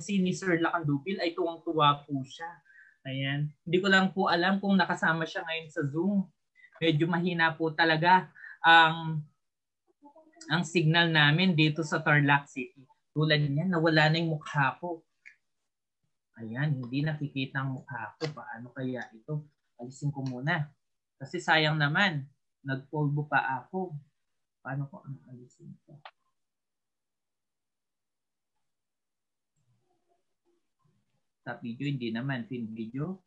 si ni Sir Lakandupil ay tuwang-tuwa po siya. Ayan. Hindi ko lang po alam kung nakasama siya ngayon sa Zoom. Medyo mahina po talaga ang ang signal namin dito sa Tarlac City. Tulad niyan, nawala na yung mukha ko. Ayan, hindi nakikita ang mukha ko. Paano kaya ito? Alisin ko muna. Kasi sayang naman, nagpolvo pa ako. Paano ko ang alisin ito? Top video, hindi naman. Film video.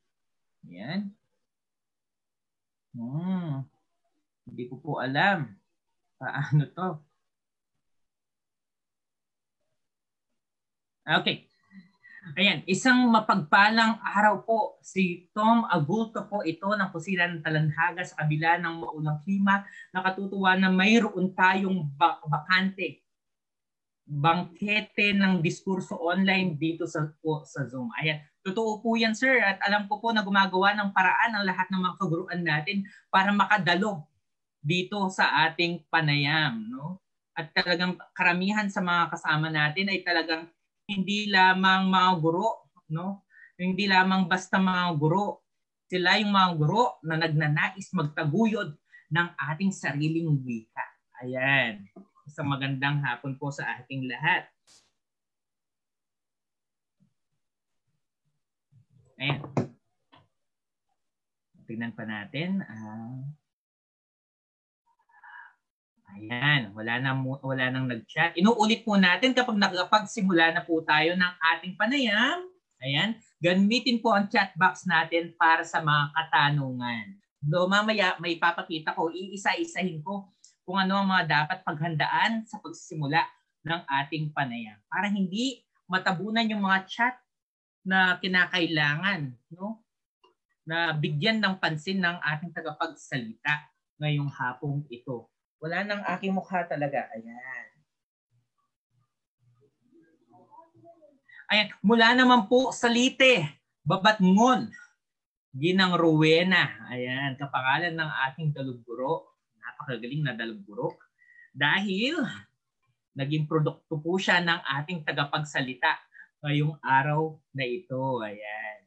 Yan. Hmm. Hindi ko po alam. Paano to? Okay. Ayan, isang mapagpalang araw po si Tom Agulto po ito ng kusila ng Talanhaga sa kabila ng maulang klima. Nakatutuwa na mayroon tayong bak- bakante bangkete ng diskurso online dito sa po, sa Zoom. Ayan, totoo po 'yan sir at alam ko po na gumagawa ng paraan ang lahat ng mga kaguruan natin para makadalo dito sa ating panayam, no? At talagang karamihan sa mga kasama natin ay talagang hindi lamang mga guro, no? Hindi lamang basta mga guro. Sila yung mga guro na nagnanais magtaguyod ng ating sariling wika. Ayan. Isang magandang hapon po sa ating lahat. Ayan. Tignan pa natin. Uh, ayan, wala na wala nang nag-chat. Inuulit po natin kapag nakapagsimula na po tayo ng ating panayam. Ayan, gamitin po ang chat box natin para sa mga katanungan. Do mamaya may papakita ko, iisa-isahin ko kung ano ang mga dapat paghandaan sa pagsisimula ng ating panayam para hindi matabunan yung mga chat na kinakailangan no na bigyan ng pansin ng ating tagapagsalita ngayong hapong ito. Wala nang aking mukha talaga. Ayan. Ayan, mula naman po sa Lite, Babatngon, Ginang Rowena. Ayan, kapangalan ng ating taluguro nakakagaling na dalburok dahil naging produkto po siya ng ating tagapagsalita ngayong araw na ito. Ayan.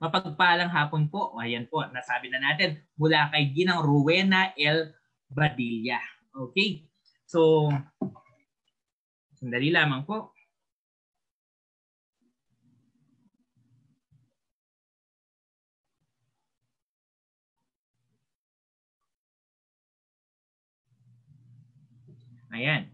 Mapagpalang hapon po. Ayan po, nasabi na natin mula kay Ginang Rowena L. Badilla. Okay. So, sandali lamang po. Ayan.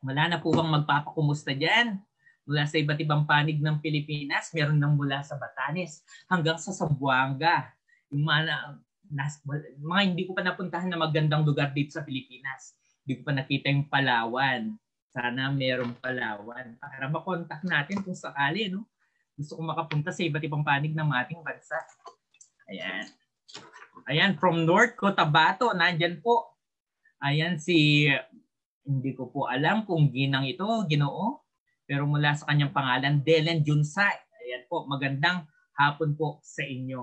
Wala na po bang magpapakumusta dyan? Mula sa iba't ibang panig ng Pilipinas, meron nang mula sa Batanes hanggang sa Sabuanga. Yung mga, nas, mga hindi ko pa napuntahan na magandang lugar dito sa Pilipinas. Hindi ko pa nakita yung Palawan. Sana merong Palawan. Para makontakt natin kung sakali, no? Gusto kong makapunta sa iba't ibang panig ng ating bansa. Ayan. Ayan, from North Cotabato, nandyan po. Ayan si hindi ko po alam kung ginang ito, ginoo. Pero mula sa kanyang pangalan, Delen Junsay. Ayan po, magandang hapon po sa inyo.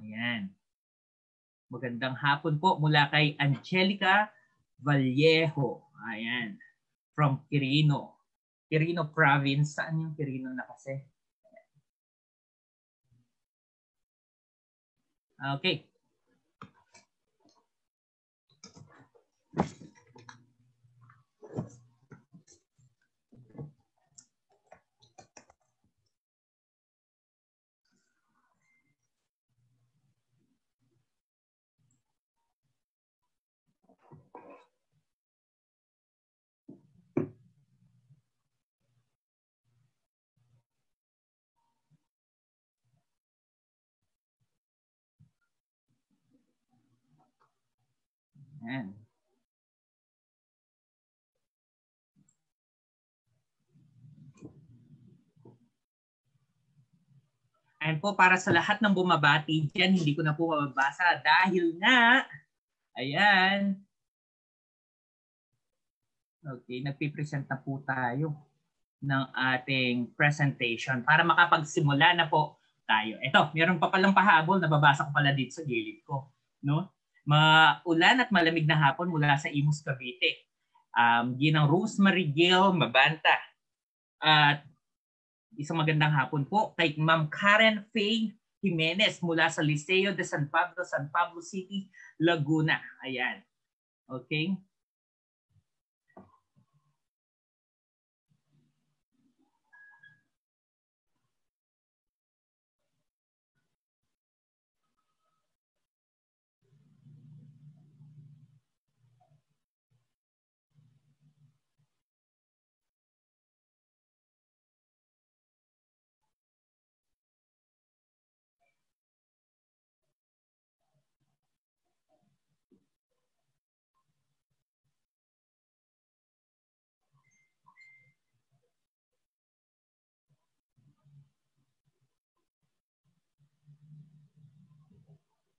Ayan. Magandang hapon po mula kay Angelica Vallejo. Ayan from Quirino. Quirino province. Saan yung Quirino na kasi? Okay. Amen. Ayan po, para sa lahat ng bumabati dyan, hindi ko na po mababasa dahil nga, ayan. Okay, nagpipresent na po tayo ng ating presentation para makapagsimula na po tayo. Ito, meron pa palang pahabol, nababasa ko pala dito sa gilid ko. No? Maulan at malamig na hapon mula sa Imus, Cavite. Um, ginang Rosemary Gill Mabanta. At isang magandang hapon po kay Ma'am Karen Faye Jimenez mula sa Liceo de San Pablo, San Pablo City, Laguna. Ayan. Okay.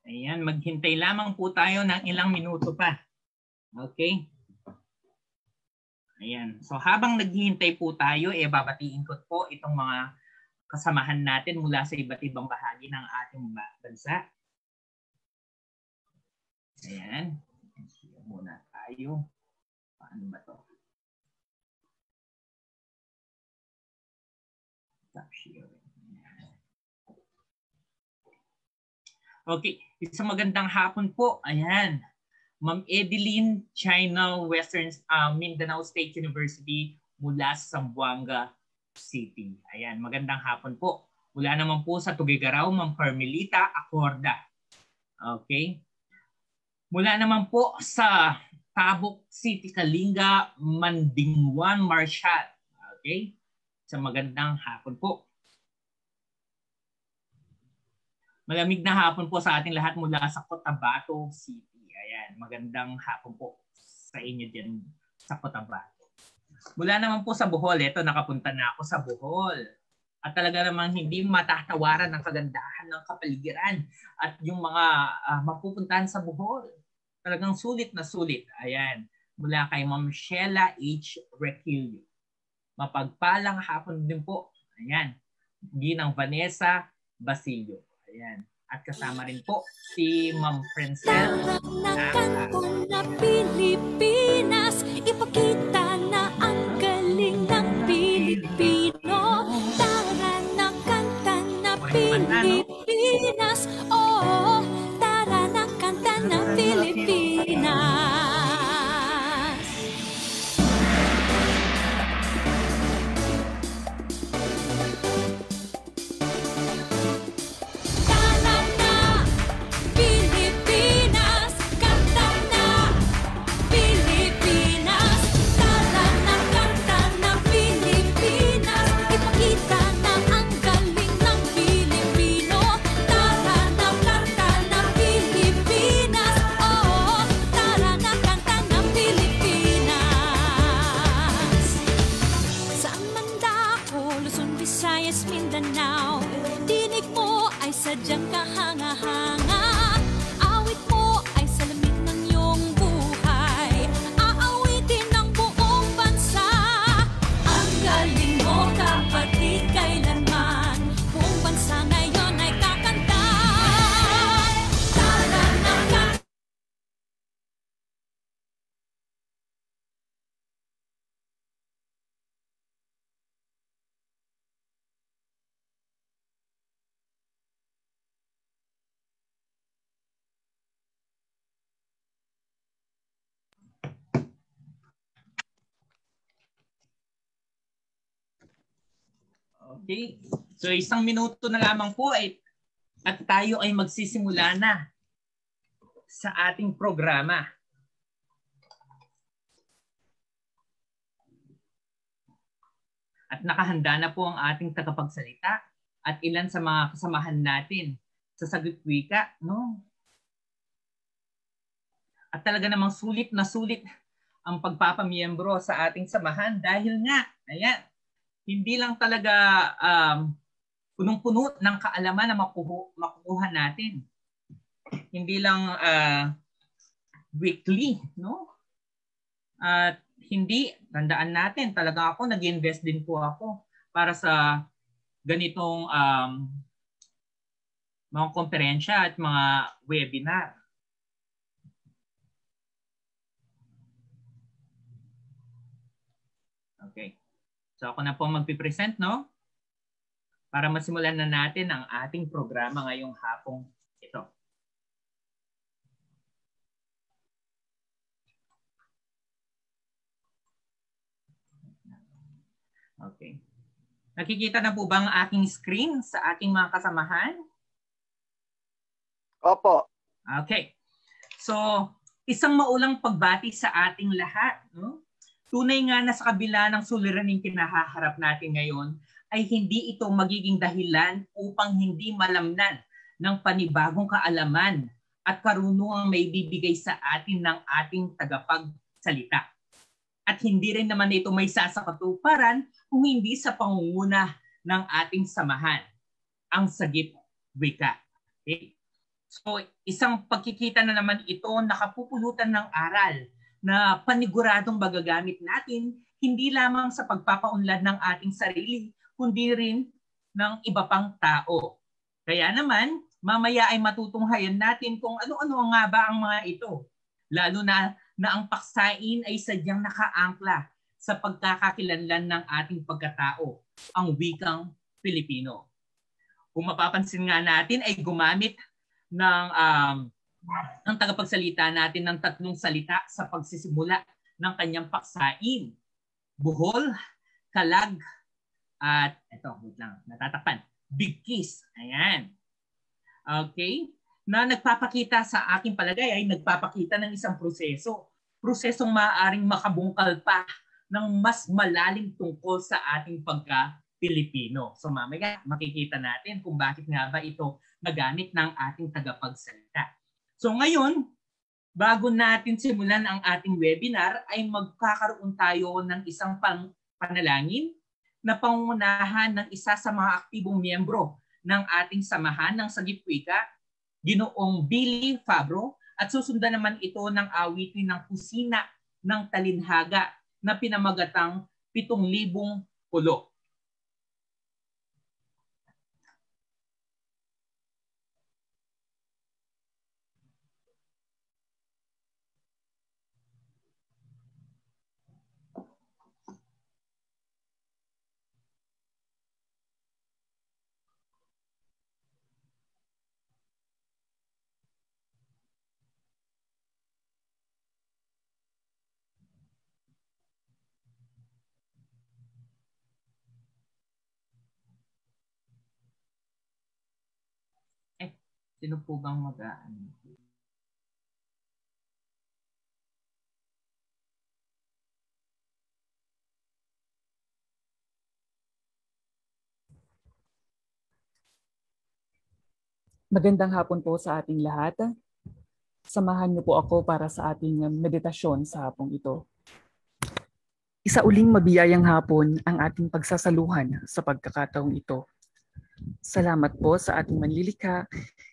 Ayan, maghintay lamang po tayo ng ilang minuto pa. Okay? Ayan. So habang naghihintay po tayo, eh babatiin ko po itong mga kasamahan natin mula sa iba't ibang bahagi ng ating bansa. Ayan. Muna tayo. Paano ba to? Stop sharing. Okay. Isang magandang hapon po. Ayan. Ma'am Edeline China Western uh, Mindanao State University mula sa Zamboanga City. Ayan, magandang hapon po. Mula naman po sa Tugigaraw, Ma'am Carmelita Acorda. Okay. Mula naman po sa Tabok City, Kalinga, Mandingwan, Marshall. Okay. Sa magandang hapon po. Malamig na hapon po sa ating lahat mula sa Cotabato City. Ayan, magandang hapon po sa inyo dyan sa Cotabato. Mula naman po sa Bohol, eto nakapunta na ako sa Bohol. At talaga namang hindi matatawaran ang kagandahan ng kapaligiran at yung mga uh, mapupuntahan sa Bohol. Talagang sulit na sulit. Ayan, mula kay Ma'am Sheila H. Reculio. Mapagpalang hapon din po. Ayan, ginang Vanessa Basilio. Ayan. At kasama rin po si Ma'am Princess. Taranakan ah, ko na Pilipinas, ipakita na ang galing ng Pilipino. Taranakan na Pilipinas, o Okay. So isang minuto na lamang po ay, at tayo ay magsisimula na sa ating programa. At nakahanda na po ang ating tagapagsalita at ilan sa mga kasamahan natin sa sagot wika, no? At talaga namang sulit na sulit ang pagpapamiyembro sa ating samahan dahil nga, ayan, hindi lang talaga um, punong-puno ng kaalaman na makuhu- makukuha natin. Hindi lang uh, weekly, no? At hindi, tandaan natin, talaga ako, nag-invest din po ako para sa ganitong um, mga konferensya at mga webinar. So ako na po magpipresent, no? Para masimulan na natin ang ating programa ngayong hapong ito. Okay. Nakikita na po ba ang aking screen sa ating mga kasamahan? Opo. Okay. So, isang maulang pagbati sa ating lahat. No? Tunay nga na sa kabila ng suliraning kinahaharap natin ngayon ay hindi ito magiging dahilan upang hindi malamnan ng panibagong kaalaman at karunungang may bibigay sa atin ng ating tagapagsalita. At hindi rin naman ito may sasakatuparan kung hindi sa pangunguna ng ating samahan, ang sagip wika. Okay? So isang pagkikita na naman ito nakapupulutan ng aral na paniguradong magagamit natin hindi lamang sa pagpapaunlad ng ating sarili, kundi rin ng iba pang tao. Kaya naman, mamaya ay matutunghayan natin kung ano-ano nga ba ang mga ito. Lalo na na ang paksain ay sadyang nakaangkla sa pagkakakilanlan ng ating pagkatao, ang wikang Pilipino. Kung mapapansin nga natin ay gumamit ng um, ang tagapagsalita natin ng tatlong salita sa pagsisimula ng kanyang paksain. Buhol, kalag, at eto, wait lang, natatakpan. Big kiss. Ayan. Okay? Na nagpapakita sa aking palagay ay nagpapakita ng isang proseso. Prosesong maaaring makabungkal pa ng mas malalim tungkol sa ating pagka-Pilipino. So mamaya makikita natin kung bakit nga ba ito nagamit ng ating tagapagsalita. So ngayon, bago natin simulan ang ating webinar, ay magkakaroon tayo ng isang pang panalangin na pangunahan ng isa sa mga aktibong miyembro ng ating samahan ng Sagipwika, Ginoong Billy Fabro, at susundan naman ito ng awitin ng kusina ng talinhaga na pinamagatang 7,000 pulo. Sino po bang mag Magandang hapon po sa ating lahat. Samahan niyo po ako para sa ating meditasyon sa hapong ito. Isa uling mabiyayang hapon ang ating pagsasaluhan sa pagkakataong ito Salamat po sa ating manlilika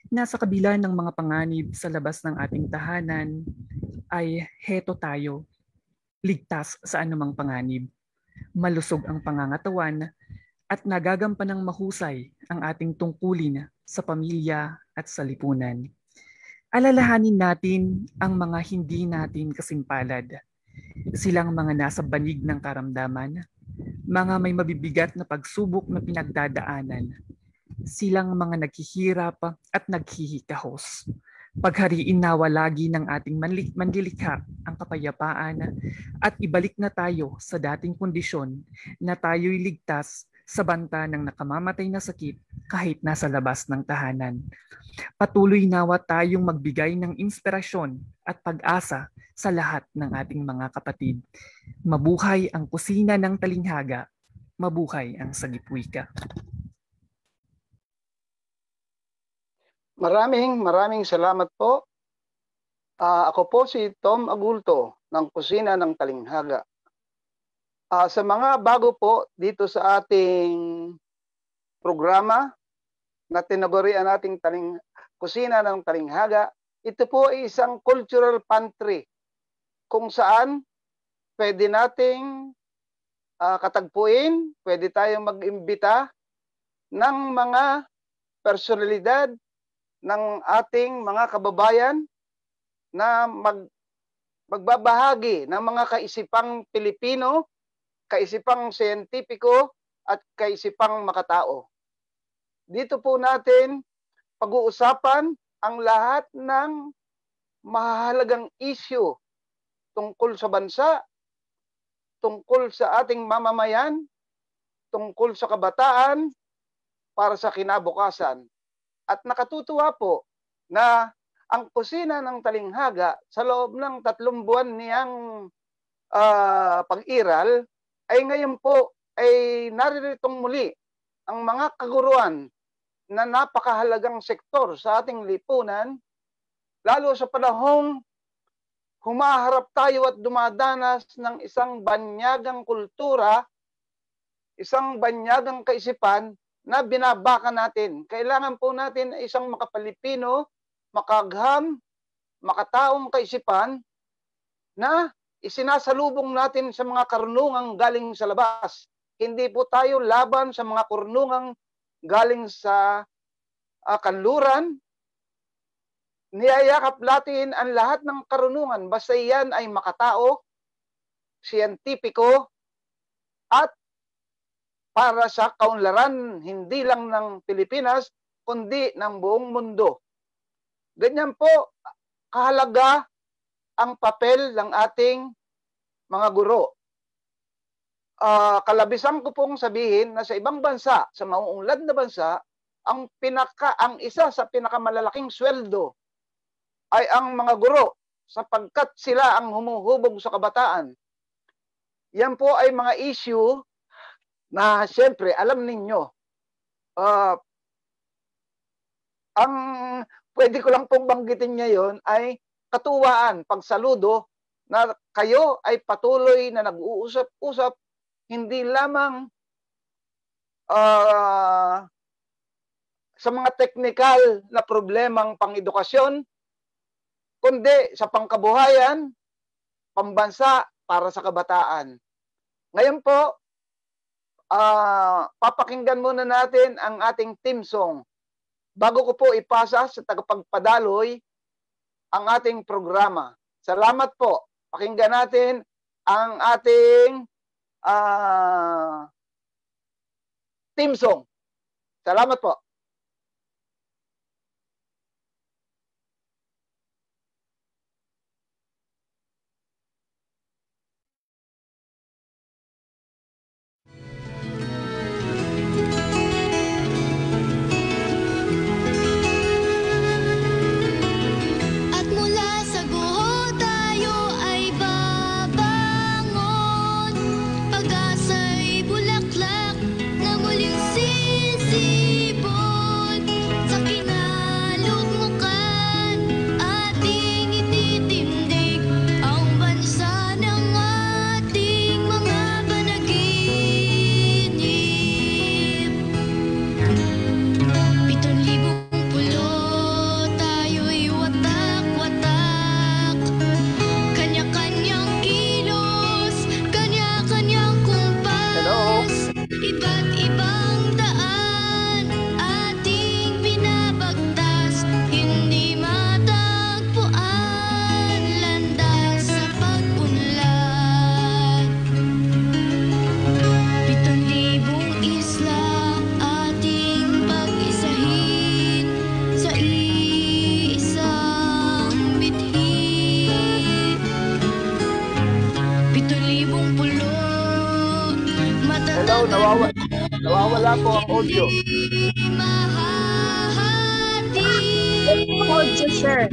Nasa kabila ng mga panganib sa labas ng ating tahanan ay heto tayo, ligtas sa anumang panganib. Malusog ang pangangatawan at nagagampan ng mahusay ang ating tungkulin sa pamilya at sa lipunan. Alalahanin natin ang mga hindi natin kasimpalad. Silang mga nasa banig ng karamdaman, mga may mabibigat na pagsubok na pinagdadaanan, silang mga naghihirap at naghihikahos. Paghariin nawa lagi ng ating manlik- manlilikha ang kapayapaan at ibalik na tayo sa dating kondisyon na tayo'y ligtas sa banta ng nakamamatay na sakit kahit nasa labas ng tahanan. Patuloy nawa tayong magbigay ng inspirasyon at pag-asa sa lahat ng ating mga kapatid. Mabuhay ang kusina ng talinghaga, mabuhay ang sagipwika. Maraming maraming salamat po. Uh, ako po si Tom Agulto ng Kusina ng Talinghaga. Uh, sa mga bago po dito sa ating programa na tinagurian nating taling, Kusina ng Talinghaga, ito po ay isang cultural pantry kung saan pwede nating uh, katagpuin, pwede tayong mag-imbita ng mga personalidad ng ating mga kababayan na mag, magbabahagi ng mga kaisipang Pilipino, kaisipang siyentipiko, at kaisipang makatao. Dito po natin pag-uusapan ang lahat ng mahalagang isyu tungkol sa bansa, tungkol sa ating mamamayan, tungkol sa kabataan, para sa kinabukasan at nakatutuwa po na ang kusina ng Talinghaga sa loob ng tatlong buwan niyang uh, pag-iral ay ngayon po ay nariritong muli ang mga kaguruan na napakahalagang sektor sa ating lipunan lalo sa panahong humaharap tayo at dumadanas ng isang banyagang kultura, isang banyagang kaisipan na binabaka natin. Kailangan po natin isang makapalipino, makagham, makataong kaisipan na isinasalubong natin sa mga karunungang galing sa labas. Hindi po tayo laban sa mga karunungang galing sa uh, kanluran. Niyayakap natin ang lahat ng karunungan basta yan ay makatao, siyentipiko, at para sa kaunlaran hindi lang ng Pilipinas kundi ng buong mundo. Ganyan po kahalaga ang papel ng ating mga guro. Uh, kalabisan ko pong sabihin na sa ibang bansa, sa mauunlad na bansa, ang pinaka ang isa sa pinakamalalaking sweldo ay ang mga guro sapagkat sila ang humuhubog sa kabataan. Yan po ay mga issue na siyempre alam ninyo uh, ang pwede ko lang pong banggitin ngayon ay katuwaan, pag saludo na kayo ay patuloy na nag-uusap-usap hindi lamang uh, sa mga technical na problemang pang-edukasyon, kundi sa pangkabuhayan, pambansa para sa kabataan. Ngayon po, uh, papakinggan muna natin ang ating team song bago ko po ipasa sa tagapagpadaloy ang ating programa. Salamat po. Pakinggan natin ang ating uh, team song. Salamat po. wala po ang oh, Audio, sir.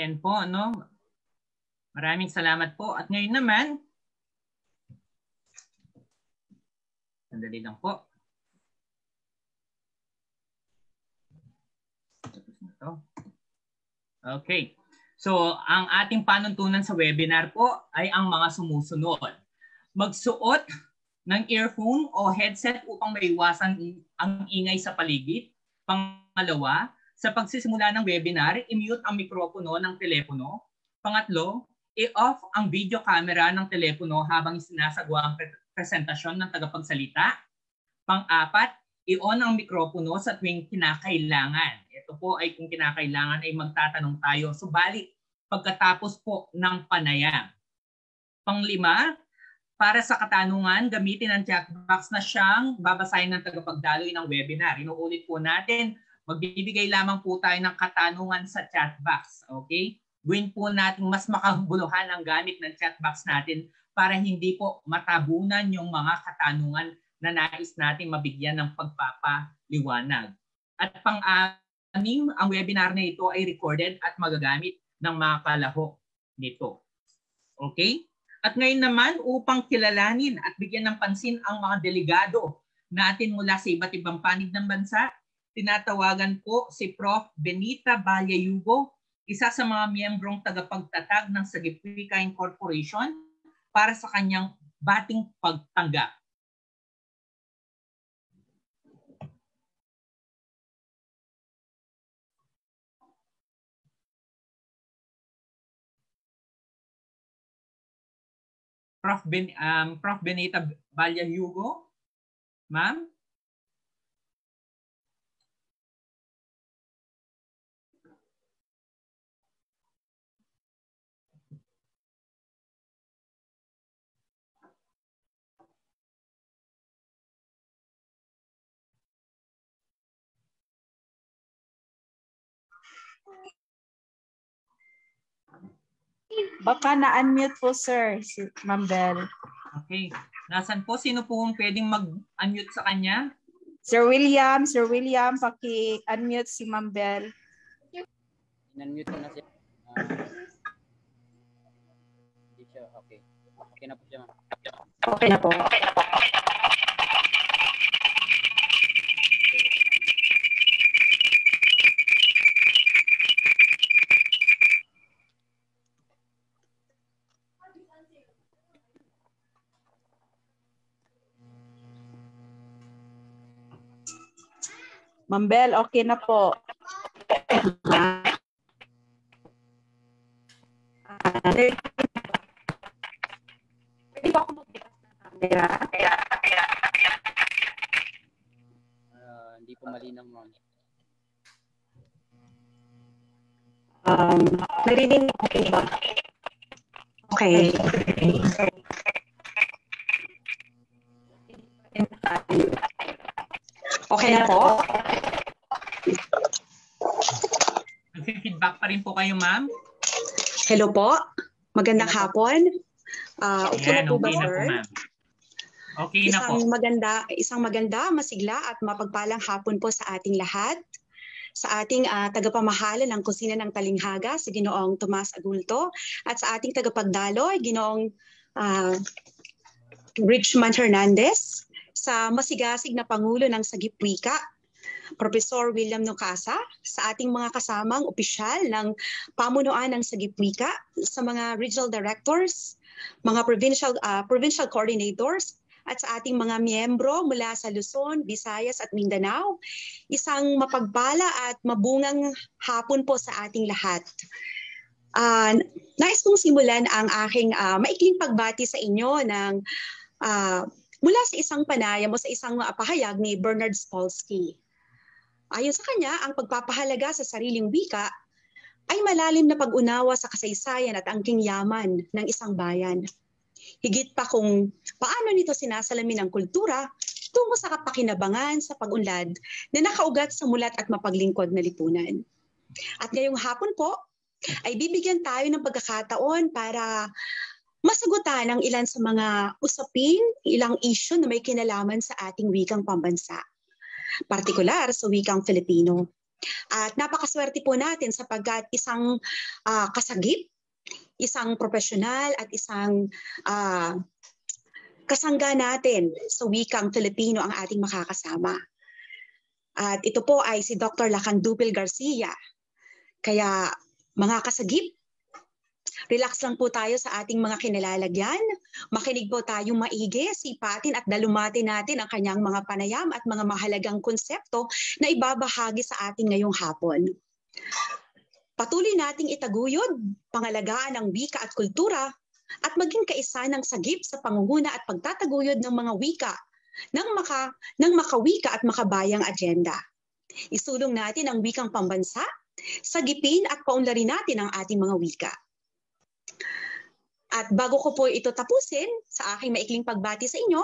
Ayan po, no? Maraming salamat po. At ngayon naman, sandali lang po. Okay. So, ang ating panuntunan sa webinar po ay ang mga sumusunod. Magsuot ng earphone o headset upang maiwasan ang ingay sa paligid. Pangalawa, sa pagsisimula ng webinar, i-mute ang mikropono ng telepono. Pangatlo, i-off ang video camera ng telepono habang sinasagawa ang presentasyon ng tagapagsalita. Pang-apat, i-on ang mikropono sa tuwing kinakailangan. Ito po ay kung kinakailangan ay magtatanong tayo. Subalit, pagkatapos po ng panayam. Panglima, para sa katanungan, gamitin ang chat box na siyang babasahin ng tagapagdaloy ng webinar. Inuulit po natin, Magbibigay lamang po tayo ng katanungan sa chat box. Okay? Gawin po natin mas makabuluhan ang gamit ng chat box natin para hindi po matabunan yung mga katanungan na nais natin mabigyan ng pagpapaliwanag. At pang-anim, ang webinar na ito ay recorded at magagamit ng mga kalahok nito. Okay? At ngayon naman, upang kilalanin at bigyan ng pansin ang mga delegado natin mula sa iba't ibang panig ng bansa, tinatawagan ko si Prof. Benita Balyayugo, isa sa mga miyembrong tagapagtatag ng Sagipwikain Corporation para sa kanyang bating pagtanggap. Prof. Ben, um, Prof. Benita Balya ma'am, Baka na-unmute po, sir, si Ma'am Bell. Okay. Nasaan po? Sino po kung pwedeng mag-unmute sa kanya? Sir William, Sir William, paki-unmute si Ma'am Bell. In-unmute na siya. Uh, hindi siya, okay. Okay na po siya, ma'am. Okay na po. Okay na po. Okay na po. Ma'am Bel, okay na po. Pwede po ako magbigas ng camera? Uh, hindi po malinaw mo. Um, narinig mo okay ba? Okay. okay. Okay na po? rin po kayo, ma'am. Hello po. Magandang Hello. hapon. Uh, okay Ayan, na po okay ba, sir? Na po, ma'am. Okay isang na po. Maganda, isang maganda, masigla at mapagpalang hapon po sa ating lahat. Sa ating uh, tagapamahala ng Kusina ng Talinghaga, si Ginoong Tomas Agulto, at sa ating tagapagdaloy, Ginoong uh, ah, Richman Hernandez, sa masigasig na Pangulo ng Sagipwika, Professor William Nocasa, sa ating mga kasamang opisyal ng pamunuan ng Sagipwika, sa mga regional directors, mga provincial uh, provincial coordinators at sa ating mga miyembro mula sa Luzon, Visayas at Mindanao. Isang mapagpala at mabungang hapon po sa ating lahat. Uh, nais kong simulan ang aking uh, maikling pagbati sa inyo ng uh, mula sa isang panayam o sa isang pahayag ni Bernard Spolsky. Ayon sa kanya, ang pagpapahalaga sa sariling wika ay malalim na pag-unawa sa kasaysayan at angking yaman ng isang bayan. Higit pa kung paano nito sinasalamin ang kultura tungo sa kapakinabangan sa pag-unlad na nakaugat sa mulat at mapaglingkod na lipunan. At ngayong hapon po, ay bibigyan tayo ng pagkakataon para masagutan ang ilan sa mga usapin, ilang issue na may kinalaman sa ating wikang pambansa partikular sa wikang Filipino. At napakaswerte po natin sapagkat isang uh, kasagip, isang profesional at isang uh, kasangga natin sa wikang Filipino ang ating makakasama. At ito po ay si Dr. Lacan Dupil Garcia. Kaya mga kasagip, Relax lang po tayo sa ating mga kinalalagyan. Makinig po tayong maigi, sipatin at dalumati natin ang kanyang mga panayam at mga mahalagang konsepto na ibabahagi sa atin ngayong hapon. Patuloy nating itaguyod, pangalagaan ang wika at kultura at maging kaisa ng sagip sa pangunguna at pagtataguyod ng mga wika ng, maka, ng makawika at makabayang agenda. Isulong natin ang wikang pambansa, sagipin at paunlarin natin ang ating mga wika. At bago ko po ito tapusin sa aking maikling pagbati sa inyo,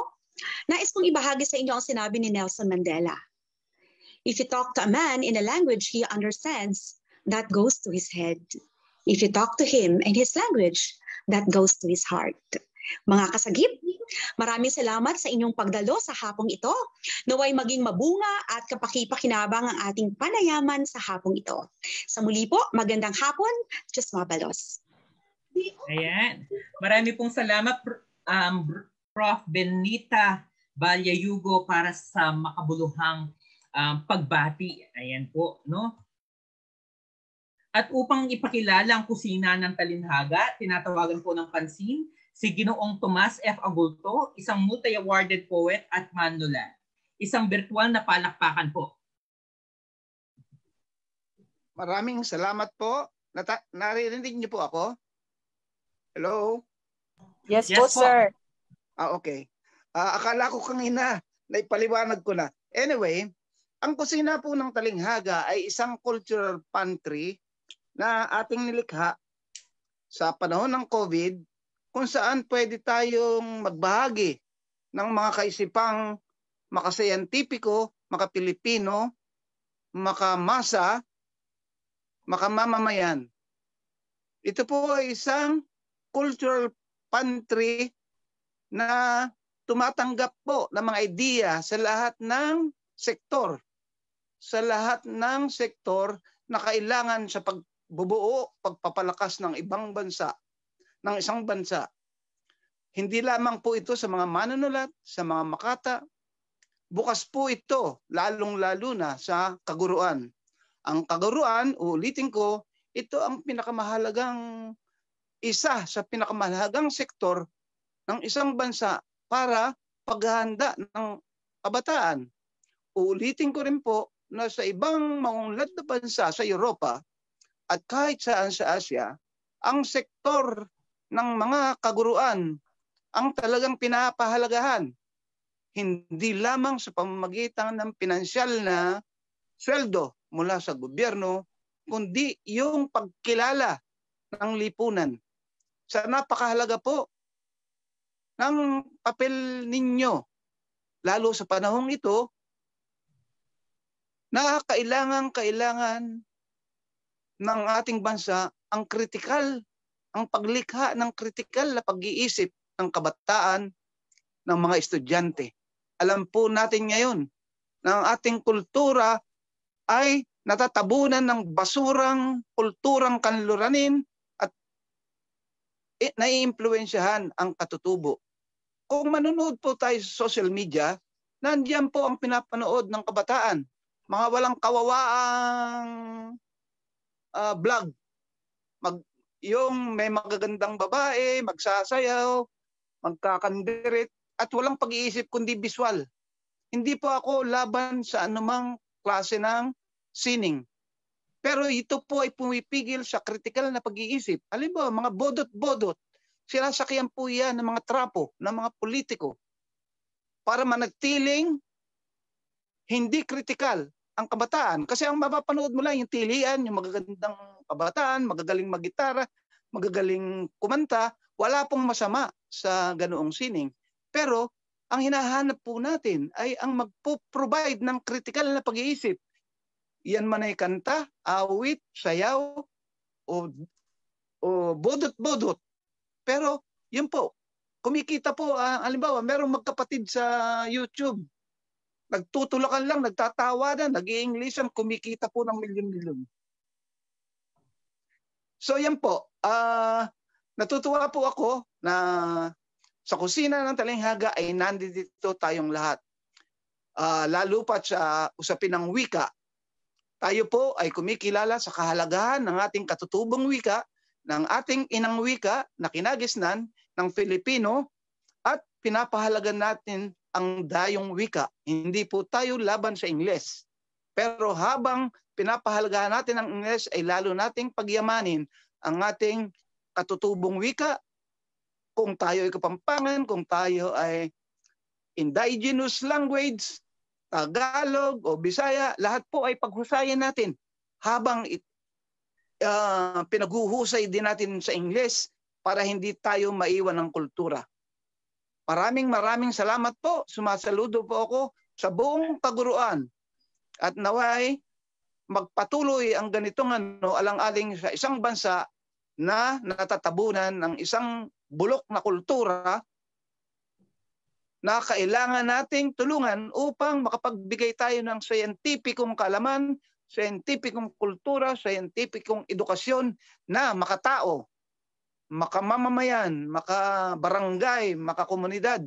nais kong ibahagi sa inyo ang sinabi ni Nelson Mandela. If you talk to a man in a language he understands, that goes to his head. If you talk to him in his language, that goes to his heart. Mga kasagip, maraming salamat sa inyong pagdalo sa hapong ito. Naway maging mabunga at kapakipakinabang ang ating panayaman sa hapong ito. Sa muli po, magandang hapon, Diyos mabalos. Ayan. Marami pong salamat um, Prof. Benita Valyayugo para sa makabuluhang um, pagbati. Ayan po, no? At upang ipakilala ang kusina ng Talinhaga, tinatawagan po ng pansin si Ginoong Tomas F. Agulto, isang multi-awarded poet at manulat. Isang virtual na palakpakan po. Maraming salamat po. Nata- naririnig niyo po ako? Hello? Yes, yes po, sir. Ah, okay. Ah, akala ko kanina, naipaliwanag ko na. Anyway, ang kusina po ng Talinghaga ay isang cultural pantry na ating nilikha sa panahon ng COVID kung saan pwede tayong magbahagi ng mga kaisipang makasayantipiko, makapilipino, makamasa, makamamamayan. Ito po ay isang cultural pantry na tumatanggap po ng mga ideya sa lahat ng sektor. Sa lahat ng sektor na kailangan sa pagbubuo, pagpapalakas ng ibang bansa, ng isang bansa. Hindi lamang po ito sa mga manunulat, sa mga makata. Bukas po ito, lalong-lalo na sa kaguruan. Ang kaguruan, uulitin ko, ito ang pinakamahalagang isa sa pinakamahalagang sektor ng isang bansa para paghahanda ng kabataan. Uulitin ko rin po na sa ibang maunlad na bansa sa Europa at kahit saan sa Asia, ang sektor ng mga kaguruan ang talagang pinapahalagahan. Hindi lamang sa pamamagitan ng pinansyal na sweldo mula sa gobyerno, kundi yung pagkilala ng lipunan sa napakahalaga po ng papel ninyo lalo sa panahong ito na kailangan kailangan ng ating bansa ang kritikal ang paglikha ng kritikal na pag-iisip ng kabataan ng mga estudyante. Alam po natin ngayon na ang ating kultura ay natatabunan ng basurang kulturang kanluranin eh, naiimpluensyahan ang katutubo. Kung manonood po tayo sa social media, nandiyan po ang pinapanood ng kabataan. Mga walang kawawaang uh, vlog. Mag, yung may magagandang babae, magsasayaw, magkakandirit, at walang pag-iisip kundi visual. Hindi po ako laban sa anumang klase ng sining. Pero ito po ay pumipigil sa critical na pag-iisip. Alin ba, mga bodot-bodot, sinasakyan po yan ng mga trapo, ng mga politiko para manatiling hindi kritikal ang kabataan. Kasi ang mapapanood mo lang yung tilian, yung magagandang kabataan, magagaling maggitara, magagaling kumanta, wala pong masama sa ganoong sining. Pero ang hinahanap po natin ay ang magpo-provide ng critical na pag-iisip yan man ay kanta, awit, sayaw, o, o bodot-bodot. Pero yun po, kumikita po, uh, ah, alimbawa, merong magkapatid sa YouTube. Nagtutulakan lang, nagtatawanan, nag iinglishan kumikita po ng milyon-milyon. So yan po, uh, natutuwa po ako na sa kusina ng Talinghaga ay nandito tayong lahat. Uh, lalo pa sa usapin ng wika tayo po ay kumikilala sa kahalagahan ng ating katutubong wika, ng ating inang wika na kinagisnan ng Filipino at pinapahalagan natin ang dayong wika. Hindi po tayo laban sa Ingles. Pero habang pinapahalagahan natin ang Ingles ay lalo nating pagyamanin ang ating katutubong wika kung tayo ay kapampangan, kung tayo ay indigenous language, Tagalog o Bisaya, lahat po ay paghusayan natin habang uh, ah, pinaghuhusay din natin sa Ingles para hindi tayo maiwan ng kultura. Maraming maraming salamat po. Sumasaludo po ako sa buong kaguruan. At naway magpatuloy ang ganitong ano alang-aling sa isang bansa na natatabunan ng isang bulok na kultura na kailangan nating tulungan upang makapagbigay tayo ng siyentipikong kalaman, siyentipikong kultura, siyentipikong edukasyon na makatao, makamamamayan, makabarangay, makakomunidad.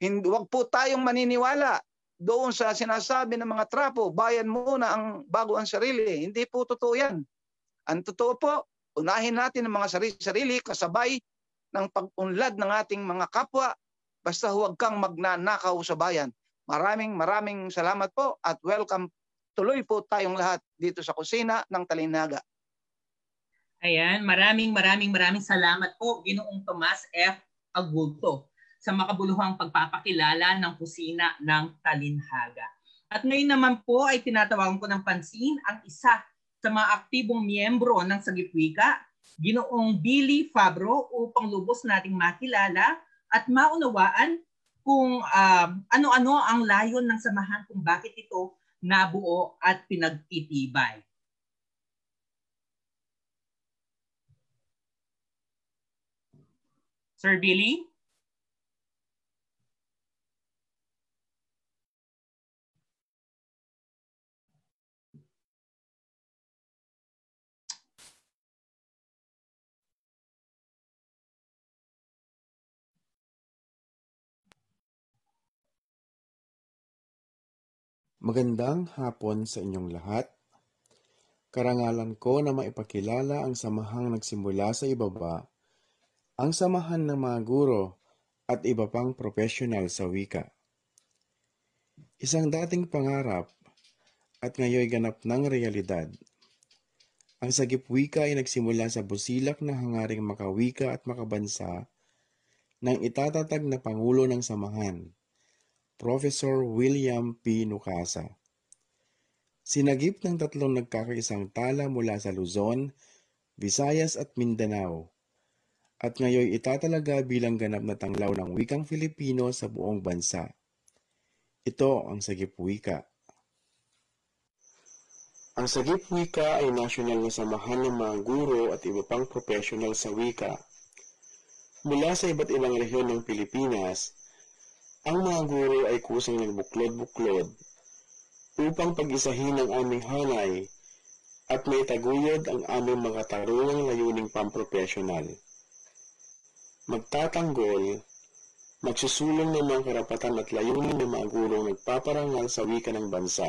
Huwag po tayong maniniwala doon sa sinasabi ng mga trapo, bayan muna ang bago ang sarili. Hindi po totoo yan. Ang totoo po, unahin natin ang mga sarili-sarili kasabay ng pag-unlad ng ating mga kapwa Basta huwag kang magnanakaw sa bayan. Maraming maraming salamat po at welcome tuloy po tayong lahat dito sa kusina ng Talinaga. Ayan, maraming maraming maraming salamat po Ginoong Tomas F. Agulto sa makabuluhang pagpapakilala ng kusina ng Talinhaga. At ngayon naman po ay tinatawagan ko ng pansin ang isa sa mga aktibong miyembro ng Sagipwika, Ginoong Billy Fabro upang lubos nating makilala at maunawaan kung um, ano-ano ang layon ng samahan kung bakit ito nabuo at pinagtitibay. Sir Billy? Magandang hapon sa inyong lahat. Karangalan ko na maipakilala ang samahang nagsimula sa ibaba, ang samahan ng mga guro at iba pang profesional sa wika. Isang dating pangarap at ngayoy ganap ng realidad. Ang Sagip Wika ay nagsimula sa busilak na hangaring makawika at makabansa ng itatatag na Pangulo ng Samahan Professor William P. Nucasa. Sinagip ng tatlong nagkakaisang tala mula sa Luzon, Visayas at Mindanao at ngayon itatalaga bilang ganap na tanglaw ng wikang Filipino sa buong bansa. Ito ang Sagip Wika. Ang Sagip Wika ay nasyonal na samahan ng mga guro at iba pang profesional sa wika. Mula sa iba't ibang rehiyon ng Pilipinas, ang mga guro ay kusang nagbuklod-buklod upang pag-isahin ang aming hanay at may taguyod ang aming mga tarungang layuning pampropesyonal. Magtatanggol, magsusulong ng mga karapatan at layunin ng mga gurong nagpaparangal sa wika ng bansa.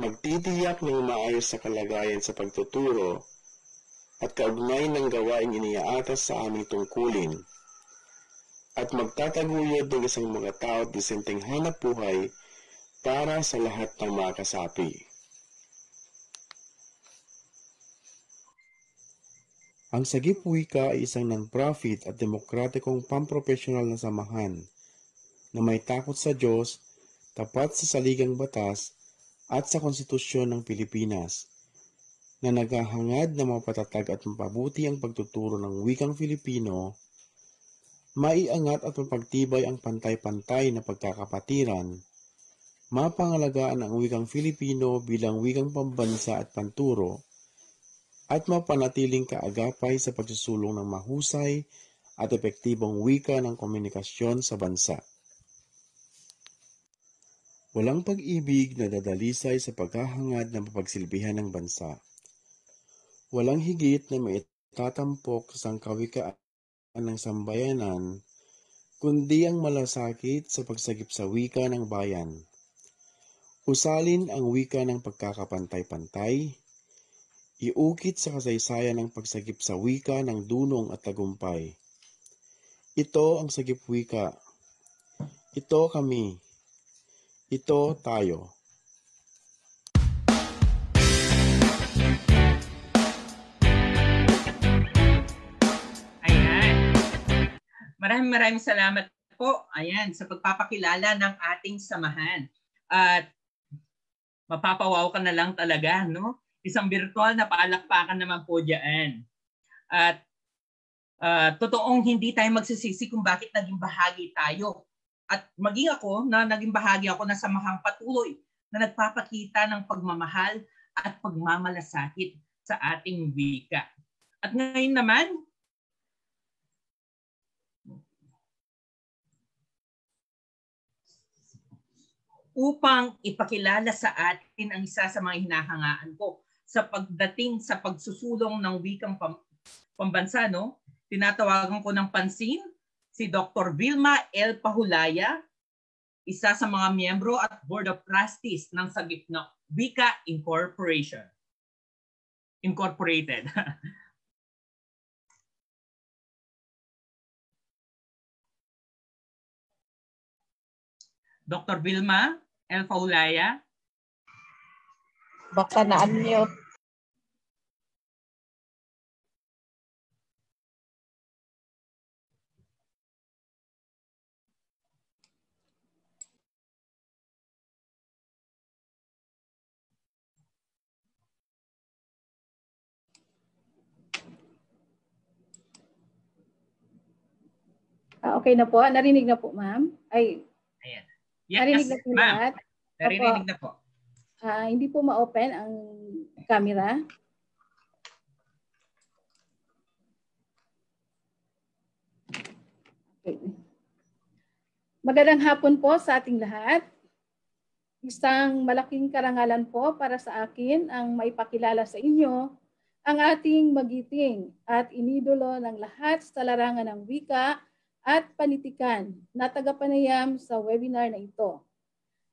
Magtitiyak ng maayos sa kalagayan sa pagtuturo at kaugnay ng gawaing iniaatas sa aming tungkulin at magtataguyod ng isang mga tao at disenteng hanap buhay para sa lahat ng mga kasapi. Ang Sagip Wika ay isang non-profit at demokratikong pampropesyonal na samahan na may takot sa Diyos, tapat sa saligang batas at sa konstitusyon ng Pilipinas na naghahangad na mapatatag at mapabuti ang pagtuturo ng wikang Filipino maiangat at mapagtibay ang pantay-pantay na pagkakapatiran, mapangalagaan ang wikang Filipino bilang wikang pambansa at panturo, at mapanatiling kaagapay sa pagsusulong ng mahusay at epektibong wika ng komunikasyon sa bansa. Walang pag-ibig na dadalisay sa paghahangad ng mapagsilbihan ng bansa. Walang higit na maitatampok sa kawikaan ng sambayanan, kundi ang malasakit sa pagsagip sa wika ng bayan. Usalin ang wika ng pagkakapantay-pantay, iukit sa kasaysayan ng pagsagip sa wika ng dunong at tagumpay. Ito ang sagip wika. Ito kami. Ito tayo. Maraming maraming salamat po ayan sa pagpapakilala ng ating samahan. At mapapawaw ka na lang talaga, no? Isang virtual na paalakpakan naman po diyan. At uh, totoong hindi tayo magsisisi kung bakit naging bahagi tayo. At maging ako na naging bahagi ako na samahang patuloy na nagpapakita ng pagmamahal at pagmamalasakit sa ating wika. At ngayon naman, upang ipakilala sa atin ang isa sa mga hinahangaan ko sa pagdating sa pagsusulong ng wikang pam- pambansa. No? Tinatawagan ko ng pansin si Dr. Vilma L. Pahulaya, isa sa mga miyembro at Board of Trustees ng Sagip na Wika Incorporation. Incorporated. Dr. Vilma, El ano Kaulaya? Baka na-unmute. Ah, okay na po. Ah, narinig na po, ma'am. Ay, Yes, Narinig na po ma'am. Lahat? Naririnig Opo. na po. Uh, hindi po ma-open ang camera. Okay. Magandang hapon po sa ating lahat. Isang malaking karangalan po para sa akin ang maipakilala sa inyo ang ating magiting at inidolo ng lahat sa larangan ng wika at Panitikan na tagapanayam sa webinar na ito.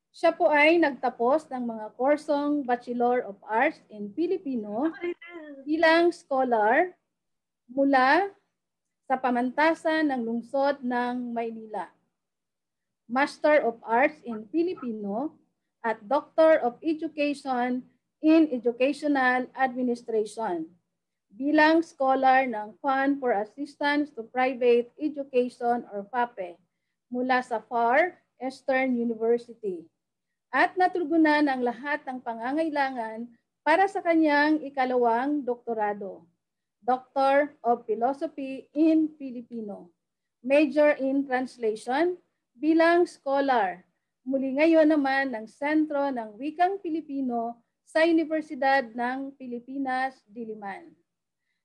Siya po ay nagtapos ng mga kursong Bachelor of Arts in Filipino bilang scholar mula sa pamantasan ng lungsod ng Maynila. Master of Arts in Filipino at Doctor of Education in Educational Administration bilang scholar ng Fund for Assistance to Private Education or FAPE mula sa FAR Eastern University. At natugunan ang lahat ng pangangailangan para sa kanyang ikalawang doktorado, Doctor of Philosophy in Filipino, Major in Translation bilang scholar. Muli ngayon naman ng Sentro ng Wikang Pilipino sa Universidad ng Pilipinas, Diliman.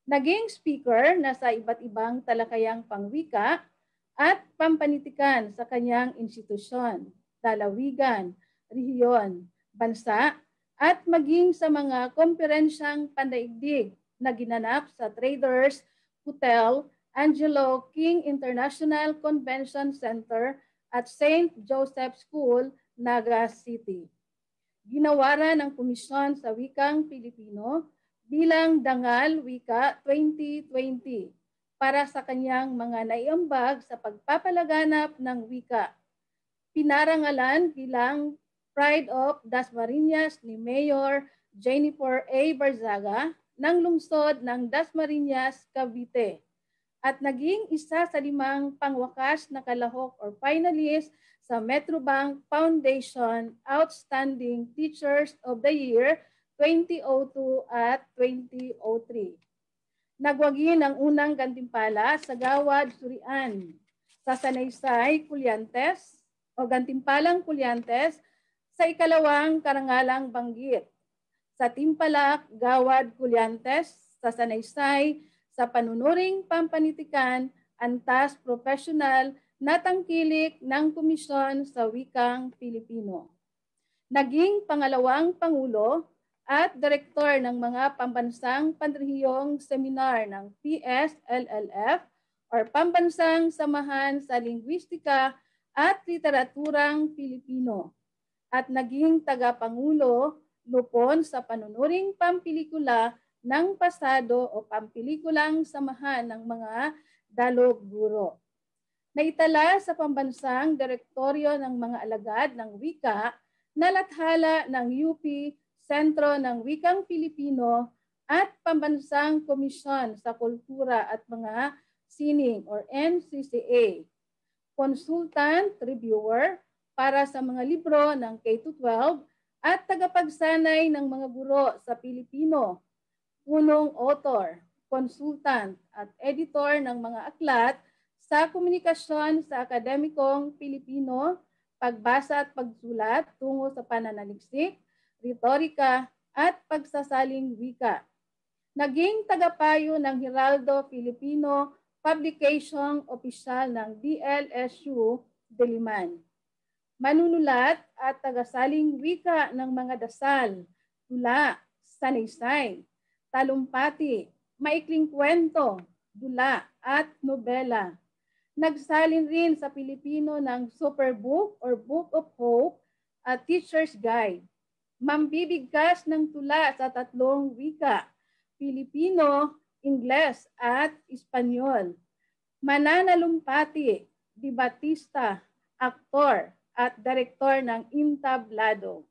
Naging speaker na sa iba't ibang talakayang pangwika at pampanitikan sa kanyang institusyon, dalawigan, rehiyon, bansa at maging sa mga komperensyang pandaigdig na ginanap sa Traders Hotel Angelo King International Convention Center at St. Joseph School, Naga City. Ginawaran ng komisyon sa wikang Pilipino bilang Dangal Wika 2020 para sa kanyang mga naiambag sa pagpapalaganap ng wika. Pinarangalan bilang Pride of Dasmariñas ni Mayor Jennifer A. Barzaga ng lungsod ng Dasmariñas, Cavite at naging isa sa limang pangwakas na kalahok or finalist sa Metrobank Foundation Outstanding Teachers of the Year 2002 at 2003. Nagwagi ng unang gantimpala sa Gawad Surian sa Sanaysay Kulyantes o Gantimpalang Kulyantes sa ikalawang karangalang banggit sa Timpalak Gawad Kulyantes sa Sanaysay sa panunuring pampanitikan antas profesional na tangkilik ng komisyon sa wikang Pilipino. Naging pangalawang pangulo at direktor ng mga pambansang panrehiyong seminar ng PSLLF or Pambansang Samahan sa Lingwistika at Literaturang Pilipino at naging tagapangulo lupon sa panunuring pampilikula ng pasado o pampilikulang samahan ng mga dalog guro. Naitala sa pambansang direktoryo ng mga alagad ng wika na lathala ng UP Sentro ng Wikang Filipino at Pambansang Komisyon sa Kultura at mga Sining or NCCA. Consultant, reviewer para sa mga libro ng K-12 at tagapagsanay ng mga guro sa Pilipino. Punong author, consultant at editor ng mga aklat sa komunikasyon sa akademikong Pilipino, pagbasa at pagsulat tungo sa pananaliksik, retorika at pagsasaling wika. Naging tagapayo ng Heraldo Filipino Publication Official ng DLSU Diliman. Manunulat at tagasaling wika ng mga dasal, tula, sanaysay, talumpati, maikling kwento, dula at nobela. Nagsalin rin sa Pilipino ng Superbook or Book of Hope at Teacher's Guide mambibigkas ng tula sa tatlong wika, Pilipino, Ingles at Espanyol. Mananalumpati, debatista, aktor at direktor ng Intablado.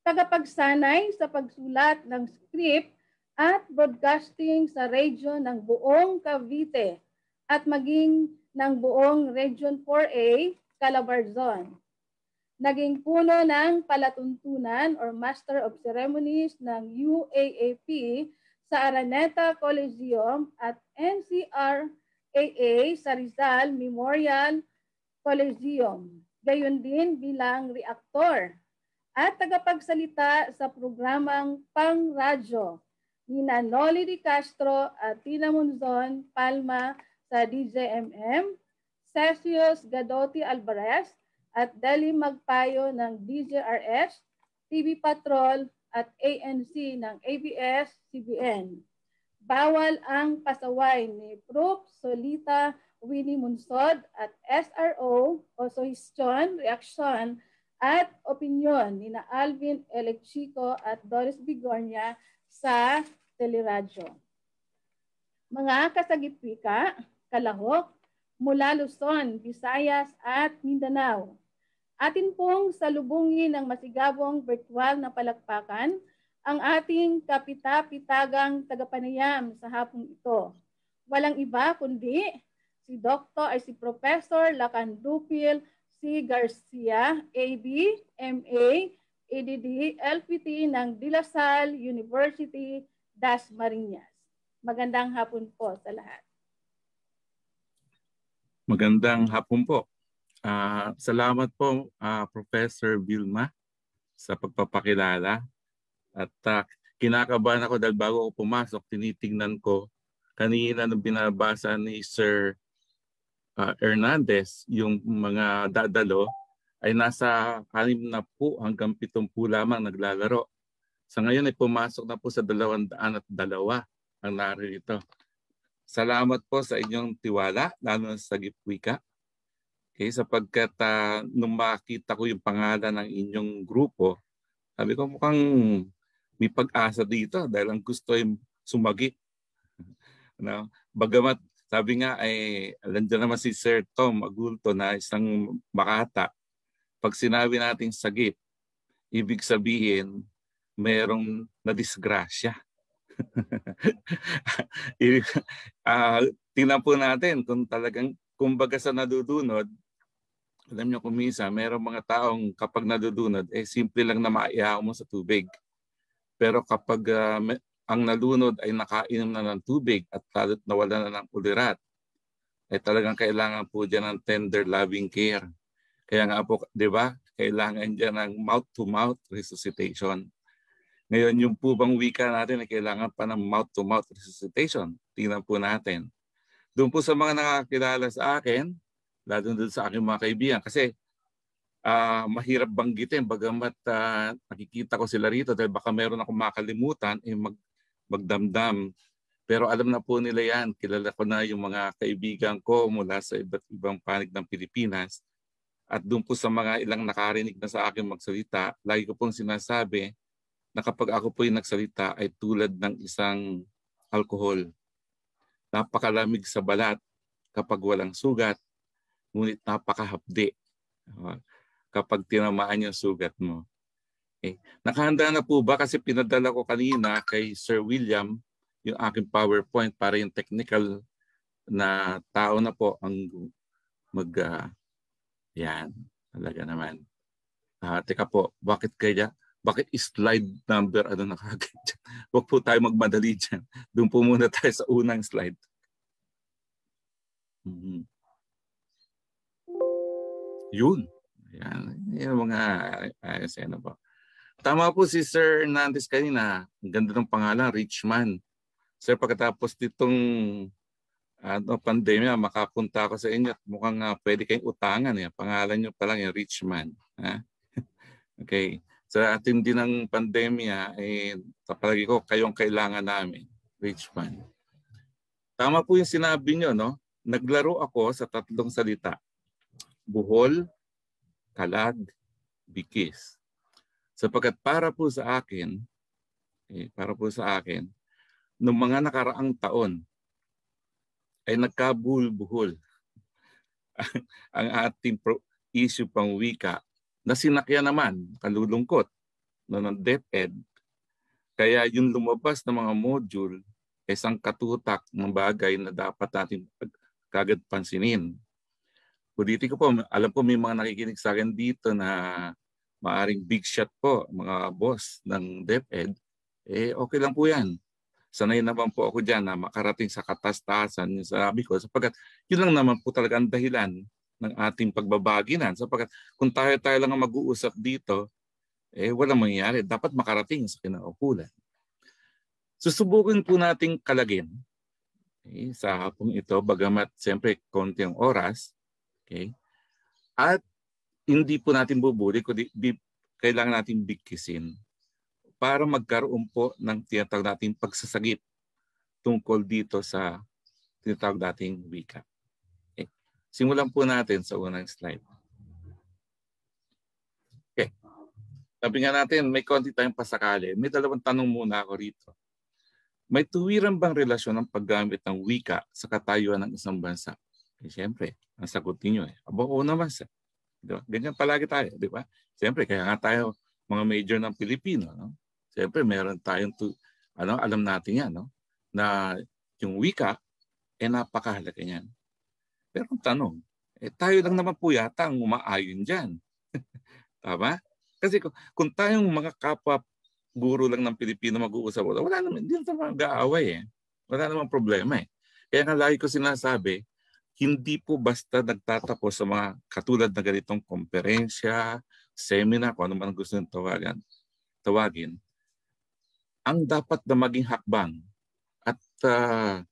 Tagapagsanay sa pagsulat ng script at broadcasting sa radio ng buong Cavite at maging ng buong Region 4A, Calabarzon. Naging puno ng palatuntunan or Master of Ceremonies ng UAAP sa Araneta Coliseum at NCRAA sa Rizal Memorial Coliseum. Gayon din bilang reaktor at tagapagsalita sa programang pang Pangradyo ni Nanoli Di Castro at Tina Monzon Palma sa DJMM, Cecius Gadotti Alvarez at dali magpayo ng DJRS, TV Patrol at ANC ng ABS-CBN. Bawal ang pasaway ni Prof. Solita Winnie Munsod at SRO o Sohistion Reaction at opinyon ni na Alvin Elechico at Doris Bigornia sa teleradyo. Mga kasagipika, kalahok, mula Luzon, Visayas at Mindanao. Atin pong salubungin ng masigabong virtual na palakpakan ang ating kapita-pitagang tagapanayam sa hapong ito. Walang iba kundi si Dr. ay si Professor Lacan Dupil C. Garcia, AB, MA, ADD, LPT ng De La Salle University, Das Marinas. Magandang hapon po sa lahat. Magandang hapon po. Uh, salamat po uh, Professor Vilma sa pagpapakilala. At uh, kinakabahan ako dahil bago ako pumasok, tinitingnan ko kanina nung binabasa ni Sir uh, Hernandez yung mga dadalo ay nasa 60 hanggang 70 lamang naglalaro. Sa ngayon ay pumasok na po sa 202 ang narito. Salamat po sa inyong tiwala, lalo na sa Gipwika. Okay, sapagkat uh, nung makita ko yung pangalan ng inyong grupo, sabi ko mukhang may pag-asa dito ah, dahil ang gusto ay sumagi. no? bagamat sabi nga ay eh, nandiyan naman si Sir Tom Agulto na isang makata. Pag sinabi nating sagip, ibig sabihin merong nadisgrasya. uh, tingnan po natin kung talagang kumbaga sa nadudunod, alam niyo kung minsan, mayroong mga taong kapag nadudunod, eh simple lang na maihaw mo sa tubig. Pero kapag uh, ah, may, ang nalunod ay nakainom na ng tubig at lalo't nawala na ng ulirat, ay eh, talagang kailangan po dyan ng tender loving care. Kaya nga po, di ba, kailangan dyan ng mouth-to-mouth resuscitation. Ngayon, yung po bang wika natin ay kailangan pa ng mouth-to-mouth resuscitation? Tingnan po natin. Doon po sa mga nakakilala sa akin, lalo na sa aking mga kaibigan kasi uh, mahirap banggitin bagamat uh, nakikita ko sila rito dahil baka meron akong makalimutan eh mag, magdamdam pero alam na po nila yan. Kilala ko na yung mga kaibigan ko mula sa iba't ibang panig ng Pilipinas. At doon po sa mga ilang nakarinig na sa akin magsalita, lagi ko pong sinasabi na kapag ako po yung nagsalita ay tulad ng isang alkohol. Napakalamig sa balat kapag walang sugat ngunit napakahapdi uh, kapag tinamaan yung sugat mo. Okay. Eh, nakahanda na po ba kasi pinadala ko kanina kay Sir William yung aking PowerPoint para yung technical na tao na po ang mag uh, yan talaga naman. Uh, teka po, bakit kaya bakit slide number ano na kagad dyan? Huwag po tayo magmadali dyan. Doon po muna tayo sa unang slide. Mm-hmm. Yun. Yan. Yan mga ayos ah, yan po. Tama po si Sir Nantes kanina. ganda ng pangalan, Richman. Sir, pagkatapos nitong ano, pandemya, makapunta ako sa inyo at mukhang uh, pwede kayong utangan. Yan. Pangalan nyo pa lang yung Richman. Ha? okay. Sa so, atin din ng pandemya, eh, palagi ko, kayong kailangan namin, Richman. Tama po yung sinabi nyo, no? Naglaro ako sa tatlong salita. Bohol, Kalad, Bikis. Sapagkat para po sa akin, eh, para po sa akin, noong mga nakaraang taon ay nagkabuhol-buhol ang ating issue pang wika na sinakya naman, kalulungkot, na ng DepEd. Kaya yung lumabas ng mga module ay isang katutak ng bagay na dapat natin kagad pansinin ko po, alam po may mga nakikinig sa akin dito na maaring big shot po, mga boss ng DepEd, eh okay lang po yan. Sanay naman po ako dyan na makarating sa katastasan yung sabi ko sapagkat yun lang naman po talaga ang dahilan ng ating pagbabaginan sapagkat kung tayo-tayo lang ang mag-uusap dito, eh walang mangyayari. Dapat makarating sa kinaukulan. Susubukin po nating kalagin eh, sa hapong ito, bagamat siyempre konti ang oras, Okay? At hindi po natin bubuli, kundi di, kailangan natin bigkisin para magkaroon po ng tinatawag nating pagsasagip tungkol dito sa tinatawag nating wika. Okay. Simulan po natin sa unang slide. Okay. Sabi nga natin, may konti tayong pasakali. May dalawang tanong muna ako rito. May tuwiran bang relasyon ng paggamit ng wika sa katayuan ng isang bansa? Eh, siyempre, ang sagot niyo eh, aba oo naman sa. Di ba? Ganyan palagi tayo, di ba? Siyempre, kaya nga tayo mga major ng Pilipino, no? Siyempre, meron tayong to, ano, alam natin yan, no? Na yung wika, eh napakahalaga niyan. Pero ang tanong, eh tayo lang naman po yata ang umaayon diyan. Tama? Kasi kung, kung tayong mga kapwa guro lang ng Pilipino mag-uusap, wala naman, hindi naman mag-aaway eh. Wala namang problema eh. Kaya nga lagi ko sinasabi, hindi po basta nagtatapos sa mga katulad na ganitong komperensya, seminar, kung ano man gusto nyo tawagan, tawagin, ang dapat na maging hakbang at uh,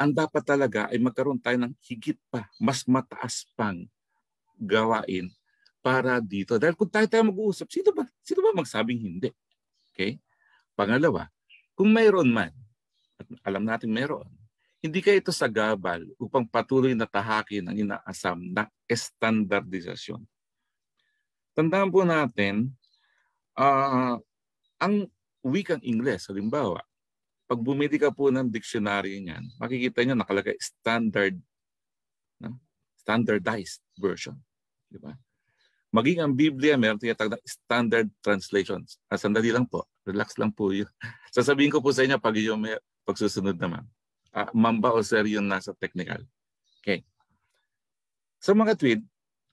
ang dapat talaga ay magkaroon tayo ng higit pa, mas mataas pang gawain para dito. Dahil kung tayo tayo mag-uusap, sino ba, sino ba magsabing hindi? Okay? Pangalawa, kung mayroon man, at alam natin mayroon, hindi kaya ito sagabal upang patuloy na tahakin ang inaasam na estandardisasyon. Tandaan po natin, uh, ang wikang Ingles, halimbawa, pag bumili ka po ng dictionary niyan, makikita niyo nakalagay standard no? standardized version, di ba? Maging ang Biblia, meron tinatawag na standard translations. Ah, sandali lang po. Relax lang po yun. Sasabihin ko po sa inyo pag yung may pagsusunod naman uh, Mamba o Sir yung nasa technical. Okay. So mga tweet,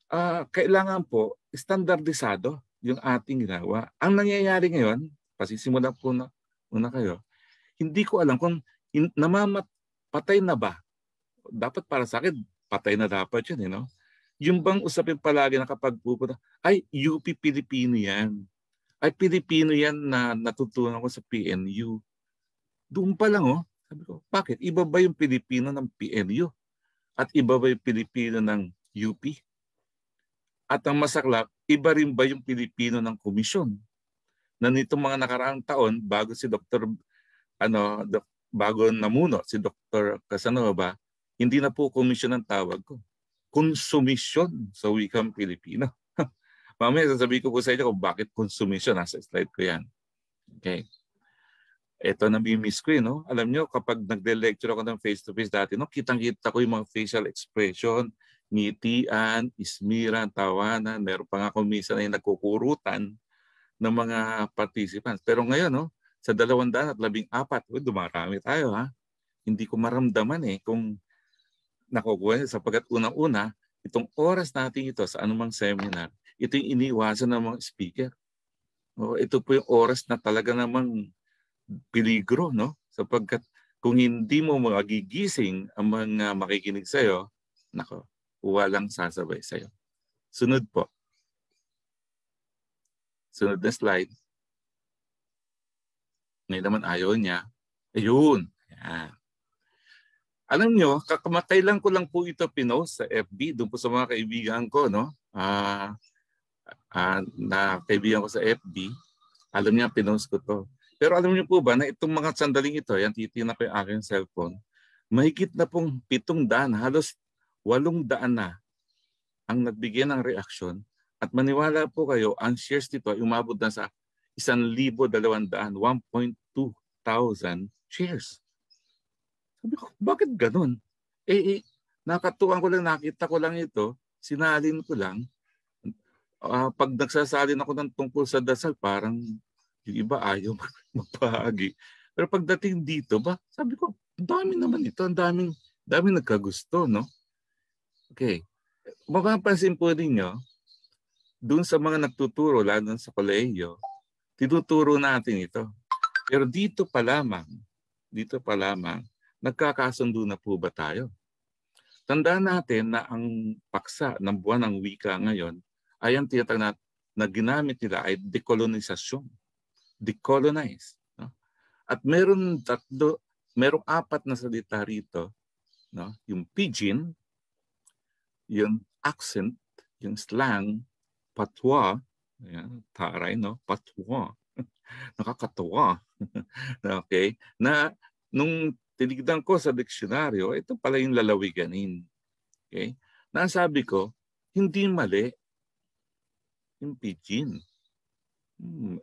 uh, ah, kailangan po standardisado yung ating ginawa. Ang nangyayari ngayon, pasisimulan ko na muna kayo, hindi ko alam kung in, namamat, patay na ba? Dapat para sa akin, patay na dapat yun. You eh, know? Yung bang usapin palagi na kapag pupunta, ay UP Pilipino yan. Ay Pilipino yan na natutunan ko sa PNU. Doon pa lang oh, sabi ko, bakit? Iba ba yung Pilipino ng PLU? At iba ba yung Pilipino ng UP? At ang masaklak, iba rin ba yung Pilipino ng komisyon? Na nitong mga nakaraang taon, bago si Dr. Ano, Dr. bago namuno si Dr. Casanova, hindi na po komisyon ang tawag ko. Konsumisyon sa wikang Pilipino. Mamaya sasabihin ko po sa inyo kung bakit konsumisyon. Nasa slide ko yan. Okay. Ito nami-miss ko eh, no? Alam nyo, kapag nagde-lecture ako ng face-to-face dati, no, kitang-kita ko yung mga facial expression, ngitian, ismiran, tawanan. Meron pa nga kung minsan ay nagkukurutan ng mga participants. Pero ngayon, no, sa dalawandaan at labing apat, well, dumarami tayo ha. Hindi ko maramdaman eh kung nakukuha sapagkat unang-una, itong oras natin ito sa anumang seminar, ito yung iniwasan ng mga speaker. Oh, ito po yung oras na talaga namang peligro, no? Sapagkat kung hindi mo magigising ang mga makikinig sa iyo nako, walang sasabay sa iyo Sunod po. Sunod na slide. Ngayon naman ayaw niya. Ayun. Ayan. Alam nyo, kakamatay lang ko lang po ito pinost sa FB, doon po sa mga kaibigan ko, no? Ah, uh, uh, na kaibigan ko sa FB. Alam niya, pinost ko to. Pero alam niyo po ba na itong mga sandaling ito, yan titina ko yung aking cellphone, mahigit na pong pitong daan, halos walong daan na ang nagbigay ng reaksyon. At maniwala po kayo, ang shares nito ay umabot na sa 1,200, 1.2 thousand shares. Sabi ko, bakit ganun? Eh, eh nakatuwang ko lang, nakita ko lang ito, sinalin ko lang. Uh, pag nagsasalin ako ng tungkol sa dasal, parang yung iba ayaw magpahagi. Pero pagdating dito, ba, sabi ko, ang dami naman ito, ang daming, daming nagkagusto, no? Okay. Mapapansin po ninyo, dun sa mga nagtuturo, lalo sa kolehiyo, tinuturo natin ito. Pero dito pa lamang, dito pa lamang, nagkakasundo na po ba tayo? Tandaan natin na ang paksa ng buwan ng wika ngayon ay ang tinatag na, na ginamit nila ay dekolonisasyon decolonize. No? At meron tatlo, merong apat na salita rito, no? yung pidgin, yung accent, yung slang, patwa, ayan, taray, no? patwa, nakakatawa. okay? Na nung tinignan ko sa diksyonaryo, ito pala yung lalawiganin. Okay? Na sabi ko, hindi mali yung pidgin. Hmm.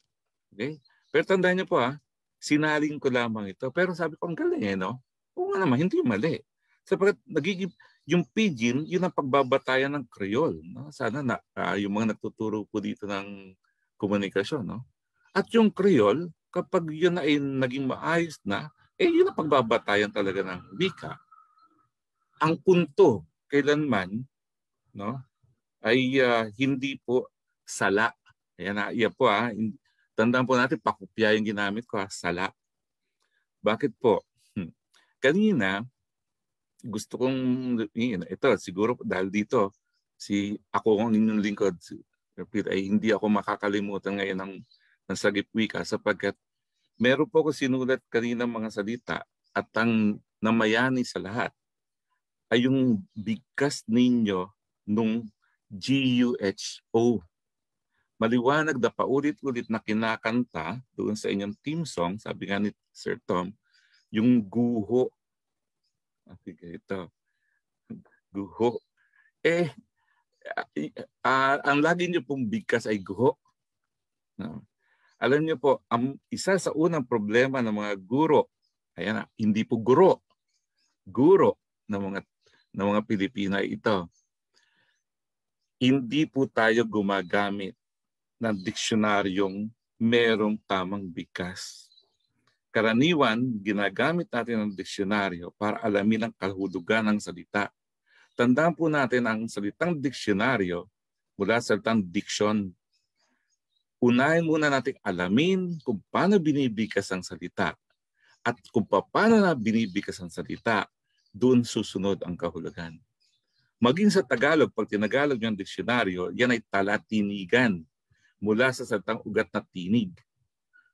Okay? Pero tandaan niyo po ha, ah, sinaling ko lamang ito. Pero sabi ko, ang galing eh, no? Oo nga naman, hindi yung mali. Sapagat nagiging, yung pidgin, yun ang pagbabatayan ng Creole. No? Sana na, uh, yung mga nagtuturo po dito ng komunikasyon. No? At yung Creole, kapag yun na ay naging maayos na, eh yun ang pagbabatayan talaga ng wika. Ang punto kailanman no, ay uh, hindi po sala. Ayan, iya po ah, Tandaan po natin, pakopya yung ginamit ko, ha? sala. Bakit po? Hmm. Kanina, gusto kong, yun, ito, siguro dahil dito, si ako ang inyong lingkod, si ay hindi ako makakalimutan ngayon ng, ng Sagip Wika sapagkat meron po ako sinulat kanina mga salita at ang namayani sa lahat ay yung bigkas ninyo nung G-U-H-O maliwanag na paulit-ulit na kinakanta doon sa inyong team song, sabi nga ni Sir Tom, yung guho. Ah, sige, ito. Guho. Eh, uh, ang lagi niyo pong bigkas ay guho. No? Alam niyo po, ang isa sa unang problema ng mga guro, ayan na, hindi po guro, guro ng mga ng mga Pilipina ito. Hindi po tayo gumagamit ng diksyonaryong merong tamang bigkas. Karaniwan, ginagamit natin ang diksyonaryo para alamin ang kahulugan ng salita. Tandaan po natin ang salitang diksyonaryo mula sa salitang diksyon. Unahin muna natin alamin kung paano binibigkas ang salita at kung paano na binibigkas ang salita, doon susunod ang kahulugan. Maging sa Tagalog, pag tinagalog niyo ang diksyonaryo, yan ay talatinigan mula sa salitang ugat na tinig.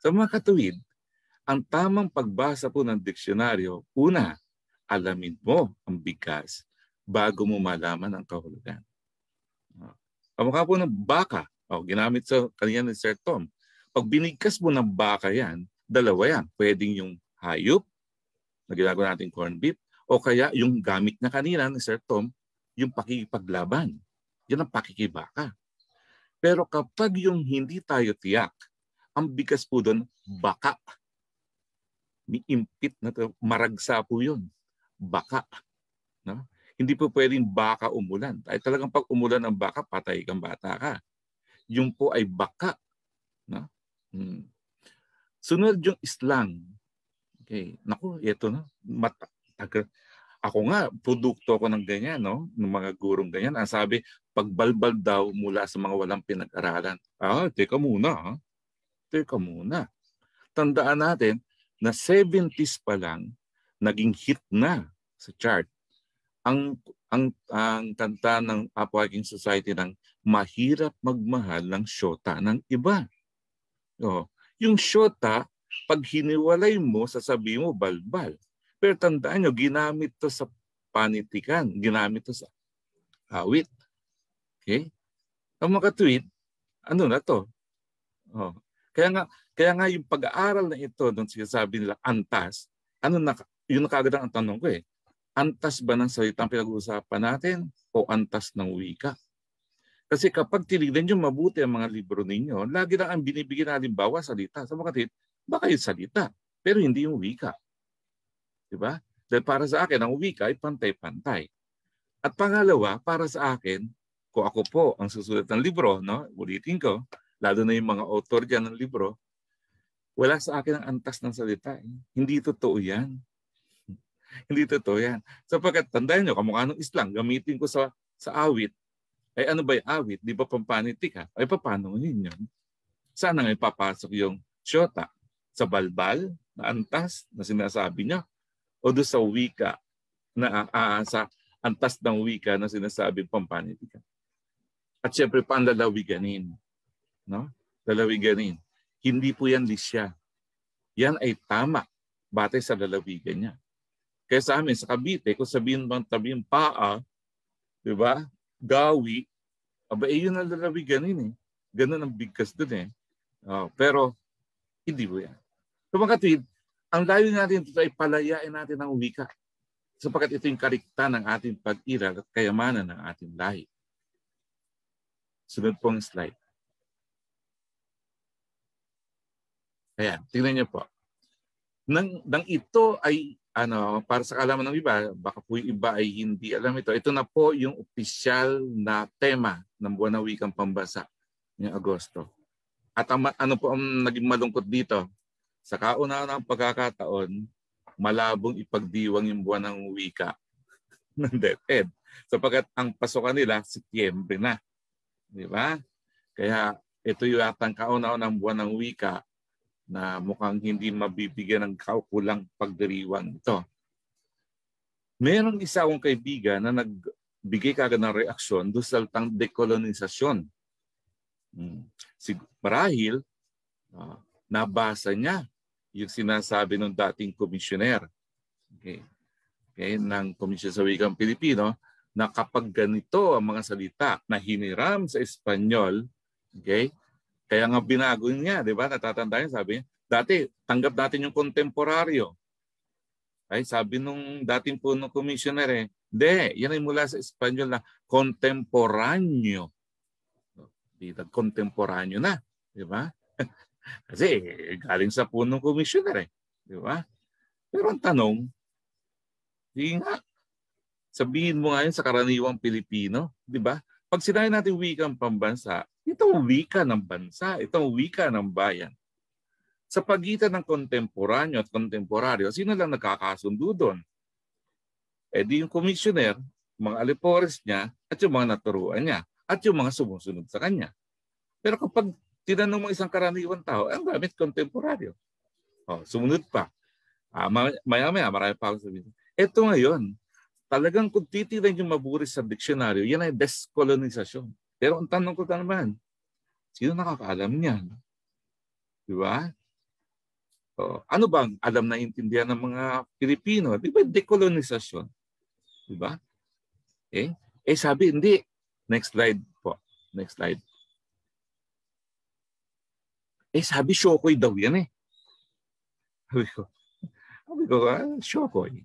Sa mga katuwid, ang tamang pagbasa po ng diksyonaryo, una, alamin mo ang bigkas bago mo malaman ang kahulugan. Kamukha po ng baka, o, ginamit sa kanina ni Sir Tom. Pag binigkas mo ng baka yan, dalawa yan. Pwedeng yung hayop na ginagawa natin corn beef o kaya yung gamit na kanina ni Sir Tom, yung pakikipaglaban. Yan ang pakikibaka. Pero kapag yung hindi tayo tiyak, ang bigas po doon, baka. Miimpit na to, maragsa po yun. Baka. No? Hindi po pwedeng baka umulan. Ay talagang pag umulan ang baka, patay kang bata ka. Yung po ay baka. No? Hmm. Sunod yung islang. Okay. Naku, ito na. Mata, taga, ako nga, produkto ako ng ganyan, no? ng mga gurong ganyan. Ang sabi, pagbalbal daw mula sa mga walang pinag-aralan. Ah, teka muna. Ha? Teka muna. Tandaan natin na 70s pa lang, naging hit na sa chart ang ang ang kanta ng Upworking Society ng mahirap magmahal ng shota ng iba. Oh, yung shota, pag hiniwalay mo, sasabihin mo balbal. Pero tandaan nyo, ginamit to sa panitikan. Ginamit to sa awit. Okay? Ang mga tweet, ano na to? Oh. Kaya nga, kaya nga yung pag-aaral na ito, nung sinasabi nila antas, ano na, yun na kagad ang tanong ko eh. Antas ba ng salitang pinag-uusapan natin o antas ng wika? Kasi kapag tinignan nyo mabuti ang mga libro ninyo, lagi lang ang binibigyan na halimbawa salita. Sa mga kapatid, baka yung salita, pero hindi yung wika. Di ba? Dahil para sa akin, ang wika ay pantay-pantay. At pangalawa, para sa akin, kung ako po ang susulat ng libro, no? ulitin ko, lalo na yung mga author dyan ng libro, wala sa akin ang antas ng salita. Eh. Hindi totoo yan. Hindi totoo yan. Sapagkat tandaan nyo, kamukha ng Islam, gamitin ko sa, sa awit. Ay ano ba yung awit? Di ba pampanitik ha? Ay paano yun yun? Sana nga papasok yung syota sa balbal na antas na sinasabi niya o do sa wika na aasa ah, ah, antas ng wika na sinasabi pampanitikan. At siyempre pandalawiganin. No? Dalawiganin. Hindi po yan lisya. Yan ay tama batay sa lalawigan niya. Kaya sa amin, sa Cavite, kung sabihin bang yung paa, di ba? Gawi, aba eh yun ang lalawiganin eh. Ganun ang bigkas dun eh. Oh, pero hindi po yan. So mga katwid, ang layo natin dito ay palayain natin ang wika sapagkat ito yung karikta ng ating pag-iral at kayamanan ng ating lahi. Sunod pong slide. Ayan, tingnan niyo po. Nang, nang ito ay ano, para sa kalaman ng iba, baka po yung iba ay hindi alam ito. Ito na po yung opisyal na tema ng buwan ng wikang pambansa ng Agosto. At ang, ano po ang naging malungkot dito, sa kauna ng pagkakataon, malabong ipagdiwang yung buwan ng wika ng DepEd sapagkat ang pasokan nila Setyembre na. Di ba? Kaya ito yung atang kauna ng buwan ng wika na mukhang hindi mabibigyan ng kaukulang pagdiriwang ito. Merong isa akong kaibigan na nagbigay kagad ng reaksyon doon sa altang dekolonisasyon. Hmm. Sig- marahil uh, nabasa niya yung sinasabi ng dating commissioner okay, okay, ng Commission sa Wikang Pilipino na kapag ganito ang mga salita na hiniram sa Espanyol, okay, kaya nga binago niya, di ba? Natatanda niya, sabi niya, dati tanggap natin yung kontemporaryo. Ay, sabi nung dating po ng commissioner eh, de, yan ay mula sa Espanyol na kontemporanyo. Dito, kontemporanyo na, di ba? Kasi galing sa punong commissioner eh. Di ba? Pero ang tanong, di nga, sabihin mo ngayon sa karaniwang Pilipino, di ba? Pag sinabi natin wikang pambansa, itong wika ng bansa, itong wika ng bayan. Sa pagitan ng kontemporanyo at kontemporaryo, sino lang nagkakasundo doon? Eh di yung commissioner, mga alipores niya, at yung mga naturuan niya, at yung mga sumusunod sa kanya. Pero kapag Tinanong mo isang karaniwan tao, ang gamit kontemporaryo. Oh, sumunod pa. Ah, maya-maya, marami pa ako sabihin. Ito ngayon, talagang kung titinan yung maburi sa diksyonaryo, yan ay deskolonisasyon. Pero ang tanong ko naman, sino nakakaalam niyan? Di ba? Oh, ano bang alam na intindihan ng mga Pilipino? Di ba dekolonisasyon? Di ba? Eh, eh sabi, hindi. Next slide po. Next slide. Eh sabi Shokoy daw yan eh. Sabi ko, sabi ko, ah, Shokoy.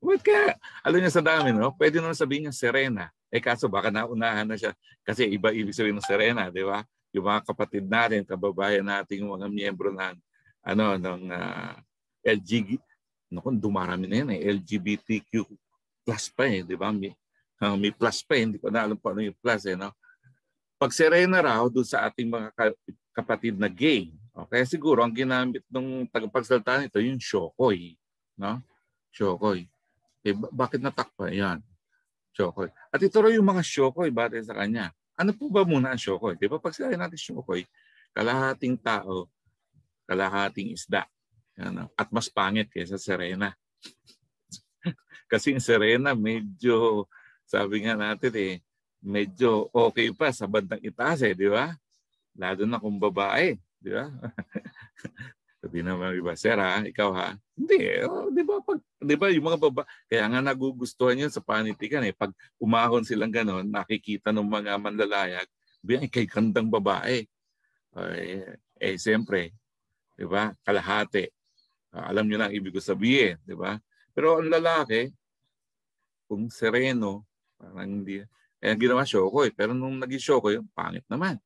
Ba't kaya, alam niya sa dami, no? Pwede naman sabihin niya Serena. Eh kaso baka naunahan na siya kasi iba ibig sabihin ng Serena, di ba? Yung mga kapatid natin, kababayan natin, yung mga miyembro ng ano ng uh, ah, LG no kung dumarami na yan eh LGBTQ plus pa eh, di ba? May, uh, may plus pa eh, hindi ko na alam pa ano yung plus eh, no? Pag Serena raw doon sa ating mga kapatid na gay. Okay, siguro ang ginamit ng tagapagsalita nito yung shokoy. No? Shokoy. Eh, bakit natakpa? Yan. Shokoy. At ito raw yung mga shokoy batay sa kanya. Ano po ba muna ang shokoy? Di ba pag sinabi natin shokoy, kalahating tao, kalahating isda. Ano? At mas pangit kaysa Serena. Kasi yung Serena medyo, sabi nga natin eh, medyo okay pa sa bandang itaas eh, di ba? Lalo na kung babae, di ba? Sabi naman iba, sir ha, ikaw ha. Hindi, oh, di ba? Pag, di ba yung mga baba, kaya nga nagugustuhan yun sa panitikan eh. Pag umahon silang gano'n, nakikita ng mga manlalayag, sabi, ay kay gandang babae. Eh, eh siyempre, di ba? Kalahati. Ah, alam niyo na ang ibig ko sabihin, di ba? Pero ang lalaki, kung sereno, parang hindi, eh, ginawa show ko eh. Pero nung naging show ko, yung pangit naman.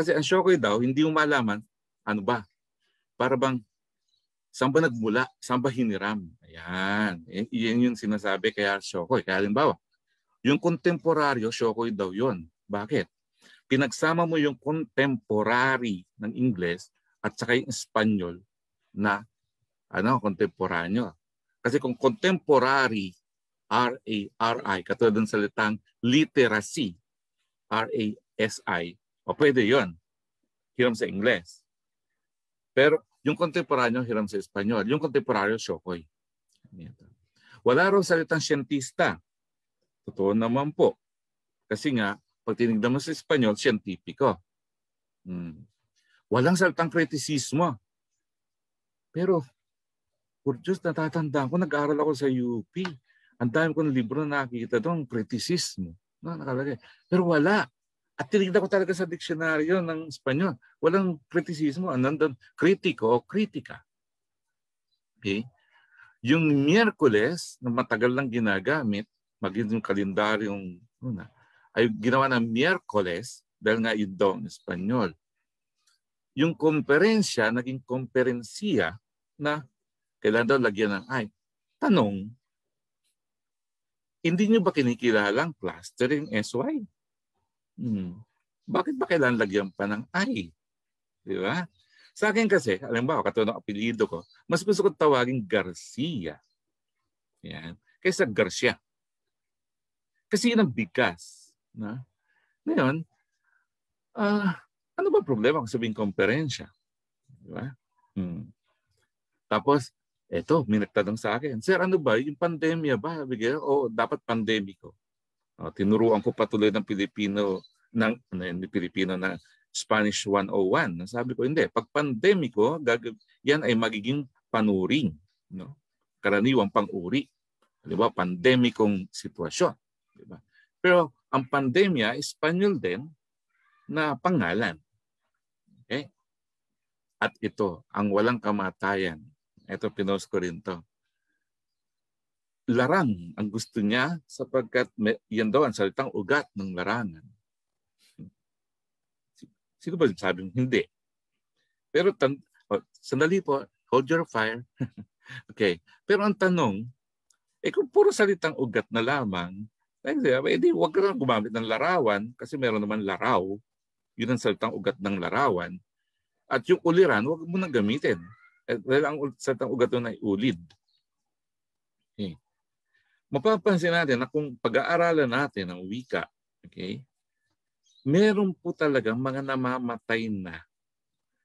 Kasi ang shokoy daw, hindi mo malaman, ano ba? Para bang, saan ba nagmula? Saan ba hiniram? Ayan. Iyan yung sinasabi kaya shokoy. Eh. Kaya halimbawa, yung kontemporaryo, shokoy daw yon. Bakit? Pinagsama mo yung contemporary ng Ingles at saka yung Espanyol na ano, kontemporanyo. Kasi kung contemporary, R-A-R-I, katulad ng salitang literacy, R-A-S-I, o pwede yun. Hiram sa Ingles. Pero yung kontemporanyo, hiram sa Espanyol. Yung kontemporaryo, Shokoy. Wala raw salitang siyentista. Totoo naman po. Kasi nga, pag tinignan mo sa Espanyol, siyentipiko. Hmm. Walang salitang kritisismo. Pero, for just natatanda ko, nag-aaral ako sa UP. Ang dami ko ng libro na nakikita doon, kritisismo. No, nakalagay. Pero wala. At tinignan ko talaga sa diksyonaryo ng Espanyol. Walang kritisismo. Nandun, kritiko o kritika. Okay? Yung Miyerkules, na matagal lang ginagamit, maging yung kalendaryong una, ay ginawa ng Miyerkules dahil nga yun daw ang Espanyol. Yung komperensya, naging komperensiya na kailan daw lagyan ng ay. Tanong, hindi nyo ba kinikilala ang clustering SY? Hmm. Bakit ba kailangan lagyan pa ng I? Di ba? Sa akin kasi, alam ba, katulad ng apelido ko, mas gusto ko tawagin Garcia. Yan. Kaysa Garcia. Kasi yun ang bigas. Na? Ngayon, uh, ano ba problema kung sabihin konferensya? Di ba? Hmm. Tapos, eto, may nagtanong sa akin, Sir, ano ba? Yung pandemya ba? Bigay, o dapat pandemiko. Uh, tinuruan ko patuloy ng Pilipino ng, ng ano Pilipino na Spanish 101. Sabi ko, hindi, pag pandemiko, gag- yan ay magiging panuring. No? Karaniwang pang-uri. Di ba? Pandemikong sitwasyon. Di ba? Pero ang pandemya, Espanyol din na pangalan. Okay? Eh, at ito, ang walang kamatayan. Ito, pinost ko rin to larang ang gusto niya sapagkat may, yan daw ang salitang ugat ng larangan. Sino ba sabi hindi? Pero tan- oh, sandali po, hold your fire. okay. Pero ang tanong, eh kung puro salitang ugat na lamang, eh di huwag ka lang gumamit ng larawan kasi meron naman laraw. Yun ang salitang ugat ng larawan. At yung uliran, huwag mo nang gamitin. Eh, dahil ang salitang ugat nun ay ulid mapapansin natin na kung pag-aaralan natin ang wika, okay, meron po talaga mga namamatay na.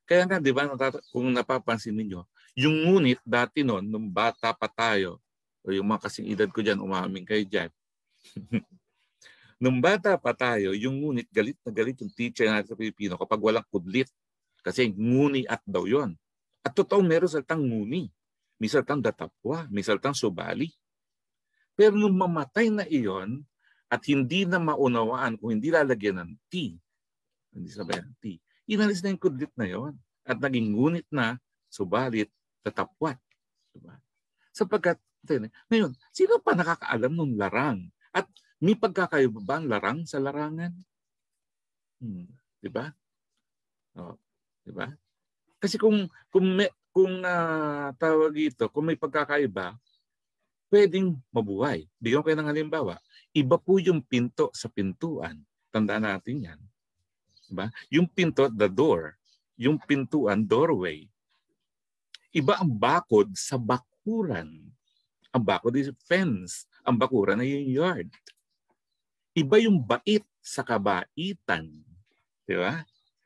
Kaya nga, di ba, kung napapansin ninyo, yung ngunit dati noon, nung bata pa tayo, o yung mga kasing edad ko dyan, umamin kayo dyan. nung bata pa tayo, yung ngunit galit na galit yung teacher natin sa Pilipino kapag walang kudlit. Kasi nguni at daw yon. At totoo meron saltang nguni. May saltang datapwa, may saltang subali. Pero nung mamatay na iyon at hindi na maunawaan kung hindi lalagyan ng T, hindi sabay ng T, inalis na yung kudlit na yon at naging ngunit na subalit tatapwat. Diba? Sapagkat, ngayon, sino pa nakakaalam ng larang? At may pagkakaiba ba ang larang sa larangan? Hmm, di ba? Oh, di ba? Kasi kung kung may, kung uh, tawag ito, kung may pagkakaiba, pwedeng mabuhay. Bigyan ko kayo ng halimbawa. Iba po yung pinto sa pintuan. Tandaan natin yan. Diba? Yung pinto, the door. Yung pintuan, doorway. Iba ang bakod sa bakuran. Ang bakod is fence. Ang bakuran ay yung yard. Iba yung bait sa kabaitan. Di ba?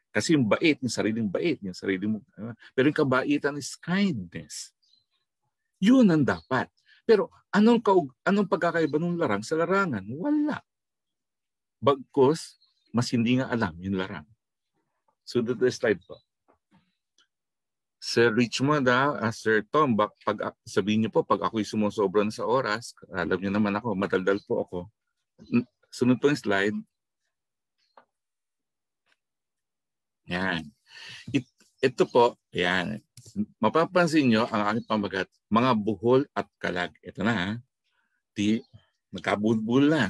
Kasi yung bait, yung sariling bait, yung sariling... Diba? Pero yung kabaitan is kindness. Yun ang dapat. Pero anong, kaug- anong pagkakaiba ng larang sa larangan? Wala. Bagkus, mas hindi nga alam yung larang. So the slide po. Sir Richmond, ah, ah Sir Tom, bak, pag, sabihin niyo po, pag ako'y sumusobran sa oras, alam niyo naman ako, mataldal po ako. Sunod po yung slide. Yan. It, ito po, yan mapapansin nyo ang aking pamagat, mga buhol at kalag. Ito na ha. Di, nagkabulbul na.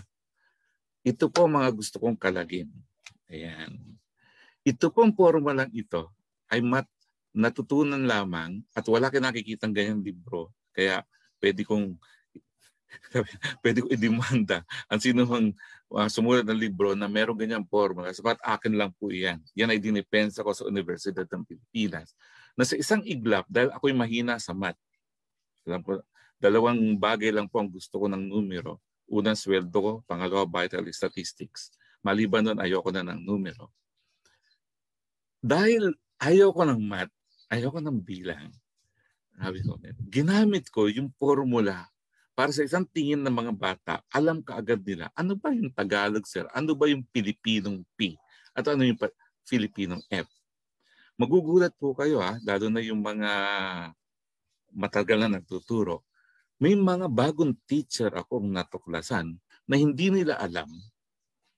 Ito po mga gusto kong kalagin. Ayan. Ito pong forma lang ito ay mat natutunan lamang at wala kang nakikitang ganyang libro. Kaya pwede kong pwede ko idemanda ang sino mang uh, ah, sumulat ng libro na meron ganyang formula. Sapat akin lang po iyan. Yan ay dinipensa ko sa Universidad ng Pilipinas na sa isang iglap, dahil ako'y mahina sa math, alam dalawang bagay lang po ang gusto ko ng numero. Unang sweldo ko, pangalawa vital statistics. Maliban nun, ayoko na ng numero. Dahil ayoko ng math, ayoko ng bilang, sabi ko, ginamit ko yung formula para sa isang tingin ng mga bata, alam ka agad nila, ano ba yung Tagalog, sir? Ano ba yung Pilipinong P? At ano yung Filipinong F? magugulat po kayo ha, ah, lalo na yung mga matagal na nagtuturo. May mga bagong teacher akong natuklasan na hindi nila alam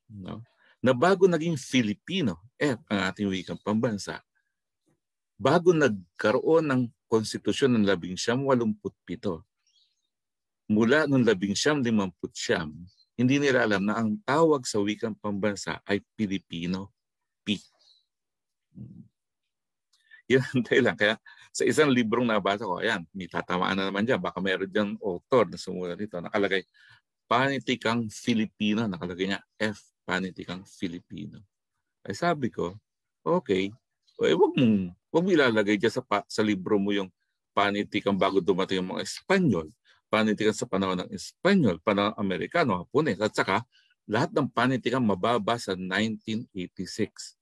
no? na bago naging Filipino, eh, ang ating wikang pambansa, bago nagkaroon ng konstitusyon ng 1987, Mula ng labing hindi nila alam na ang tawag sa wikang pambansa ay Pilipino P. Yun ang dahilan. Kaya sa isang librong nabasa ko, ayan, may tatamaan na naman dyan. Baka meron dyan author na sumulat dito. Nakalagay, Panitikang Filipino. Nakalagay niya, F. Panitikang Filipino. Ay sabi ko, okay, eh, wag mong, wag mo ilalagay dyan sa, sa libro mo yung panitikang bago dumating yung mga Espanyol, panitikan sa panahon ng Espanyol, panahon Amerikano, Hapones, eh. at saka lahat ng panitikan mababa sa 1986.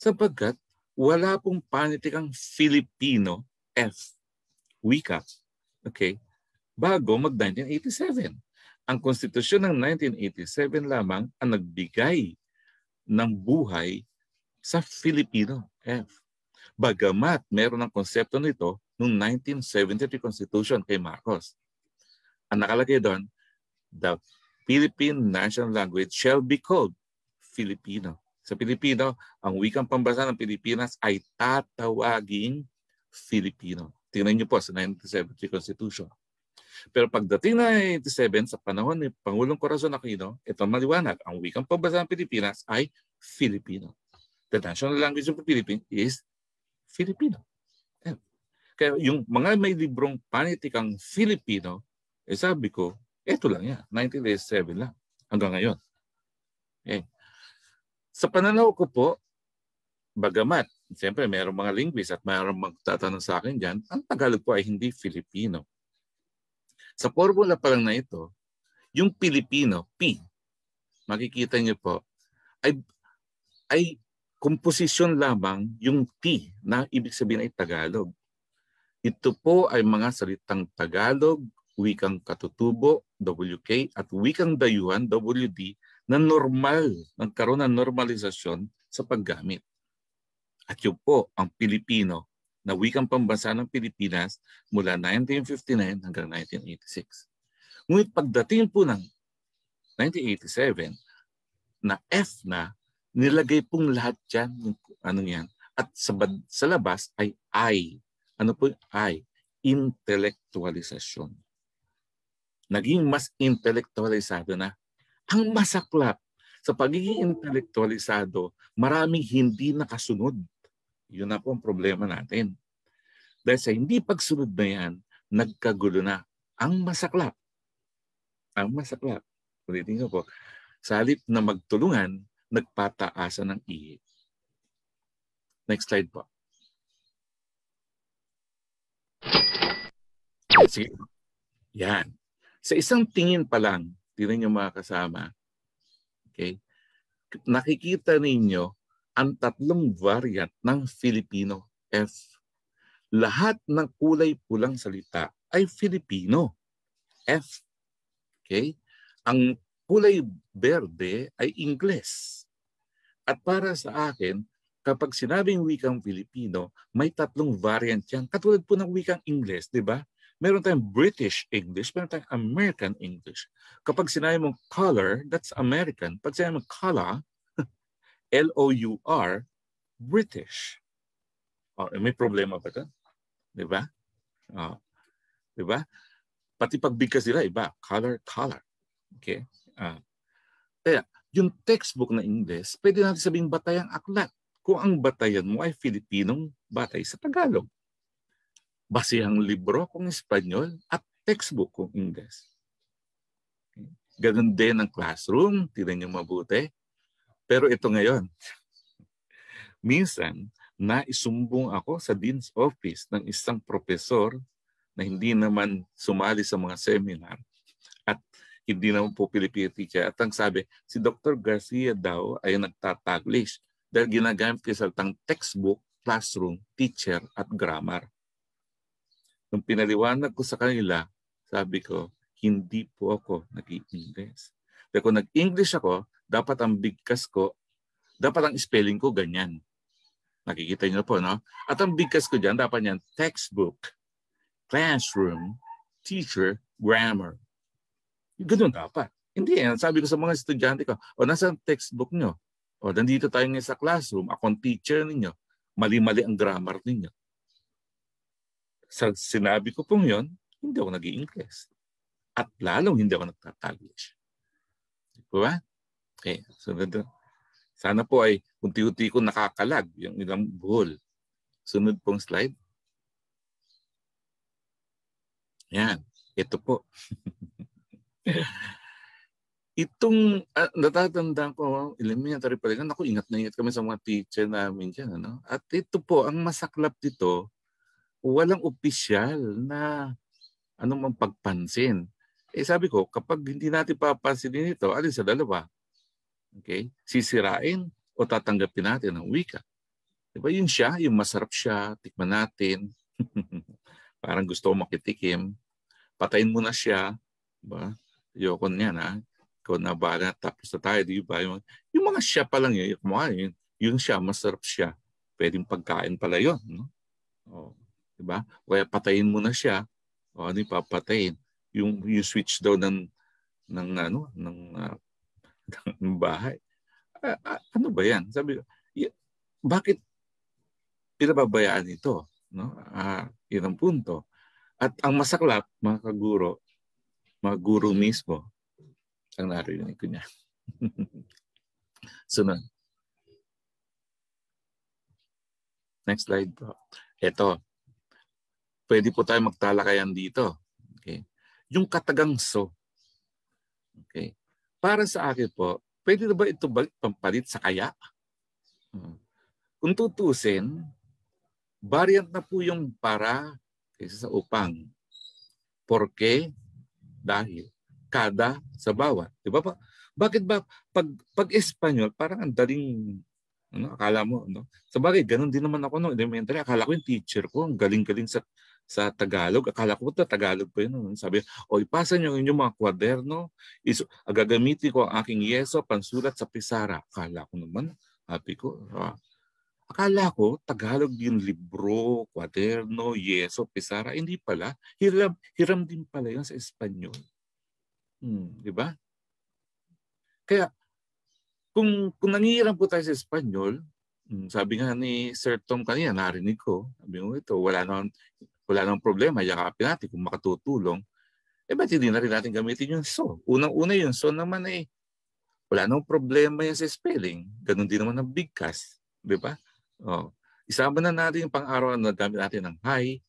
Sapagkat wala pong panitikang Filipino F, wika, okay, bago mag-1987. Ang konstitusyon ng 1987 lamang ang nagbigay ng buhay sa Filipino F. Bagamat meron ng konsepto nito noong 1973 Constitution kay Marcos. Ang nakalagay doon, the Philippine national language shall be called Filipino sa Pilipino, ang wikang pambansa ng Pilipinas ay tatawaging Filipino. Tingnan niyo po sa 1973 Constitution. Pero pagdating ng 1987, sa panahon ni Pangulong Corazon Aquino, ito maliwanag, ang wikang pambansa ng Pilipinas ay Filipino. The national language of the Philippines is Filipino. Yeah. Kaya yung mga may librong panitikang Filipino, eh sabi ko, ito lang yan, 1987 lang, hanggang ngayon. Okay. Sa pananaw ko po, bagamat, siyempre mayroong mga linguist at mayroong magtatanong sa akin dyan, ang Tagalog po ay hindi Filipino. Sa formula pa lang na ito, yung Pilipino, P, makikita niyo po, ay, ay komposisyon lamang yung T na ibig sabihin ay Tagalog. Ito po ay mga salitang Tagalog, wikang katutubo, WK, at wikang dayuhan, WD, na normal, nagkaroon ng normalisasyon sa paggamit. At yun po ang Pilipino na wikang pambansa ng Pilipinas mula 1959 hanggang 1986. Ngunit pagdating po ng 1987, na F na, nilagay pong lahat dyan, yung, ano yan, at sa, sa labas ay I. Ano po yung I? Intellectualization. Naging mas intelektualisado na ang masaklap, sa pagiging intelektualisado, maraming hindi nakasunod. Yun na po ang problema natin. Dahil sa hindi pagsunod na yan, nagkagulo na. Ang masaklap. Ang masaklap. Ulitin ko po. Sa halip na magtulungan, nagpataasan ng ihi. Next slide po. Sige. Yan. Sa isang tingin pa lang, Tingnan niyo mga kasama. Okay? Nakikita ninyo ang tatlong variant ng Filipino F. Lahat ng kulay pulang salita ay Filipino. F. Okay? Ang kulay berde ay Ingles. At para sa akin, kapag sinabing wikang Filipino, may tatlong variant yan. Katulad po ng wikang Ingles, di ba? Meron tayong British English, meron tayong American English. Kapag sinabi mong color, that's American. Pag sinabi mong color, L-O-U-R, British. Oh, may problema ba ito? Di ba? Oh, di ba? Pati pagbigkas nila, iba. Color, color. Okay? Ah. kaya, yung textbook na Ingles, pwede natin sabing batayang aklat. Kung ang batayan mo ay Filipinong batay sa Tagalog basihang libro kung Espanyol at textbook kung Ingles. Ganun din ang classroom, tignan niyo mabuti. Pero ito ngayon, minsan naisumbong ako sa dean's office ng isang profesor na hindi naman sumali sa mga seminar at hindi naman po Filipino teacher. At ang sabi, si Dr. Garcia daw ay nagtataglish dahil ginagamit kayo textbook, classroom, teacher at grammar. Nung pinaliwanag ko sa kanila, sabi ko, hindi po ako nag-i-English. Pero kung nag-English ako, dapat ang bigkas ko, dapat ang spelling ko ganyan. Nakikita niyo po, no? At ang bigkas ko dyan, dapat yan textbook, classroom, teacher, grammar. Ganun dapat. Hindi eh. Sabi ko sa mga estudyante ko, o nasaan textbook nyo? O nandito tayo ngayon sa classroom, akong teacher ninyo. Mali-mali ang grammar ninyo sa sinabi ko pong yon, hindi ako nag increase At lalong hindi ako nagtatalish. Di ba? Okay. Eh, so, sana po ay unti-unti ko nakakalag yung ilang buhol. Sunod pong slide. Yan. Ito po. Itong uh, natatandaan ko, oh, elementary pa rin, ako ingat na ingat kami sa mga teacher namin dyan. Ano? At ito po, ang masaklap dito, walang opisyal na anong mang pagpansin. Eh sabi ko, kapag hindi natin papansinin ito, alin sa dalawa? Okay? Sisirain o tatanggapin natin ang wika. Diba yun siya, yung masarap siya, tikman natin. Parang gusto ko makitikim. Patayin mo na siya. Diba? Ayoko niyan ha. Ikaw na bahala, tapos na tayo. Diba? Yung, yung mga siya pa lang yun, yung, ano yun, siya, masarap siya. Pwedeng pagkain pala yun. No? Oh. 'di ba? O kaya patayin mo na siya. O ano yung papatayin? Yung yung switch daw ng ng ano ng, uh, ng bahay. Uh, ano ba 'yan? Sabi ko, y- bakit pinababayaan ito, no? Uh, 'yun ang punto. At ang masaklap, mga kaguro, mga guru mismo, ang narinig ko niya. Sunod. Next slide po. Ito, pwede po tayo magtalakayan dito. Okay? Yung katagangso. Okay? Para sa akin po, pwede na ba ito pampalit sa kaya? Hmm. Kung tutusin, variant na po yung para kaysa sa upang. Porque, dahil, kada sa bawat. Di ba pa? Bakit ba pag, pag Espanyol, parang ang daling ano, akala mo. No? Sa bagay, ganun din naman ako nung elementary. Akala ko yung teacher ko, ang galing-galing sa sa Tagalog. Akala ko na Tagalog po yun. Sabi, o ipasa niyo ang inyong mga kwaderno. Is, gagamitin ko ang aking yeso pansulat sa pisara. Akala ko naman, happy ko. Akala ko, Tagalog yung libro, kwaderno, yeso, pisara. Hindi pala. Hiram, hiram din pala yun sa Espanyol. Hmm, di ba? Kaya, kung, kung nangihiram po tayo sa Espanyol, hmm, sabi nga ni Sir Tom kanina, narinig ko, sabi mo ito, wala naman, wala nang problema, yakapin natin kung makatutulong, eh ba't hindi na rin natin gamitin yung so? Unang-una yung so naman eh, wala nang problema yan sa spelling. Ganun din naman ang bigkas. Di ba? Oh. Isama na natin yung pang-araw na gamit natin ng hi,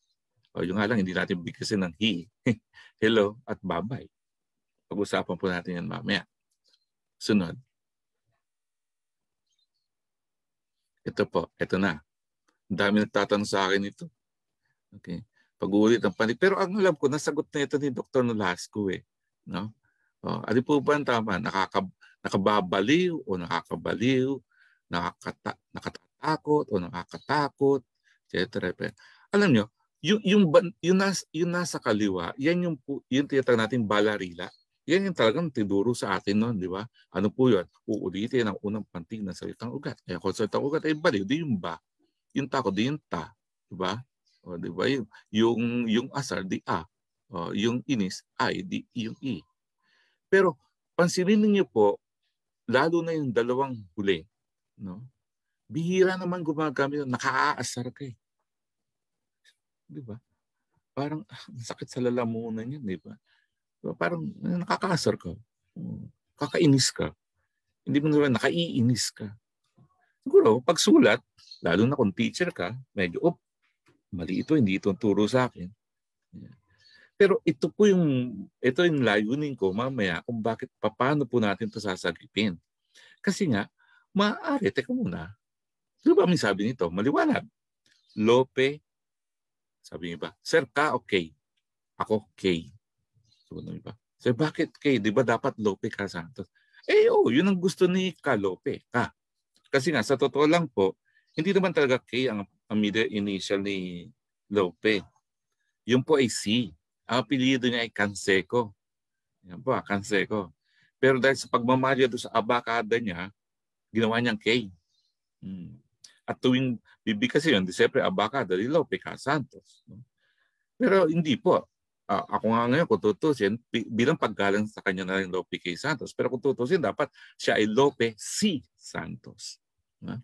o oh, yung nga lang, hindi natin bigkasin ng he, hello, at bye-bye. Pag-usapan po natin yan mamaya. Sunod. Ito po, ito na. Ang dami nagtatanong sa akin ito. Okay. Pag-uulit ng panig. Pero ang alam ko, nasagot na ito ni Dr. Nolasco eh. No? Oh, ano po ba ang tama? Nakaka, nakababaliw o nakakabaliw, nakakata, nakatatakot o nakakatakot, etc. Alam nyo, yung, yung, yung, nas, yung nasa kaliwa, yan yung, yung tinatawag natin balarila. Yan yung talagang tiduro sa atin noon, di ba? Ano po yun? Uulitin ang unang pantig ng salitang ugat. Kaya kung salitang ugat ay baliw, di yung ba. Yung takot, di yung ta. Di ba? O, oh, di ba? Yung, yung, asar, di a. O, oh, yung inis, ay, di yung E. Pero pansinin niyo po, lalo na yung dalawang huli, no? bihira naman gumagamit. nakaasar ka eh. Di ba? Parang ah, sakit sa lalamunan yan, di ba? Diba? Parang eh, nakakaasar ka. Oh, kakainis ka. Hindi mo naman nakaiinis ka. Siguro, pag sulat, lalo na kung teacher ka, medyo, oh, mali ito, hindi ito ang turo sa akin. Pero ito po yung, ito yung layunin ko mamaya kung bakit, paano po natin ito sasagipin. Kasi nga, maaari, teka muna, ano ba ang sabi nito? Maliwanag. Lope, sabi niya ba, Sir, ka okay. Ako, K. Sabi niya ba, Sir, bakit K? Di ba dapat Lope ka sa Santos? Eh, oh, yun ang gusto ni Ka Lope, ka. Kasi nga, sa totoo lang po, hindi naman talaga K ang ang middle initial ni Lope. Yun po ay C. Ang apelido niya ay Canseco. Yan po, ah, Canseco. Pero dahil sa pagmamalya doon sa abakada niya, ginawa niyang K. Hmm. At tuwing bibig kasi yun, di siyempre abakada ni Lope K. Santos. Pero hindi po. Uh, ako nga ngayon, kung tutusin, bilang paggalang sa kanya na rin Lope K. Santos. Pero kung tutusin, dapat siya ay Lope C. Santos. Huh?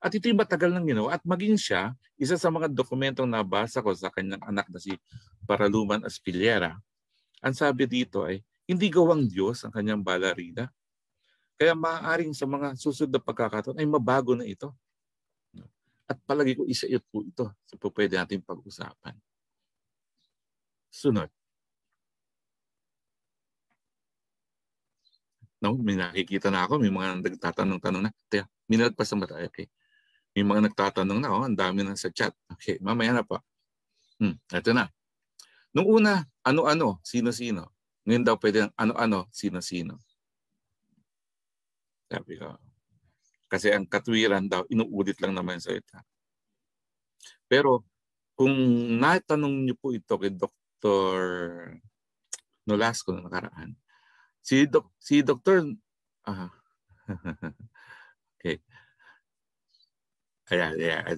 At ito'y matagal nang ginawa. At maging siya, isa sa mga dokumentong nabasa ko sa kanyang anak na si Paraluman Aspillera, ang sabi dito ay, hindi gawang Diyos ang kanyang balarida. Kaya maaaring sa mga susunod na pagkakataon ay mabago na ito. At palagi ko isa po ito sa so, pwede natin pag-usapan. Sunod. No, may nakikita na ako, may mga nagtatanong-tanong na. Kaya, minalagpas na ba tayo? Okay. May mga nagtatanong na, oh, ang dami na sa chat. Okay, mamaya na pa. Hmm, ito na. Nung una, ano-ano, sino-sino. Ngayon daw pwede ano-ano, sino-sino. Sabi ko. Kasi ang katwiran daw, inuulit lang naman sa ito. Pero kung natanong niyo po ito kay Dr. Nolasco na nakaraan, si, Doc, si Dr. Ah, Ayan, yeah. Uh,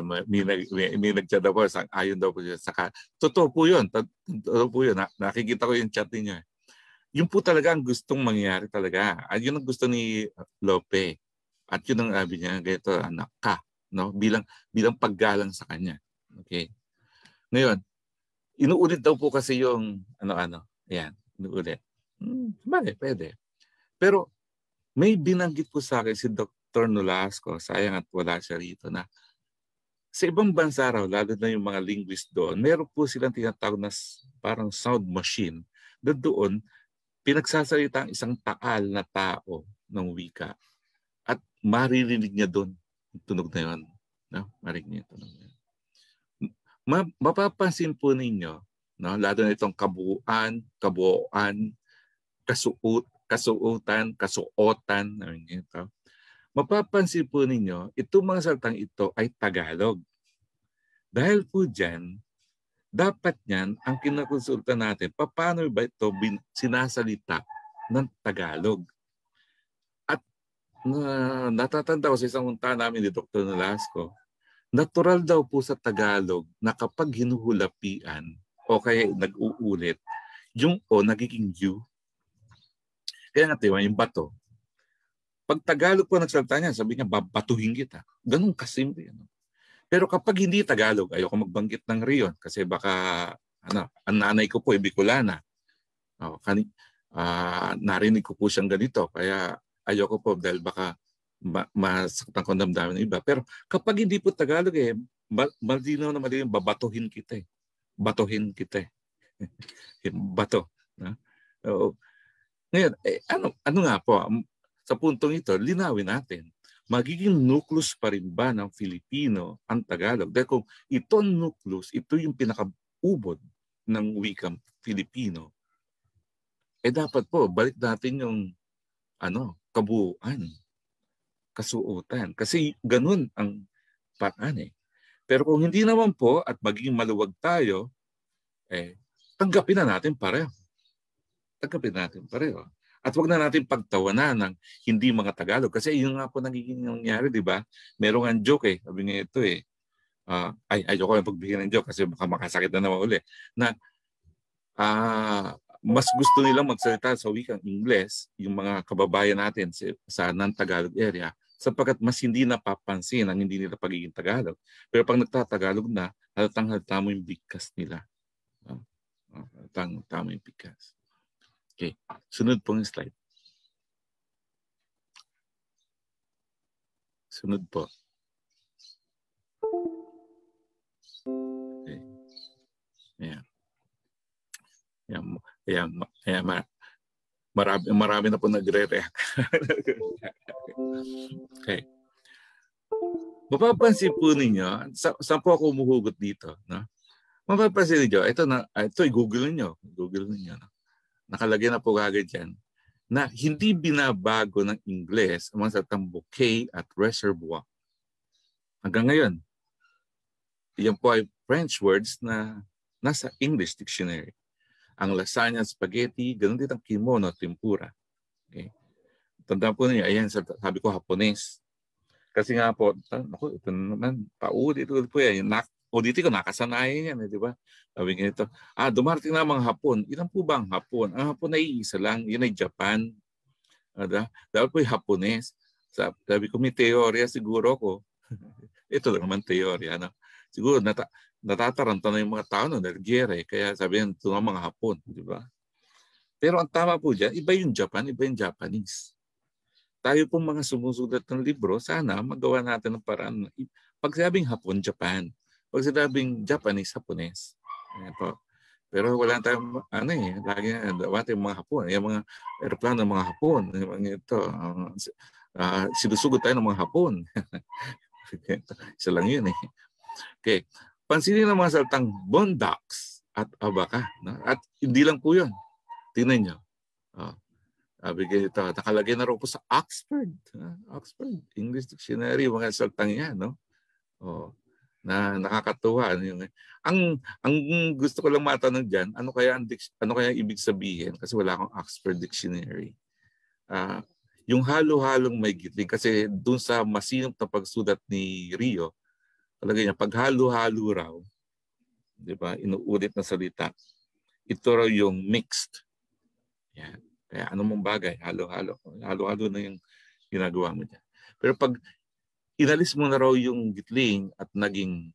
uh, may, may, may nagchat po, sang, ayon daw po siya. Saka, totoo po yun. Totoo po yun. Na, nakikita ko yung chat ninyo. Eh. Yun po talaga ang gustong mangyari talaga. At yun ang gusto ni Lope. At yun ang sabi niya, ganito, anak ka. No? Bilang, bilang paggalang sa kanya. Okay? Ngayon, inuulit daw po kasi yung ano-ano. Ayan, inuulit. Hmm, bale, pwede. Pero may binanggit po sa akin si Doc Dr. Nolasco. Sayang at wala siya rito na sa ibang bansa raw, lalo na yung mga linguist doon, meron po silang tinatawag na parang sound machine na doon pinagsasalita ang isang taal na tao ng wika at maririnig niya doon yung tunog na yun. No? Maririnig niya yung tunog na yun. Ma- mapapansin po ninyo, no? lalo na itong kabuuan, kabuuan, kasuot, kasuutan, kasuotan, I ito, mapapansin po ninyo, itong mga salitang ito ay Tagalog. Dahil po dyan, dapat niyan ang kinakonsulta natin, paano ba ito bin, sinasalita ng Tagalog? At na, natatanda ko sa isang unta namin ni Dr. Nolasco, natural daw po sa Tagalog na kapag hinuhulapian o kaya nag-uulit, yung O nagiging U. Kaya nga diba, yung bato, pag Tagalog po nagsalita niya, sabi niya, babatuhin kita. Ganun kasimple. Ano? Pero kapag hindi Tagalog, ayoko magbanggit ng riyon kasi baka ano, ang nanay ko po, Ibikulana. Oh, kani, uh, narinig ko po siyang ganito. Kaya ayoko po dahil baka ma- masaktan ko damdamin ng iba. Pero kapag hindi po Tagalog eh, mal- na malinaw, babatuhin kita eh. Batuhin kita eh. Bato. Na? Oo. Ngayon, eh, ano, ano nga po, sa puntong ito, linawin natin. Magiging nucleus pa rin ba ng Filipino ang Tagalog? Dahil kung ito ang nucleus, ito yung pinakaubod ng wikang Filipino. Eh dapat po, balik natin yung ano, kabuuan, kasuotan. Kasi ganun ang paraan eh. Pero kung hindi naman po at maging maluwag tayo, eh, tanggapin na natin pareho. Tanggapin natin pareho. At wag na natin pagtawanan ng hindi mga Tagalog. Kasi yun nga po nagiging nangyari, di ba? Merong ang joke eh. Sabi nga ito eh. Uh, ay, ayoko lang pagbigyan ng joke kasi baka makasakit na naman uli. Na uh, mas gusto nilang magsalita sa wikang Ingles, yung mga kababayan natin sa, sa non-Tagalog area, sapagkat mas hindi napapansin ang hindi nila pagiging Tagalog. Pero pag nagtatagalog na, halatang halata mo yung bigkas nila. Ah, halatang halata mo yung bigkas. Okay. Sunod pong slide. Sunod po. Okay. Ayan. Ayan. Ayan. Ayan. Marami, marami na po nagre-react. okay. Mapapansin po ninyo, sa, saan po ako umuhugot dito? No? Mapapansin ninyo, ito na, ah, ito, i-google ninyo. Google ninyo. No? nakalagay na po kagad yan, na hindi binabago ng Ingles ang mga salitang bouquet at reservoir. Hanggang ngayon, yan po ay French words na nasa English dictionary. Ang lasagna, spaghetti, ganun din ang kimono, tempura. Okay? Tandaan po niyo, ayan, sabi ko, Hapones. Kasi nga po, ako, ito naman, paulit-ulit po yan, yung nak o dito ko, nakasanayan yan, eh, di ba? Sabi nga ito, ah, dumarating na mga hapon. Ilan po ba ang hapon? Ang hapon ay isa lang, yun ay Japan. Ada? Ah, Dapat po yung Hapones. Sabi, ko, may teorya siguro ko. ito lang naman teorya. Ano? Siguro nata natataranta na yung mga tao na nergyere. Eh. Kaya sabi yan, ito mga hapon. Di ba? Pero ang tama po dyan, iba yung Japan, iba yung Japanese. Tayo pong mga sumusulat ng libro, sana magawa natin ng paraan. Pag sabing Hapon, Japan. Pag sinabing Japanese, Japones. Ayan po. Pero wala tayong, ano eh, lagi dawati yung mga Hapon. Yung mga aeroplano ng mga Hapon. Yung ito, uh, ah, uh, ah, sinusugod tayo ng mga Hapon. Isa lang yun eh. Okay. Pansinin ang mga salitang bondocks at abaka. No? At hindi lang po yun. Tingnan nyo. Oh. Sabi ko ito, nakalagay na raw po sa Oxford. Uh, Oxford English Dictionary, mga salitang yan. No? Oh na nakakatuwa ano yung eh. ang ang gusto ko lang matanong diyan ano kaya ang ano kaya ibig sabihin kasi wala akong Oxford dictionary uh, yung halo-halong may gitling kasi doon sa masinop na pagsulat ni Rio talaga niya paghalo-halo raw di ba inuulit na salita ito raw yung mixed yan kaya ano mong bagay halo-halo halo-halo na yung ginagawa mo diyan pero pag inalis mo na raw yung gitling at naging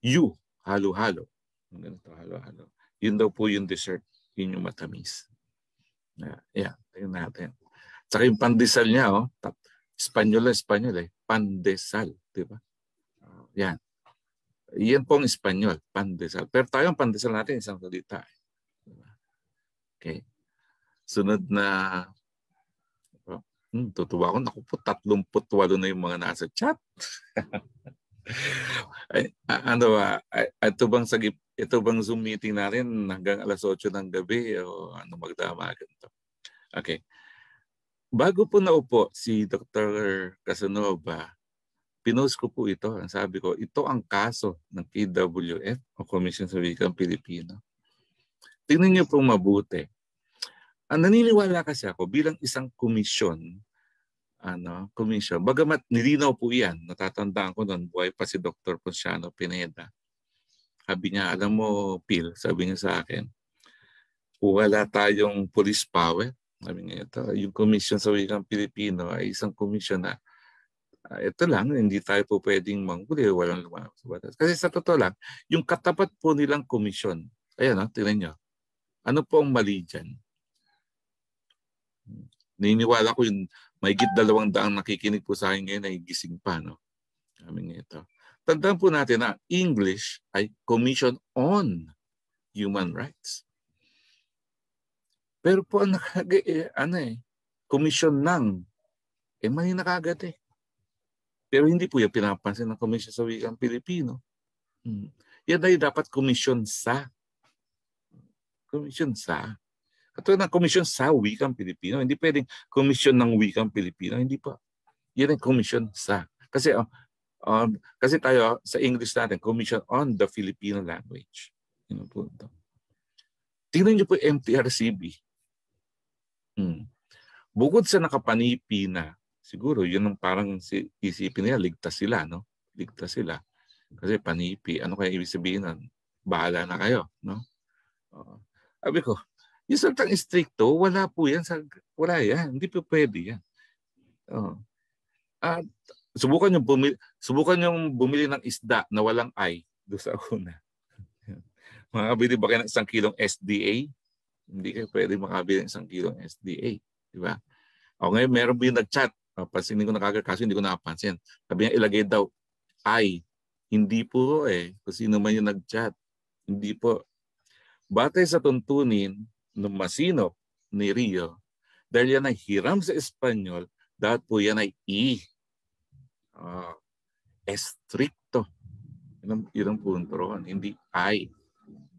you, halo-halo. Ganito, halo-halo. Yun daw po yung dessert. Yun yung matamis. Yeah, yeah tingnan natin. Tsaka yung pandesal niya, oh, Espanyol na Espanyol eh. Pandesal, di ba? Oh, yan. Yan po ang Espanyol, pandesal. Pero tayo ang pandesal natin, isang salita. Eh. Okay. Sunod na Hmm, tutuwa ako. Naku po, 38 na yung mga nasa chat. Ay, ano ba? Ito bang, sagip, ito bang Zoom meeting natin hanggang alas 8 ng gabi? O ano magdamagan to? Okay. Bago po naupo si Dr. Casanova, pinost ko po ito. Ang sabi ko, ito ang kaso ng PWF o Commission sa Wikang Pilipino. Tingnan niyo po mabuti. Ang naniniwala kasi ako bilang isang komisyon ano, commission. Bagamat nilinaw po yan, natatandaan ko noon, buhay pa si Dr. Ponciano Pineda. Sabi niya, alam mo, Phil, sabi niya sa akin, wala tayong police power. Sabi niya, ito, yung commission sa wikang Pilipino ay isang commission na ah, ito lang, hindi tayo po pwedeng mangguli, walang lumabas sa batas. Kasi sa totoo lang, yung katapat po nilang komisyon, ayan, oh, tingnan niyo, ano po ang mali dyan? Hmm. Niniwala ko yung Mahigit dalawang daang nakikinig po sa akin ngayon ay gising pa. No? Aming ito. Tandaan po natin na English ay Commission on Human Rights. Pero po ang nakagay, eh, ano eh, commission ng, eh mali na kagad eh. Pero hindi po yung pinapansin ng commission sa wikang Pilipino. Hmm. Yan ay dapat commission sa. Commission sa. Katulad ng komisyon sa wikang Pilipino. Hindi pwedeng komisyon ng wikang Pilipino. Hindi pa. Yan ang komisyon sa. Kasi, oh, um, kasi tayo oh, sa English natin, commission on the Filipino language. Yun po ito. Tingnan niyo po MTRCB. Hmm. Bukod sa nakapanipi na, siguro yun ang parang si, isipin nila, ligtas sila, no? Ligtas sila. Kasi panipi, ano kaya ibig sabihin nun? Bahala na kayo, no? Uh, sabi ko, yung salitang stricto, wala po yan. Sa, wala yan. Hindi po pwede yan. Oh. At subukan yung bumili, subukan yung bumili ng isda na walang ay do sa una. makabili ba kayo ng isang kilong SDA? Hindi kayo pwede makabili ng isang kilong SDA. Di ba? O ngayon, meron ba yung nag-chat? Pansinin ko na kasi hindi ko napansin. Sabi niya, ilagay daw, ay, hindi po eh. Kasi sino man yung nag-chat. Hindi po. Batay sa tuntunin, ng masinop ni Rio dahil yan ay hiram sa Espanyol dahil po yan ay E. Uh, estricto. Yun ang, yun ang punto ron, hindi I.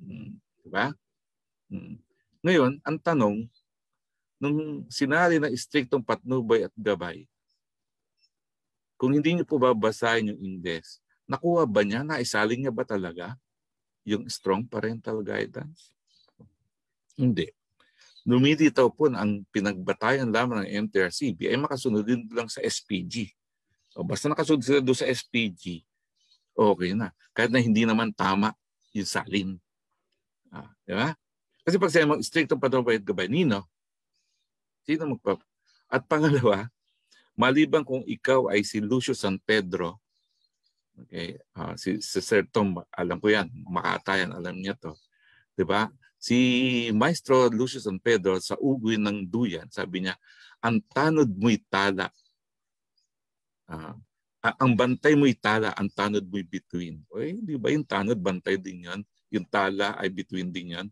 Hmm. Diba? Hmm. Ngayon, ang tanong, nung sinari na istriktong patnubay at gabay, kung hindi niyo po babasahin yung Ingles, nakuha ba niya, naisalin niya ba talaga yung strong parental guidance? Hindi. Lumilitaw po na ang pinagbatayan lamang ng MTRCB ay makasunod din lang sa SPG. O basta nakasunod sila doon sa SPG, okay na. Kahit na hindi naman tama yung salin. Ah, di ba? Kasi pag sinabi mong strict ang patawad gabay nino, sino magpap... At pangalawa, maliban kung ikaw ay si Lucio San Pedro, okay, uh, si, si Sir Tom, alam ko yan, makatayan, alam niya to. Di ba? Si Maestro Lucius San Pedro sa ugwi ng duyan, sabi niya, ang tanod mo'y tala. Uh, ang bantay mo'y tala, ang tanod mo'y between. O, di ba yung tanod, bantay din yan. Yung tala ay between din yan.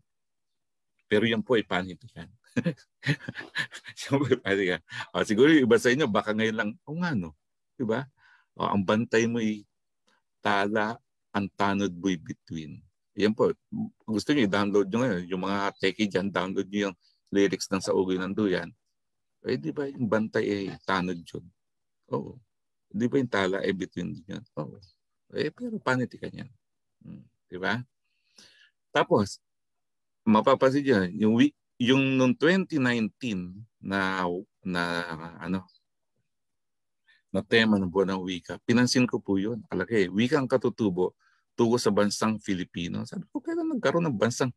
Pero yan po ay panitikan. Siya O, ah, siguro yung iba sa inyo, baka ngayon lang, o oh, nga no, di ba? O, ah, ang bantay mo'y tala, ang tanod mo'y between. Yan po. Gusto niyo i-download nyo ngayon. Yung mga techie dyan, download nyo yung lyrics ng sa Ugoy ng Duyan. Eh di ba yung bantay eh tanod yun? Oo. Di ba yung tala eh between yun? Oo. Eh pero panitikan yan. Hmm. Di ba? Tapos, mapapansin nyo, yung, yung noong 2019 na, na ano, na tema ng buwan ng wika, pinansin ko po yun. Alaki, wika wikang katutubo tugo sa bansang Filipino. Sabi ko, kailan nagkaroon ng bansang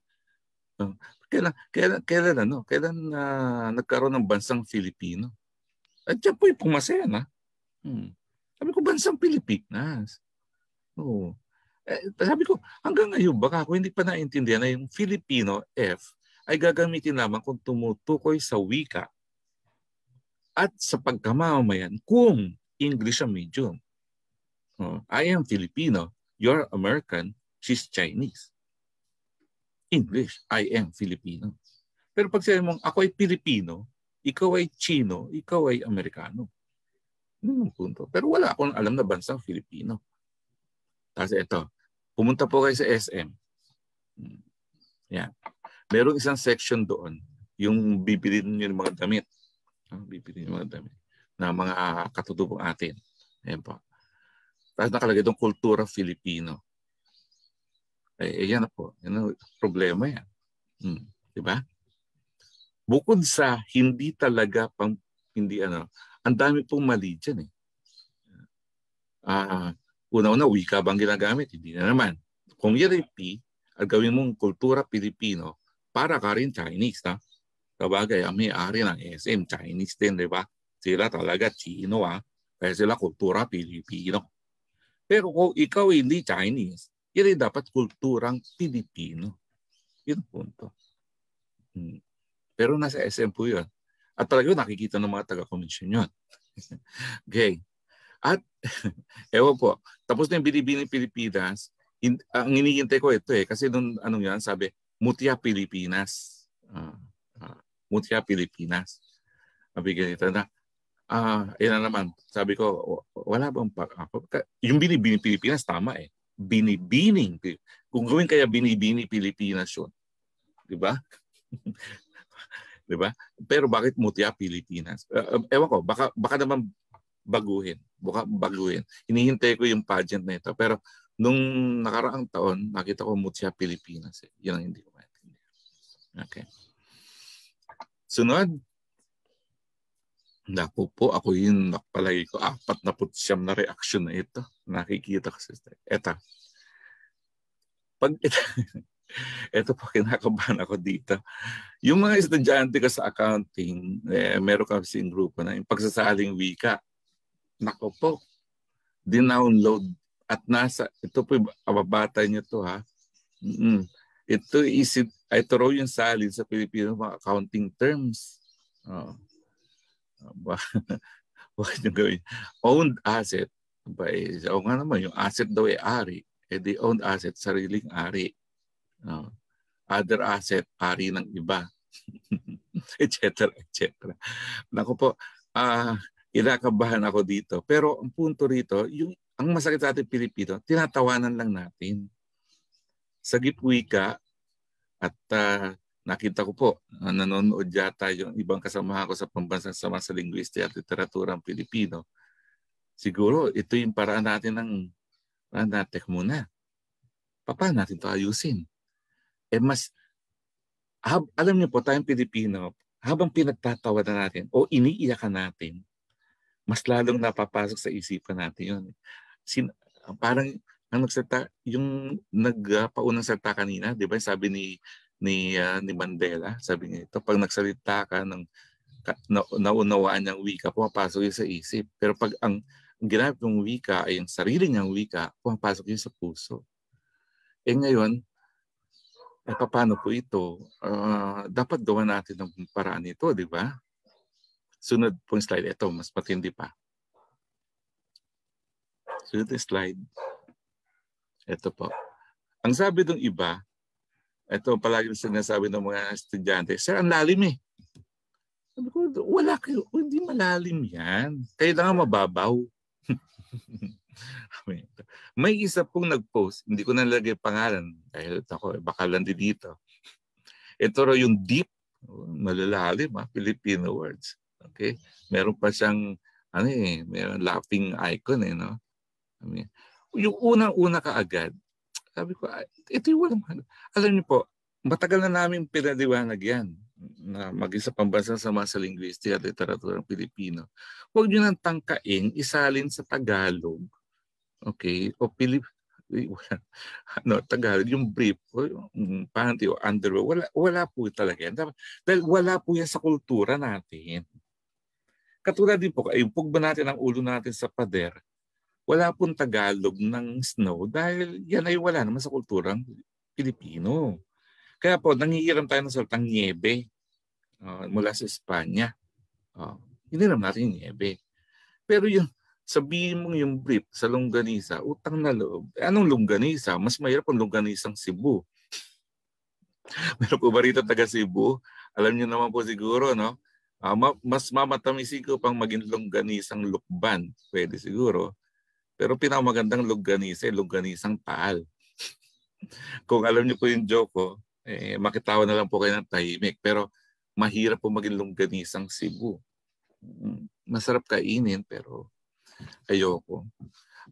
uh, kailan kailan kailan ano, kailan uh, nagkaroon ng bansang Filipino? At diyan po yung pumasa Hmm. Sabi ko, bansang Pilipinas. Oo. Eh, sabi ko, hanggang ngayon baka ako hindi pa naintindihan na yung Filipino F ay gagamitin lamang kung tumutukoy sa wika at sa pagkamamayan kung English ang medium. Oh, I am Filipino. You're American, she's Chinese. English, I am Filipino. Pero pag sinabi mong ako ay Pilipino, ikaw ay Chino, ikaw ay Amerikano. Yun ang punto. Pero wala akong alam na bansang Filipino. Tapos ito, pumunta po kayo sa SM. Hmm. Yan. Meron isang section doon, yung bibili niyo ng mga damit. Ah, bibili ng mga damit na mga ah, katutubong atin. Ayan po. Tapos nakalagay doon kultura Filipino. Eh, eh, yan na po. Yan ang problema yan. Hmm. Di ba? Bukod sa hindi talaga pang, hindi ano, ang dami pong mali dyan eh. Uh, una-una, wika bang ginagamit? Hindi na naman. Kung yan ay P, at gawin mong kultura Pilipino, para ka rin Chinese, na? Kabagay, ang may-ari ng SM, Chinese din, di ba? Sila talaga Chino, ah. Kaya sila kultura Pilipino. Pero kung ikaw ay hindi Chinese, yun ay dapat kulturang Pilipino. Yun punto. Hmm. Pero nasa SM po yun. At talaga nakikita ng mga taga-commission yun. okay. At, ewan po, tapos na yung binibini Pilipinas, in, ang inihintay ko ito eh, kasi nung anong yan, sabi, Mutia Pilipinas. Uh, ah, uh, ah, Mutia Pilipinas. Sabi ganito na, ah, uh, yan na naman. Sabi ko, wala bang ah, pag Yung binibini Pilipinas, tama eh. Binibining. Kung gawin kaya binibini Pilipinas yun. Di ba? Di ba? Pero bakit mutya Pilipinas? Uh, ewan ko, baka, baka naman baguhin. Baka baguhin. Hinihintay ko yung pageant na ito. Pero nung nakaraang taon, nakita ko mutya Pilipinas. Eh. Yan ang hindi ko maintindihan. Okay. Sunod, Naku po, ako yung nakapalagi ko. Apat na put siyam na reaction na ito. Nakikita ko sa Eto. Pag ito, ito po, kinakabahan ako dito. Yung mga estudyante ko sa accounting, eh, meron kasi yung grupo na yung pagsasaling wika. Naku po, dinownload at nasa, ito po, ababata niyo to ha. Mm-mm. Ito is, ito raw yung salin sa Pilipino mga accounting terms. Oh what yung gawin? Owned asset. By, eh, o nga naman, yung asset daw ay ari. Eh di owned asset, sariling ari. Uh, other asset, ari ng iba. etc. etc. Nako po, uh, ah, inakabahan ako dito. Pero ang punto rito, yung, ang masakit sa ating Pilipino, tinatawanan lang natin. Sa gipwika at uh, nakita ko po nanonood yata yung ibang kasama ko sa Pambansang Sama sa Linguistika at literatura ng Pilipino. Siguro ito yung paraan natin ng paraan ah, natin muna. Paano natin ito ayusin? Eh mas, hab, alam niyo po tayong Pilipino, habang pinagtatawa na natin o iniiyakan natin, mas lalong napapasok sa isipan natin yun. Sin, parang ang nagsalta, yung nagpaunang salta kanina, di ba sabi ni ni uh, ni Mandela. Sabi niya ito, pag nagsalita ka ng ka, na, naunawaan niyang wika, pumapasok yun sa isip. Pero pag ang, ang ginamit ng wika ay ang sarili niyang wika, pumapasok yun sa puso. Eh ngayon, eh, paano po ito? Uh, dapat gawa natin ng paraan ito, di ba? Sunod po pong slide. Ito, mas matindi pa. Sunod na slide. Ito po. Ang sabi ng iba, ito palagi sinasabi ng mga estudyante, Sir, ang lalim eh. Sabi ko, wala kayo, hindi malalim yan. Kailangan mababaw. May isa pong nag-post, hindi ko nalagay pangalan dahil ako, eh, baka lang dito. Ito raw yung deep, malalalim ha, ah, Filipino words. Okay? Meron pa siyang ano eh, meron laughing icon eh, no? I mean, yung unang-una ka agad, sabi ko, ito yung walang, ano. alam niyo po, matagal na namin pinaliwanag yan na maging sa pambansa sa mga sa linguistika at literatura ng Pilipino. Huwag niyo nang tangkain, isalin sa Tagalog, okay, o Pilip, eh, ano, Tagalog, yung brief, o yung mm, panty, o underwear, wala, wala po talaga yan. Dahil wala po yan sa kultura natin. Katulad din po, ayun, pugba natin ang ulo natin sa pader, wala pong Tagalog ng snow dahil yan ay wala naman sa kulturang Pilipino. Kaya po, nangihiram tayo ng salitang niebe uh, mula sa Espanya. Uh, hiniram natin yung niebe. Pero yung sabihin mong yung brief sa longganisa, utang na loob. Eh, anong longganisa? Mas mahirap ang longganisang Cebu. Meron po ba rito taga Cebu? Alam niyo naman po siguro, no? Uh, mas mamatamis ko pang maging longganisang lukban. Pwede siguro. Pero pinakamagandang longganisa ay eh, longganisang paal. Kung alam niyo po yung joke ko, oh, eh, makitawa na lang po kayo ng tahimik. Pero mahirap po maging longganisang Cebu. Mm, masarap kainin pero ayoko.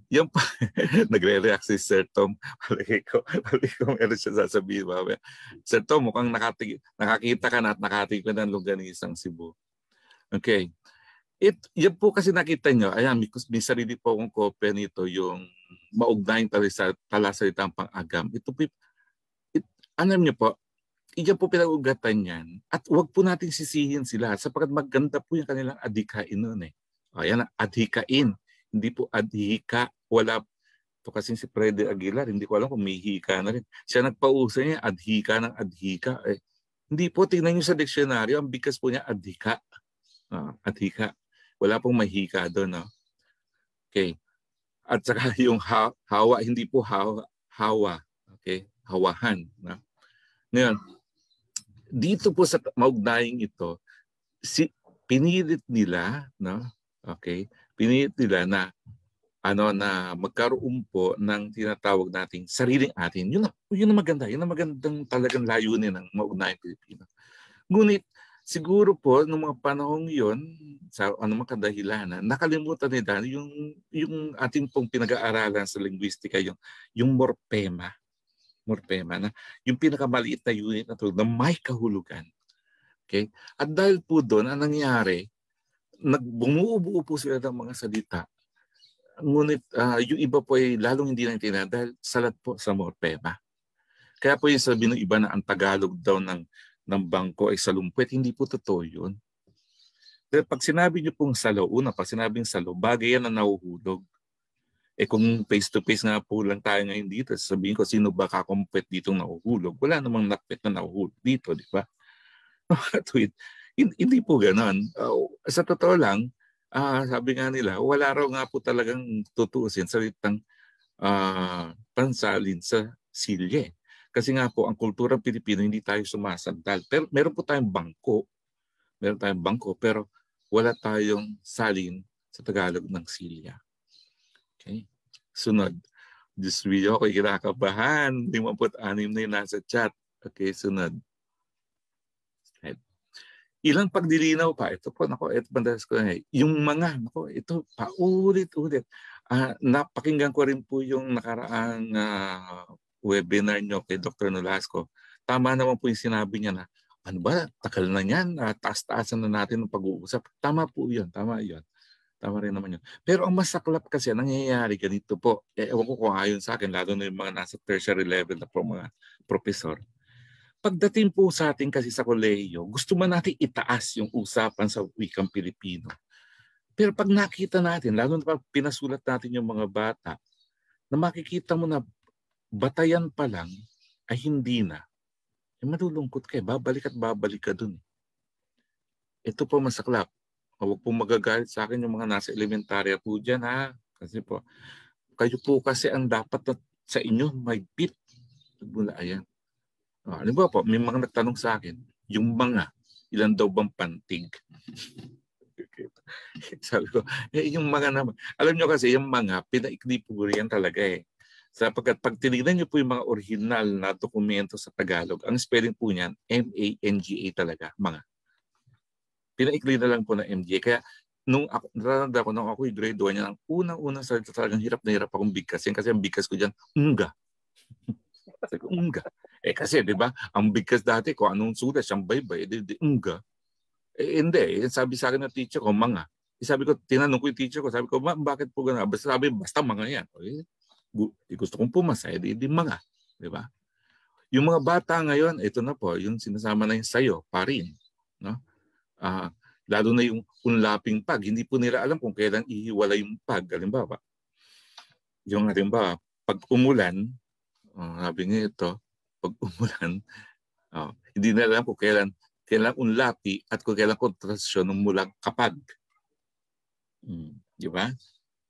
Yan pa, nagre-react si Sir Tom. Palagi ko, palagi ko meron siya sasabihin. Mami. Sir Tom, mukhang nakati, nakakita ka na at nakatingin ka ng longganisang Cebu. Okay. It, yan po kasi nakita nyo, ayan, because may sarili po akong kopya nito, yung maugnayang talisa, talasalitang pang-agam. Ito po, it, alam nyo po, iyan po pinag-ugatan yan. At wag po natin sisihin sila sapagkat maganda po yung kanilang adhikain noon eh. Ayan, adhikain. Hindi po adhika. Wala po kasi si Freddy Aguilar, hindi ko alam kung may hika na rin. Siya nagpausa niya, adhika ng adhika. Eh, hindi po, tingnan nyo sa diksyonaryo, ang bigas po niya, adhika. Uh, adhika. Wala pong mahika doon. No? Okay. At saka yung ha- hawa, hindi po ha- hawa. Okay? Hawahan. No? Ngayon, dito po sa maugnayan ito, si, pinilit nila, no? Okay? Pinilit nila na ano na magkaroon po ng tinatawag nating sariling atin. Yun na, yun na maganda. Yun ang magandang talagang layunin ng maugnayang Pilipino. Ngunit siguro po, nung mga panahong yon sa anumang kadahilanan, nakalimutan ni Dan yung, yung ating pong pinag-aaralan sa linguistika, yung, yung morpema. Morpema na yung pinakamaliit na unit na to na may kahulugan. Okay? At dahil po doon, ang nangyari, nagbumuo-buo po sila ng mga salita. Ngunit uh, yung iba po ay lalong hindi naintindihan dahil salat po sa morpema. Kaya po yung sabi ng iba na ang Tagalog daw ng ng bangko ay salumpit. Hindi po totoo yun. Pero pag sinabi niyo pong salo, una pag sinabing salo, bagay yan na nauhulog. Eh kung face-to-face nga po lang tayo ngayon dito, sasabihin ko sino ba kakumpet dito nauhulog? Wala namang nakpet na nauhulog dito, di ba? Tweet. hindi po ganun. Uh, oh, sa totoo lang, uh, sabi nga nila, wala raw nga po talagang tutuusin salitang uh, pansalin sa silye. Kasi nga po, ang kultura ng Pilipino, hindi tayo sumasandal. Pero meron po tayong bangko. Meron tayong bangko, pero wala tayong salin sa Tagalog ng silya. Okay? Sunod. Diyos ko, ako'y kinakabahan. 56 na yung nasa chat. Okay, sunod. Slide. Ilang pagdilinaw pa. Ito po, nako, ito pandas ko. Eh. Yung mga, nako, ito, paulit-ulit. Uh, napakinggan ko rin po yung nakaraang uh, webinar nyo kay Dr. Nolasco, tama naman po yung sinabi niya na, ano ba, takal na yan, uh, taas-taasan na natin ang pag-uusap. Tama po yun, tama yun. Tama rin naman yun. Pero ang masaklap kasi, nangyayari ganito po, eh, ewan ko kung ayon sa akin, lalo na yung mga nasa tertiary level na po mga professor, pagdating po sa atin kasi sa kolehiyo, gusto man natin itaas yung usapan sa wikang Pilipino. Pero pag nakita natin, lalo na pag pinasulat natin yung mga bata, na makikita mo na batayan pa lang ay hindi na. Eh, malulungkot ka. Babalik at babalik ka dun. Ito po masaklap. Huwag po magagalit sa akin yung mga nasa elementarya po dyan ha. Kasi po, kayo po kasi ang dapat na sa inyo may bit. Mula ayan. Ah, ano ba po, may mga nagtanong sa akin, yung mga, ilan daw bang pantig? Sabi ko, eh, yung mga naman. Alam nyo kasi, yung mga, pinaikli po yan talaga eh. Sapagkat pag tinignan niyo po yung mga original na dokumento sa Tagalog, ang spelling po niyan, M-A-N-G-A talaga, mga. Pinaikli na lang po na MGA. Kaya nung ako, natatanda ko, nung ako'y grade 1 niya, ang unang-una sa talagang hirap na hirap akong bigkas. Yan kasi ang bigkas ko dyan, unga. Sabi unga. Eh kasi, di ba, ang bigkas dati ko, anong sulat, siyang baybay, eh, di, di, unga. Eh, hindi. Eh, Sabi sa akin ng teacher ko, mga. Eh, sabi ko, tinanong ko yung teacher ko, sabi ko, ma, bakit po gano'n? Basta sabi, basta mga yan. Okay? Eh, gusto kong pumasa, edi, di mga. Di ba? Yung mga bata ngayon, ito na po, yung sinasama na yung sayo, parin. No? Uh, lalo na yung unlaping pag, hindi po nila alam kung kailan ihiwalay yung pag. Halimbawa, yung halimbawa, pag umulan, oh, sabi niya ito, pag umulan, oh, hindi nila alam kung kailan, kailan unlapi at kung kailan kontrasyon ng mulang kapag. Hmm, di ba?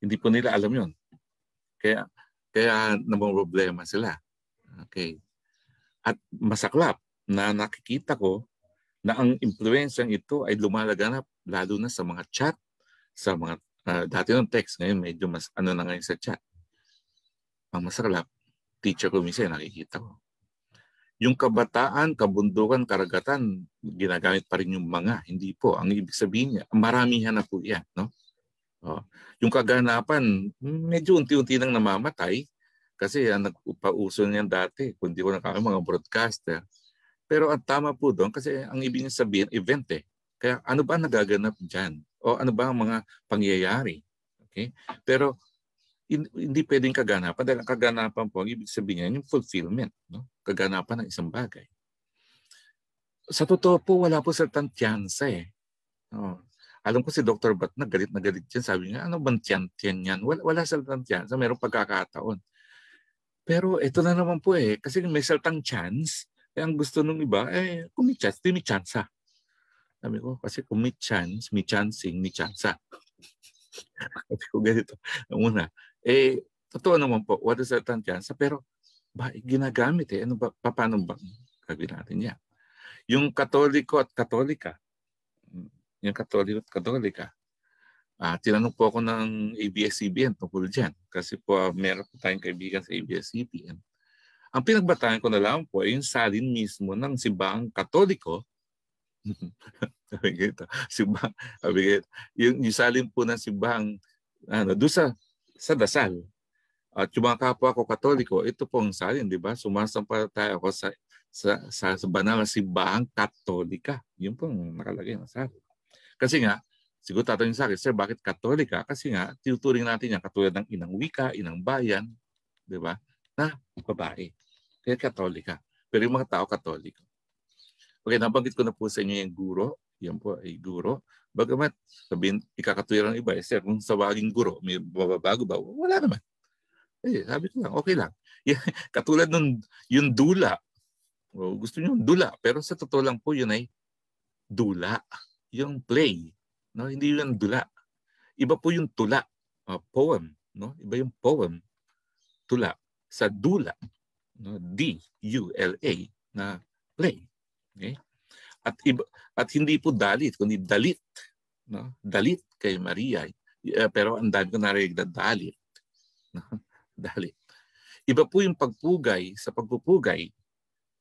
Hindi po nila alam yon. Kaya kaya namang problema sila. Okay. At masaklap na nakikita ko na ang impluensyang ito ay lumalaganap lalo na sa mga chat, sa mga uh, dati ng text ngayon medyo mas ano na ngayon sa chat. Ang masaklap, teacher ko minsan nakikita ko. Yung kabataan, kabundukan, karagatan, ginagamit pa rin yung mga. Hindi po. Ang ibig sabihin niya, maramihan na po yan. No? Oh. Yung kaganapan, medyo unti-unti nang namamatay kasi ang nagpauso niyan dati, kundi ko nakakaya mga broadcaster. Pero ang tama po doon, kasi ang ibig niya sabihin, event eh. Kaya ano ba nagaganap dyan? O ano ba ang mga pangyayari? Okay? Pero hindi pwedeng kaganapan dahil ang kaganapan po, ang ibig sabihin niya, yung fulfillment. No? Kaganapan ng isang bagay. Sa totoo po, wala po sa tantyansa eh. No? Oh alam ko si Dr. Bat na galit na galit yan. Sabi niya, ano bang tiyan-tiyan yan? Wala, wala saltang tiyan. So, merong pagkakataon. Pero ito na naman po eh. Kasi may saltang chance. Eh, ang gusto nung iba, eh, kung may chance, di may chance ha. Sabi ko, kasi kung may chance, may chancing, may chance ha. Sabi ko ganito. Una, eh, totoo naman po, what is saltang chance? Pero, ba, eh, ginagamit eh. Ano ba, paano ba? Sabi natin yan. Yung katoliko at katolika, yung katoliko at katolika. Uh, tinanong po ako ng ABS-CBN tungkol dyan kasi po uh, meron po tayong kaibigan sa ABS-CBN. Ang pinagbatayan ko na lang po ay yung salin mismo ng sibang katoliko sabi sibang, sabi yung, yung salin po ng sibang ano, doon sa, sa dasal. At yung mga kapwa ko katoliko, ito pong salin, di ba? Sumasampalataya ako sa, sa, sa, sa banal na simbahang katolika. Yun pong nakalagay na salin. Kasi nga, siguro tatanungin sa akin, sir, bakit katolika? Kasi nga, tinuturing natin yan katulad ng inang wika, inang bayan, di ba? Na babae. Kaya katolika. Pero yung mga tao katoliko. Okay, nabanggit ko na po sa inyo yung guro. Yan po ay guro. Bagamat sabihin, ikakatwira ng iba, eh, sir, kung sa waging guro, may bababago ba? Wala naman. Eh, sabi ko lang, okay lang. Katulad nun, yung dula. O, oh, gusto nyo dula. Pero sa totoo lang po, yun ay dula yung play, no? hindi yung dula. Iba po yung tula, uh, poem. No? Iba yung poem, tula. Sa dula, no? D-U-L-A, na play. Okay? At, iba, at hindi po dalit, kundi dalit. No? Dalit kay Maria. Uh, pero ang dami ko narinig na dalit. No? dalit. Iba po yung pagpugay sa pagpupugay.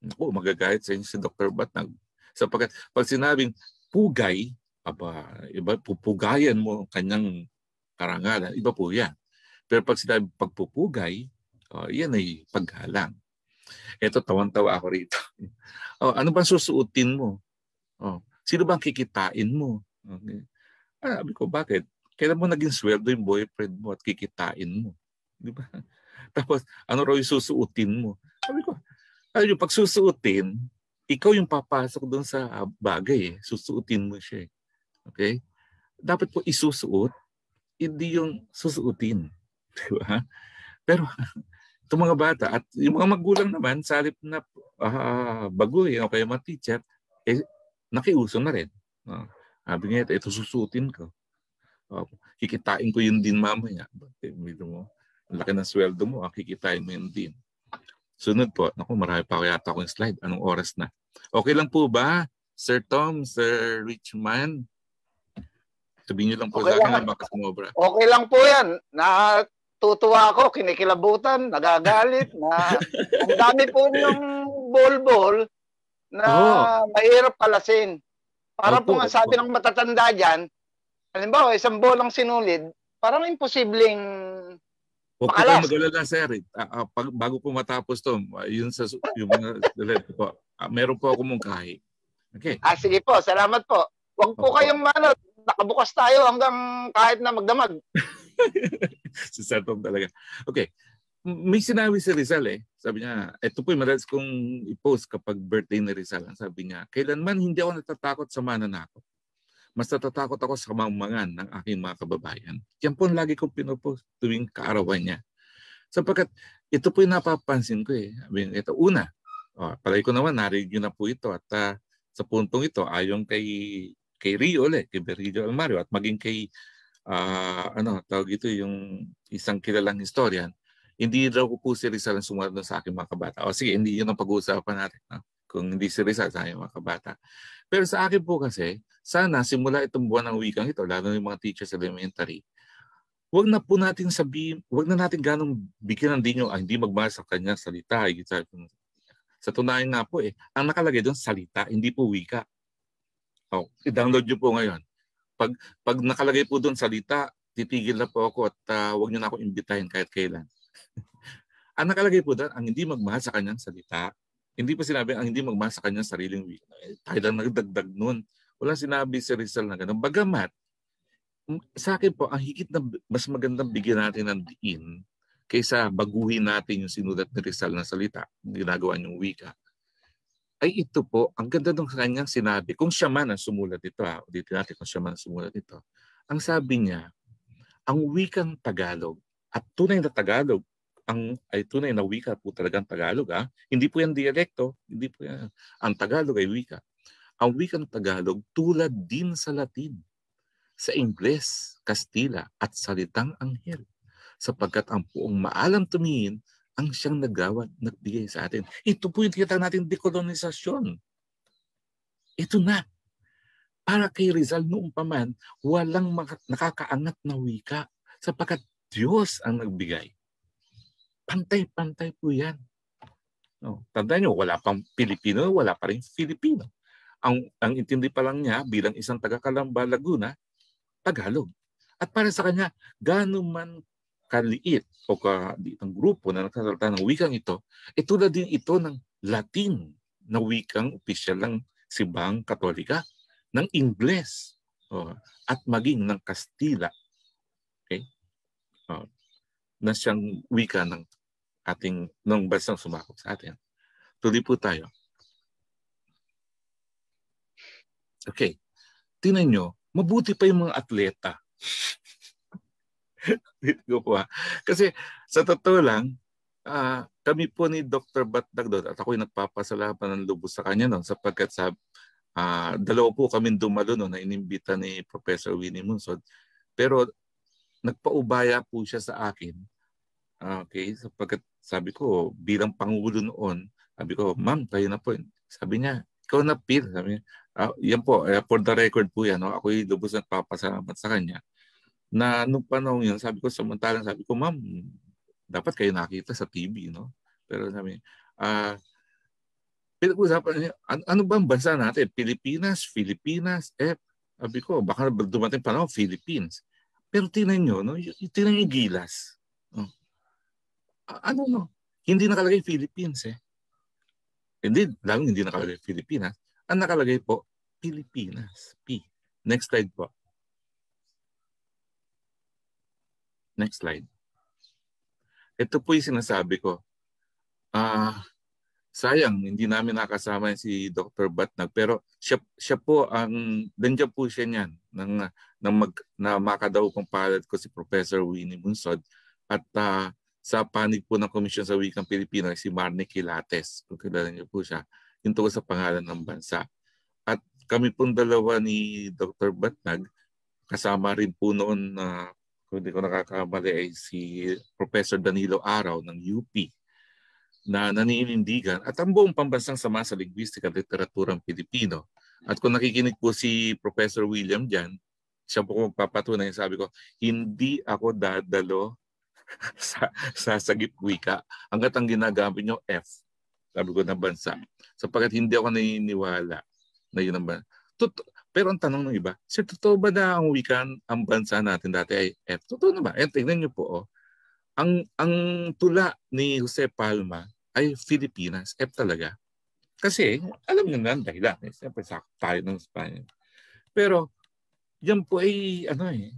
Naku, magagayat sa inyo si Dr. Batnag. Sapagkat pag sinabing pugay, aba, iba, pupugayan mo ang kanyang karangalan. Iba po yan. Pero pag sinabi pagpupugay, oh, yan ay paghalang. Ito, tawan-tawa ako rito. oh, ano bang susuotin mo? Oh, sino bang kikitain mo? Okay. Ah, sabi ko, bakit? Kailan mo naging sweldo yung boyfriend mo at kikitain mo? Di ba? Tapos, ano raw yung susuotin mo? Sabi ko, alam nyo, pag susuotin, ikaw yung papasok doon sa bagay. Eh. Susuotin mo siya. Eh. Okay? Dapat po isusuot, hindi yung susuotin. Di ba? Pero itong mga bata at yung mga magulang naman, sa na uh, ah, bagoy o kaya mga teacher, eh, nakiuso na rin. Uh, sabi niya, ito susuotin ko. Uh, kikitain ko yun din mamaya. Bakit mo? Ang laki ng sweldo mo, ah, kikitain mo yun din. Sunod po. Naku, marami pa yata akong slide. Anong oras na? Okay lang po ba, Sir Tom, Sir Richman? Sabihin niyo lang po okay sa akin lang. na makasumobra. Okay lang po yan. Natutuwa ako, kinikilabutan, nagagalit. na, ang dami po ng bol-bol na oh. mahirap palasin. Para Opo, po nga sabi ng matatanda dyan, halimbawa isang bolang sinulid, parang imposibleng Huwag po kayo mag-alala, sir. Uh, uh, pag, bago po matapos to, uh, yun sa yung mga dalito po. Uh, meron po ako mong kahi. Okay. Ah, sige po. Salamat po. Huwag po Opo. kayong ano, nakabukas tayo hanggang kahit na magdamag. si Sir Tom talaga. Okay. May sinabi si Rizal eh. Sabi niya, ito po yung eh, madalas kong i-post kapag birthday ni Rizal. Sabi niya, kailanman hindi ako natatakot sa mananakot mas natatakot ako sa kamangmangan ng aking mga kababayan. Yan po ang lagi kong pinupo tuwing kaarawan niya. Sapagkat ito po yung napapansin ko eh. Ito una, oh, palay ko naman, narinig na po ito at uh, sa puntong ito, ayon kay kay Rio ulit, kay Berilio Almario at maging kay uh, ano, tawag ito yung isang kilalang historian, hindi daw ko po si Rizal ang sumunod sa aking mga kabata. O sige, hindi yun ang pag-uusapan natin. No? Kung hindi si Rizal sa aking mga kabata. Pero sa akin po kasi, sana simula itong buwan ng wikang ito, lalo na yung mga teachers elementary, wag na po natin sabihin, wag na natin ganong bigyan ng dinyo, ah, hindi magbasa sa kanya salita. Sa, sa tunayan nga po eh, ang nakalagay doon salita, hindi po wika. Oh, i-download niyo po ngayon. Pag, pag nakalagay po doon salita, titigil na po ako at uh, ah, wag niyo na ako imbitahin kahit kailan. ang nakalagay po doon, ang hindi magmahal sa kanyang salita, hindi pa sinabi ang hindi magmahal sa kanyang sariling wika. Eh, tayo lang nagdagdag noon. Wala sinabi si Rizal na ganun. Bagamat, sa akin po, ang higit na mas magandang bigyan natin ng diin kaysa baguhin natin yung sinulat ni Rizal na salita, ginagawa niyong wika, ay ito po, ang ganda ng kanyang sinabi. Kung siya man ang sumulat ito, ha, ah, dito natin kung siya man ang sumulat ito, ang sabi niya, ang wikang Tagalog at tunay na Tagalog ang ay tunay na wika po talaga talagang Tagalog. Ha? Ah. Hindi po yan dialekto, hindi po yan. Ang Tagalog ay wika. Ang wika ng Tagalog tulad din sa Latin, sa Ingles, Kastila at salitang Anghel sapagkat ang poong maalam tumingin ang siyang nagawa, nagbigay sa atin. Ito po yung tinatawag natin dekolonisasyon. Ito na. Para kay Rizal noong paman, walang makak- na wika sapagkat Diyos ang nagbigay. Pantay-pantay po yan. No, tandaan nyo, wala pang Pilipino, wala pa rin Filipino. Ang, ang intindi pa lang niya bilang isang taga-Kalamba, Laguna, Tagalog. At para sa kanya, gano'n man kaliit o kaliit ang grupo na nagsasalita ng wikang ito, e tulad din ito ng Latin na wikang opisyal ng Sibang Katolika, ng Ingles, o, at maging ng Kastila. Okay? Oh, na siyang wika ng ating nung bansang sumakop sa atin. Tuloy po tayo. Okay. Tingnan nyo, mabuti pa yung mga atleta. Dito po ha. Kasi sa totoo lang, uh, kami po ni Dr. Batdag at ako'y nagpapasalamat ng lubos sa kanya noon sapagkat sa uh, dalawa po kami dumalo noon na inimbita ni Professor Winnie Munsod. Pero nagpaubaya po siya sa akin ah, Okay, sapagkat sabi ko, bilang pangulo noon, sabi ko, ma'am, kayo na po. Sabi niya, ikaw na, Phil. Sabi niya, ah, yan po, eh, for the record po yan, no? ako'y lubos na papasalamat sa kanya. Na nung panahon yun, sabi ko, samantalang sabi ko, ma'am, dapat kayo nakita sa TV, no? Pero sabi niya, ah, pinag-usapan niya, ano, ano ba ang bansa natin? Pilipinas, Filipinas, eh, Sabi ko, baka dumating panahon, Philippines. Pero tingnan nyo, no? tingnan nyo yung gilas ano no, hindi nakalagay Philippines eh. Hindi, daming hindi nakalagay Pilipinas. Ah. Ang nakalagay po, Pilipinas. P. Next slide po. Next slide. Ito po yung sinasabi ko. Ah, uh, sayang hindi namin nakasama si Dr. Batnag pero siya siya po ang dandiyan po siya niyan ng ng mag, na makadaw kong palad ko si Professor Winnie Bunsod at uh, sa panig po ng Komisyon sa Wikang Pilipino si Marne Quilates, kung kilala niyo po siya, yung tungkol sa pangalan ng bansa. At kami pong dalawa ni Dr. Batnag, kasama rin po noon na uh, kung hindi ko nakakamali ay si Professor Danilo Araw ng UP na naniinindigan at ang buong pambansang sama sa lingwistika at literaturang Pilipino. At kung nakikinig po si Professor William Jan, siya po kung papatunay, sabi ko, hindi ako dadalo sa, sa sagip wika hanggat ang ginagamit nyo F sabi ko na bansa sapagkat hindi ako naniniwala na yun ang bansa Tut- pero ang tanong ng iba sir totoo ba na ang wika ang bansa natin dati ay F totoo na ba and tingnan nyo po oh. ang ang tula ni Jose Palma ay Filipinas F talaga kasi alam nyo na ang dahilan eh, siyempre sakto tayo ng Spanish pero yan po ay ano eh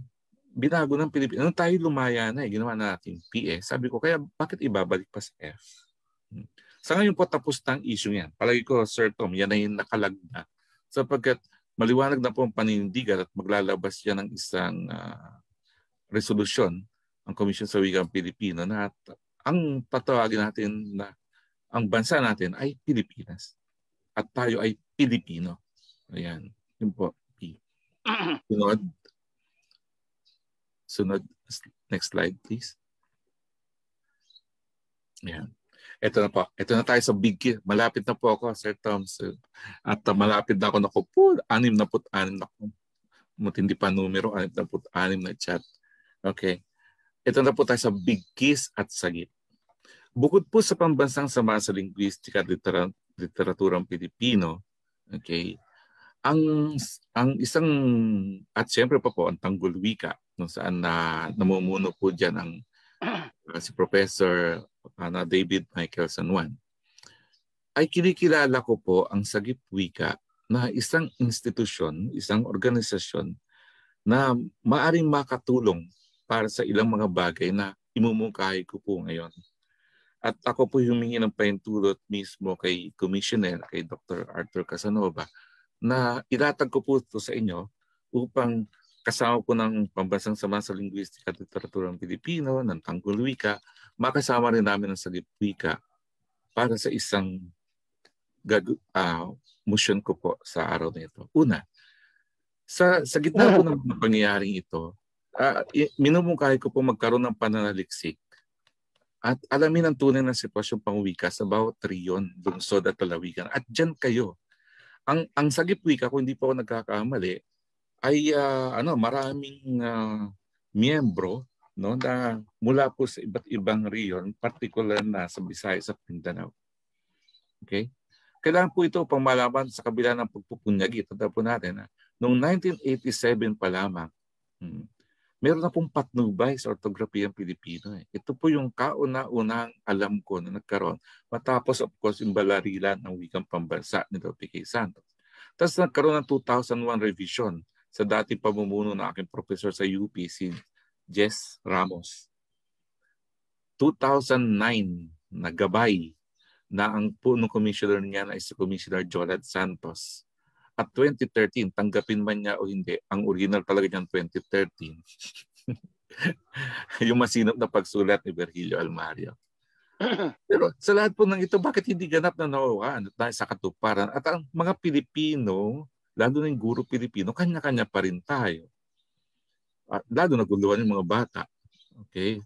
binago ng Pilipinas. Nung tayo lumaya na eh, ginawa na natin PS. Sabi ko, kaya bakit ibabalik pa sa F? Hmm. Sa ngayon po tapos na ang issue yan. Palagi ko, Sir Tom, yan ay nakalag na. Sapagkat maliwanag na po ang panindigan at maglalabas yan ng isang uh, resolusyon ang Commission sa Wikang Pilipino na at ang patawagin natin na ang bansa natin ay Pilipinas at tayo ay Pilipino. Ayan. Yun po. P. Sunod. Sunod, next slide please. Ayan. Ito na po. Ito na tayo sa big Malapit na po ako, Sir Thompson. At uh, malapit na ako. na po, anim na put anim na po. Matindi pa numero, anim na put anim na chat. Okay. Ito na po tayo sa big kiss at sagit. Bukod po sa pambansang sama sa lingwistika at literat- literaturang Pilipino, okay, ang ang isang at siyempre pa po ang tanggol wika kung saan na uh, namumuno po dyan ang uh, si Professor uh, na David Michelson Juan. ay kinikilala ko po ang Sagip Wika na isang institusyon, isang organisasyon na maaring makatulong para sa ilang mga bagay na imumungkahi ko po ngayon. At ako po humingi ng paintulot mismo kay Commissioner, kay Dr. Arthur Casanova, na ilatag ko po ito sa inyo upang kasama po ng Pambansang Sama sa Linguistika at Literatura ng Pilipino, ng Tanggol Wika, makasama rin namin ang Salip Wika para sa isang uh, motion ko po sa araw na ito. Una, sa, sa gitna po ng pangyayaring ito, uh, minumungkahi ko po magkaroon ng pananaliksik at alamin ang tunay na sitwasyong pangwika sa bawat riyon, lungsod at talawigan. At dyan kayo. Ang, ang sagip wika, kung hindi po ako nagkakamali, ay uh, ano maraming uh, miyembro no na mula po sa iba't ibang rehiyon particular na sa Visayas at Mindanao. Okay? Kailangan po ito pang malaman sa kabila ng pagpupunyagi. Tanda po natin na ah, noong 1987 pa lamang, hmm, meron na pong patnubay sa ortografiya ng Pilipino. Eh. Ito po yung kauna-unang alam ko na nagkaroon. Matapos of course yung balarilan ng wikang pambansa ni Lope K. Santos. Tapos nagkaroon ng 2001 revision sa dating pamumuno ng aking professor sa UP, si Jess Ramos. 2009, nagabay na ang punong commissioner niya na si Commissioner Jonathan Santos. At 2013, tanggapin man niya o hindi, ang original talaga niyan 2013. yung masinop na pagsulat ni Virgilio Almario. Pero sa lahat po ng ito, bakit hindi ganap na nauwan at sa katuparan? At ang mga Pilipino lalo na yung guro Pilipino, kanya-kanya pa rin tayo. At ah, lalo naguluhan yung mga bata. Okay?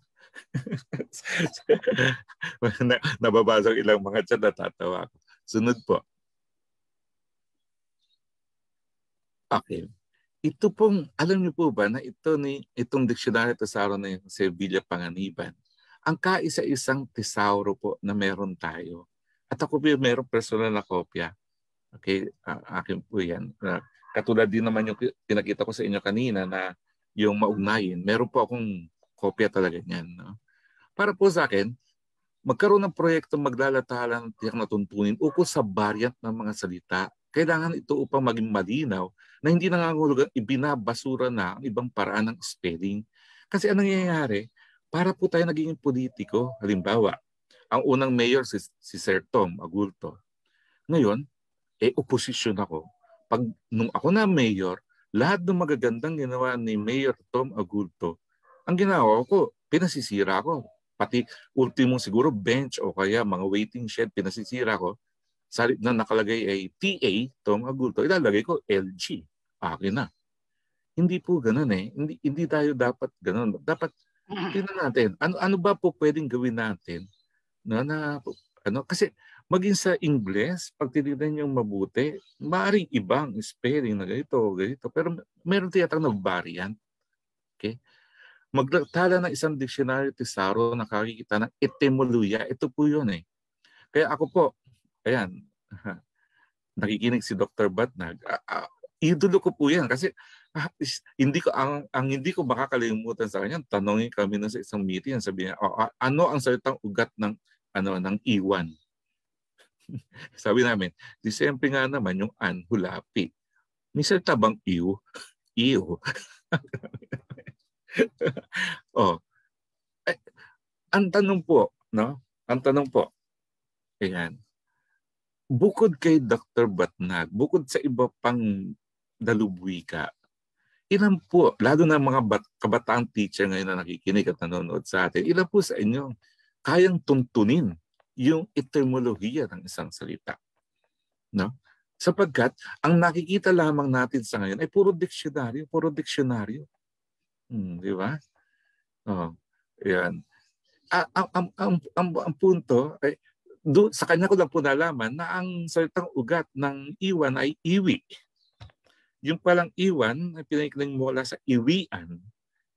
Nababasa ilang mga chat, natatawa ako. Sunod po. Okay. Ito pong, alam niyo po ba na ito ni, itong dictionary tesauro na yung Sevilla Panganiban, ang kaisa-isang tesauro po na meron tayo. At ako po meron personal na kopya Okay, akin po yan. Katulad din naman yung pinakita ko sa inyo kanina na yung maugnayin, meron po akong kopya talaga niyan. No? Para po sa akin, magkaroon ng proyekto maglalatala ng tiyak na tuntunin ukol sa variant ng mga salita. Kailangan ito upang maging malinaw na hindi nangangulugan ibinabasura na ang ibang paraan ng spelling. Kasi anong nangyayari? Para po tayo naging politiko, halimbawa, ang unang mayor si, si Sir Tom Agulto. Ngayon, eh oposisyon ako. Pag nung ako na mayor, lahat ng magagandang ginawa ni Mayor Tom Agulto, ang ginawa ko, pinasisira ko. Pati ultimo siguro bench o kaya mga waiting shed, pinasisira ko. Sa na nakalagay ay TA, Tom Agulto, ilalagay ko LG. Akin na. Hindi po ganun eh. Hindi, hindi tayo dapat ganun. Dapat mm. tingnan natin, ano, ano ba po pwedeng gawin natin na, na ano, kasi Maging sa Ingles, pag tinignan niyong mabuti, maaaring ibang spelling na ganito o ganito. Pero meron tiyatang na variant. Okay? Magtala ng isang dictionary tesaro na kakikita ng etymoloya. Ito po yun eh. Kaya ako po, ayan, nakikinig si Dr. Batnag. Uh, uh, idolo ko po yan kasi uh, is, hindi ko ang, ang hindi ko makakalimutan sa kanya tanongin kami na sa isang meeting sabi niya oh, uh, ano ang salitang ugat ng ano ng iwan Sabi namin, Disyembre nga naman yung anhulapi. hulapi. Tabang iyo, iyo. oh. Eh, ang tanong po, no? Ang tanong po. Ayan. Bukod kay Dr. Batnag, bukod sa iba pang dalubwika, ilan po, lalo na mga bat, kabataang teacher ngayon na nakikinig at nanonood sa atin, ilan po sa inyo kayang tuntunin yung etimolohiya ng isang salita. No? Sapagkat ang nakikita lamang natin sa ngayon ay puro diksyonaryo, puro diksyonaryo. Hmm, di ba? Oh, yan. Ang, ang, ang, ang, ang punto ay doon, sa kanya ko lang po nalaman na ang salitang ugat ng iwan ay iwi. Yung palang iwan ay pinakinggan mula sa iwian.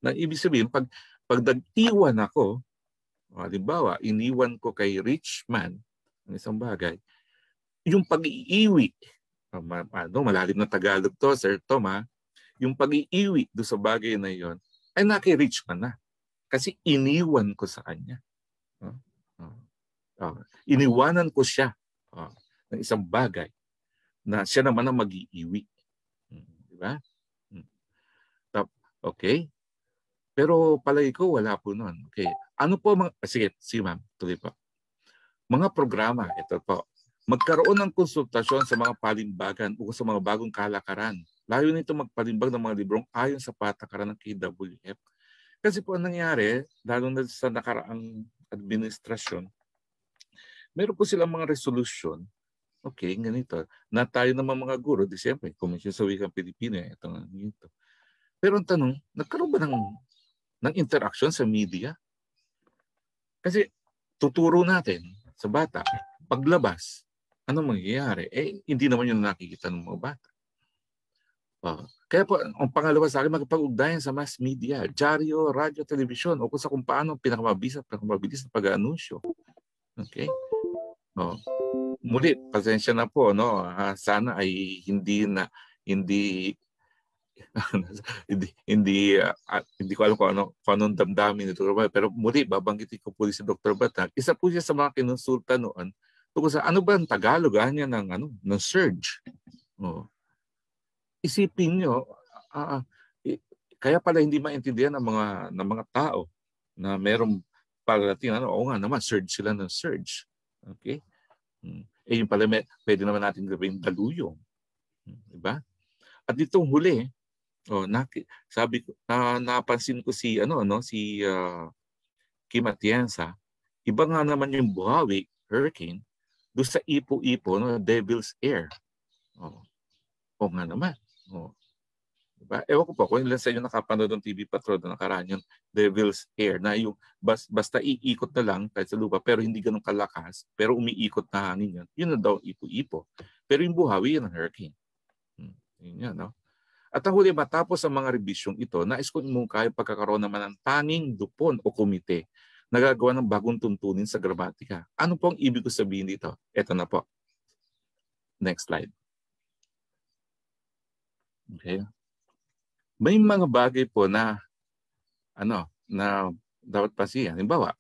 na ibig sabihin, pag, pag nag-iwan ako, o, halimbawa, iniwan ko kay rich man ang isang bagay. Yung pag-iiwi, ano, malalim na Tagalog to, Sir ha? yung pag-iiwi do sa bagay na yon ay naki-rich man na. Kasi iniwan ko sa kanya. Oh, oh, oh. Iniwanan ko siya oh, ng isang bagay na siya naman ang mag-iiwi. Hmm, di ba? Hmm. Okay? Pero palagi ko wala po noon. Okay. Ano po mga ah, sige, sige ma'am, tuloy po. Mga programa, ito po. Magkaroon ng konsultasyon sa mga palimbagan o sa mga bagong kalakaran. Layo nito magpalimbag ng mga librong ayon sa patakaran ng KWF. Kasi po ang nangyari, lalo na sa nakaraang administrasyon, meron po silang mga resolusyon okay, ganito. Na tayo naman mga guro, di siyempre, Commission sa Wikang Pilipino, eh, ito nga, ganito. Pero ang tanong, nagkaroon ba ng ng interaction sa media. Kasi tuturo natin sa bata, paglabas, ano mangyayari? Eh, hindi naman yung nakikita ng mga bata. Uh, kaya po, ang pangalawa sa akin, magpag-ugnayan sa mass media, dyaryo, radyo, telebisyon, o kung sa kung paano pinakamabisa, pinakamabilis na pag-anunsyo. Okay? No. Uh, muli, pasensya na po. No? Uh, sana ay hindi na hindi hindi hindi, uh, hindi ko alam kung ano kung anong damdamin ito Pero muli, babanggitin ko po si Dr. Bat. Isa po siya sa mga kinonsulta noon tungkol sa ano ba ang Tagalog ah, niya ng, ano, ng surge. Oh. Isipin nyo, uh, ah, ah, kaya pala hindi maintindihan ng mga ng mga tao na merong parating ano, oo nga naman, surge sila ng surge. Okay? Hmm. Eh yung pala may, pwede naman natin gawin daluyong. Diba? At itong huli, Oh, naki, sabi ko na, napansin ko si ano ano si uh, Kim Atienza. Iba nga naman yung Buhawi Hurricane do sa ipo-ipo no Devil's Air. Oh. Oh nga naman. Oh. Diba? Ewan ko po kung ilan sa inyo nakapanood ng TV Patrol na nakaraan yung Devil's Air na yung bas, basta iikot na lang kahit sa lupa pero hindi ganun kalakas pero umiikot na hangin yun. Yun na daw ipo-ipo. Pero yung buhawi yun ang hurricane. Hmm. Yun yan, no? At ang huli matapos ang mga rebisyong ito, nais kong imungkayo pagkakaroon naman ng tanging dupon o komite na gagawa ng bagong tuntunin sa gramatika. Ano po ang ibig ko sabihin dito? Ito na po. Next slide. Okay. May mga bagay po na ano, na dapat pasiyan. Halimbawa,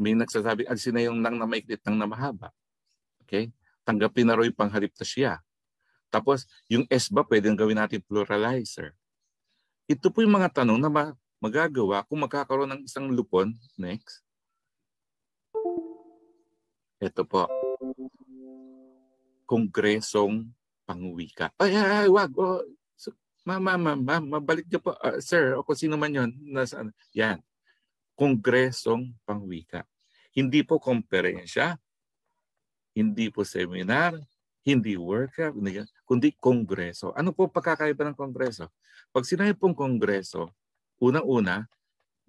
may nagsasabi, alisin na yung nang na maiklit, nang na mahaba. Okay? Tanggapin na raw yung panghalip na siya. Tapos yung S ba pwedeng gawin natin pluralizer? Ito po yung mga tanong na magagawa kung magkakaroon ng isang lupon. Next. Ito po. Kongresong pangwika. Ay, ay, ay wag. Oh, so, ma'am, ma'am, ma'am, ma, mabalik niyo po. Uh, sir, o kung sino man yun. Nasa, ano, yan. Kongresong pangwika. Hindi po komperensya, hindi po seminar, hindi workshop, hindi, kundi kongreso. Ano po pagkakaiba ng kongreso? Pag sinabi pong kongreso, unang-una,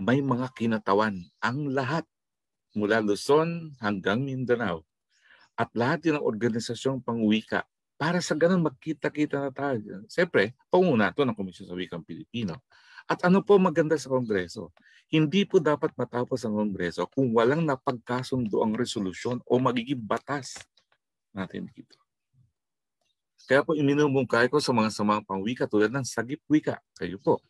may mga kinatawan ang lahat mula Luzon hanggang Mindanao. At lahat yun ang organisasyong pangwika para sa ganun magkita-kita na tayo. Siyempre, panguna ito ng Komisyon sa Wikang Pilipino. At ano po maganda sa Kongreso? Hindi po dapat matapos ang Kongreso kung walang napagkasundo ang resolusyon o magiging batas natin dito. Kaya po iminumungkay ko sa mga samang pangwika tulad ng sagip wika. Kayo po.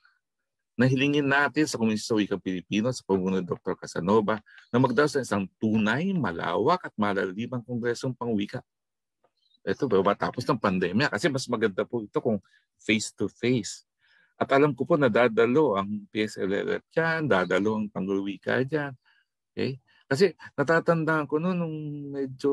Nahilingin natin sa Komisyon sa Wikang Pilipino sa pamuno ng Dr. Casanova na magdaos ng isang tunay, malawak at malalimang kongresong pangwika. Ito ba matapos ng pandemya? Kasi mas maganda po ito kung face-to-face. At alam ko po na dadalo ang PSLLF dyan, dadalo ang pangwika dyan. Okay? Kasi natatandaan ko noon nung medyo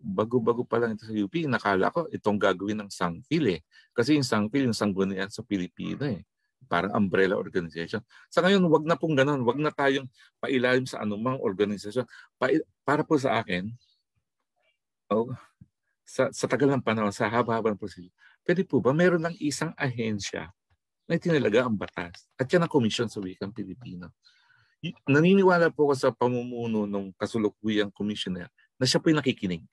bago-bago pa lang ito sa UP, nakala ko itong gagawin ng Sangpil eh. Kasi yung Sangpil, yung sanggunian sa Pilipino eh. Parang umbrella organization. Sa ngayon, wag na pong ganun. Wag na tayong pailalim sa anumang organisasyon. Pa, para po sa akin, oh, sa, sa tagal ng panahon, sa haba-haba ng proseso, pwede po ba meron ng isang ahensya na itinalaga ang batas at yan ang komisyon sa wikang Pilipino naniniwala po ako sa pamumuno ng kasulukuyang commissioner na siya po yung nakikinig.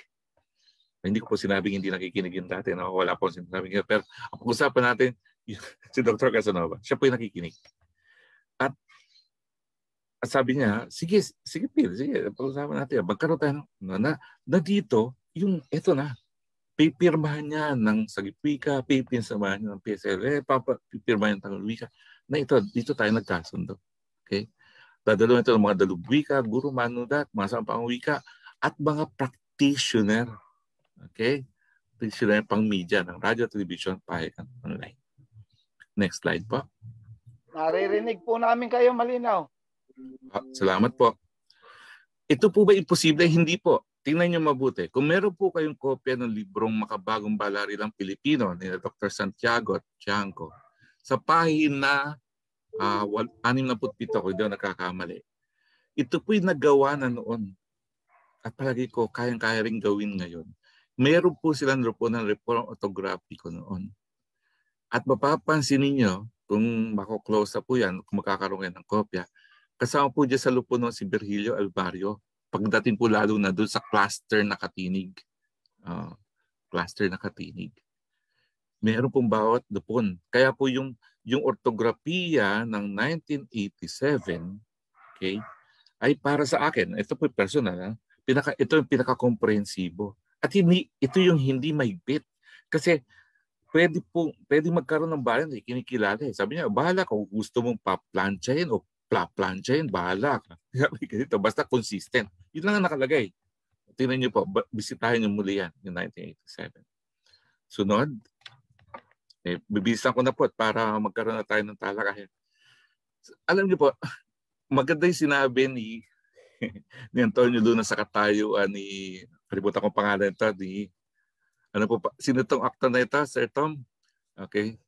Hindi ko po sinabing hindi nakikinig yung dati. No? Wala po sinabing yun. Pero ang pag-usapan natin, si Dr. Casanova, siya po yung nakikinig. At, at sabi niya, sige, sige Phil, sige, pag-usapan natin. Magkaroon tayo na, ano na, na dito, yung eto na, pipirmahan niya ng Sagipwika, pipirmahan niya ng PSLF, eh, pipirmahan niya ng Tagaluwika, na ito, dito tayo nagkasundo. Okay? Dadalo nito ng mga dalubwika, guru, manudat, mga sampang wika, at mga practitioner. Okay? Practitioner pang media ng radio, television, pahayagan, online. Next slide po. Naririnig po namin kayo malinaw. salamat po. Ito po ba imposible? Hindi po. Tingnan niyo mabuti. Kung meron po kayong kopya ng librong Makabagong Balarilang Pilipino ni Dr. Santiago at Tiangco, sa pahina uh, 67 ko, hindi ako nagkakamali. Ito po'y nagawa na noon. At palagi ko, kayang-kaya rin gawin ngayon. Meron po silang po ng reform orthographico noon. At mapapansin ninyo, kung mako-close po yan, kung makakaroon kayo ng kopya, kasama po dyan sa lupo noon si Virgilio Alvario. Pagdating po lalo na doon sa cluster na katinig. Uh, cluster na katinig. Meron pong bawat lupon. Kaya po yung yung ortografiya ng 1987, okay, ay para sa akin, ito po personal, ha? Ah, pinaka, ito yung pinaka-komprehensibo. At hindi, ito yung hindi maigpit. Kasi pwede po, pwede magkaroon ng bayan na eh, kinikilala. Eh. Sabi niya, bahala kung gusto mong paplansyahin o plaplansyahin, bahala ka. Sabi ganito, basta consistent. Yun lang ang nakalagay. Tingnan niyo po, bisitahin niyo muli yan, yung 1987. Sunod, eh, bibilisan ko na po at para magkaroon na tayo ng talakayan. Alam niyo po, maganda yung sinabi ni, ni Antonio Luna sa katayuan ni, kalimutan kong pangalan ito, ni, ano po, sino itong akta na ito, Sir Tom? Okay.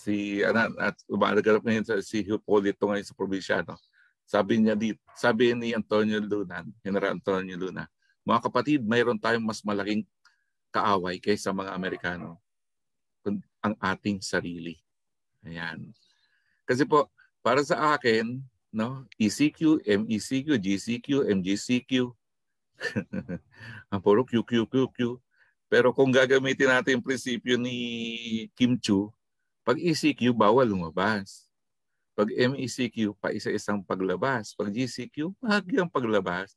Si, ano, at umalagalap ngayon sa, si Hippolyto ngayon sa probinsya, no? Sabi niya dito, sabi ni Antonio Luna, General Antonio Luna, mga kapatid, mayroon tayong mas malaking kaaway kaysa mga Amerikano ang ating sarili. Ayan. Kasi po, para sa akin, no, ECQ, MECQ, GCQ, MGCQ, ang puro QQQQ. Pero kung gagamitin natin yung prinsipyo ni Kim Chu, pag ECQ, bawal lumabas. Pag MECQ, pa isa-isang paglabas. Pag GCQ, mahagyang paglabas.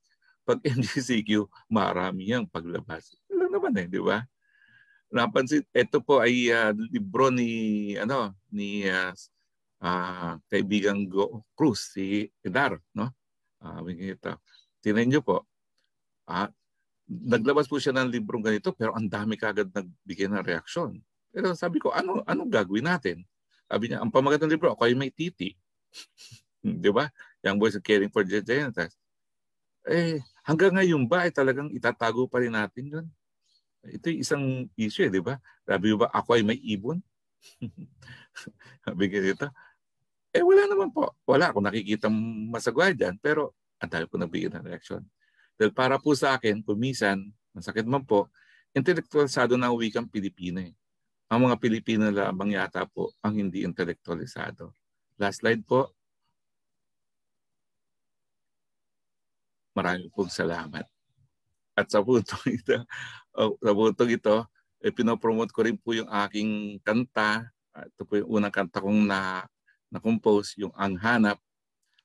Pag MGCQ, marami ang paglabas. Lang naman eh, di ba? napansin ito po ay uh, libro ni ano ni uh, ah, uh, ah, kaibigan Go Cruz si Edar no uh, ito tinan niyo po uh, naglabas po siya ng libro ganito pero ang dami kagad nagbigay ng reaksyon pero sabi ko ano ano gagawin natin sabi niya ang pamagat ng libro ako ay may titi di ba young boys are caring for their eh hanggang ngayon ba ay eh, talagang itatago pa rin natin yun ito yung isang issue, eh, di ba? Sabi ba, ako ay may ibon? Sabi kita, eh wala naman po. Wala akong nakikita masagwa dyan, pero ang dami ko nabigyan ng reaksyon. Dahil para po sa akin, kumisan, masakit man po, intelektualisado na ang wikang Pilipino eh. Ang mga Pilipino lamang yata po ang hindi intelektualisado. Last slide po. Maraming pong salamat at sa puntong ito, oh, sa puntong ito, eh, pinopromote ko rin po yung aking kanta. Ah, ito po yung unang kanta kong na, na-compose, yung Ang Hanap.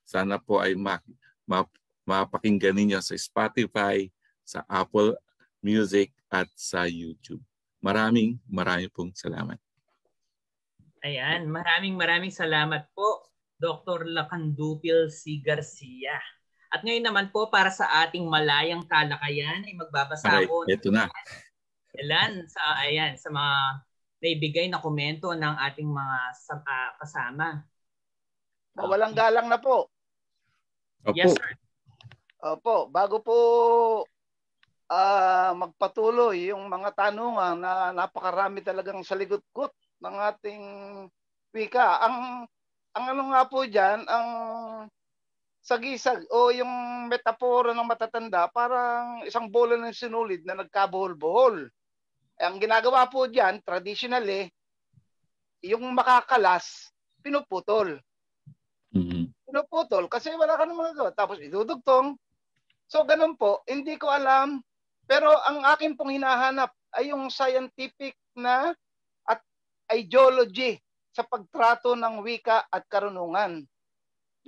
Sana po ay ma, ma, mapakinggan ninyo sa Spotify, sa Apple Music at sa YouTube. Maraming maraming pong salamat. Ayan, maraming maraming salamat po Dr. Lacandupil C. Garcia. At ngayon naman po para sa ating malayang talakayan ay magbabasa Aray, ako. Ito na. Ilan sa ayan sa mga naibigay na komento ng ating mga uh, kasama. Uh, Walang galang na po. Opo. Yes, sir. Opo, bago po uh, magpatuloy yung mga tanungan na napakarami talagang saligot-gut ng ating wika. Ang ang ano nga po diyan, ang sagisag o yung metapora ng matatanda parang isang bola ng sinulid na nagkabuhol-buhol. Eh, ang ginagawa po diyan traditionally yung makakalas pinuputol. Mm-hmm. Pinuputol kasi wala ka namang nagawa tapos idudugtong. So ganun po, hindi ko alam pero ang akin pong hinahanap ay yung scientific na at ideology sa pagtrato ng wika at karunungan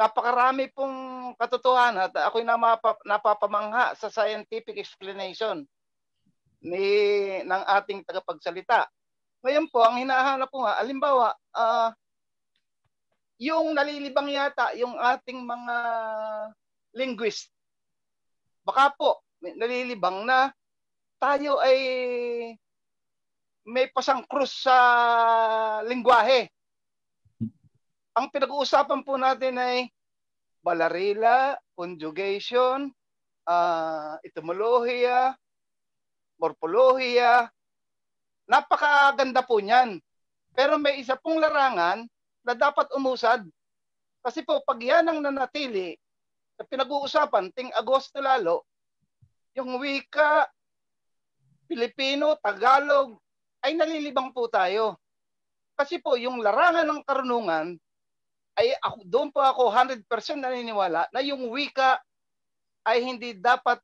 napakarami pong katotohanan at ako'y namapa, napapamangha sa scientific explanation ni ng ating tagapagsalita. Ngayon po, ang hinahanap ko nga, alimbawa, uh, yung nalilibang yata yung ating mga linguist. Baka po, nalilibang na tayo ay may pasang pasangkrus sa lingwahe ang pinag-uusapan po natin ay balarila, conjugation, uh, ah, etymolohiya, morpholohiya. Napakaganda po niyan. Pero may isa pong larangan na dapat umusad. Kasi po, pag yan ang nanatili, na pinag-uusapan, ting Agosto lalo, yung wika, Pilipino, Tagalog, ay nalilibang po tayo. Kasi po, yung larangan ng karunungan, ay ako, doon po ako 100% naniniwala na yung wika ay hindi dapat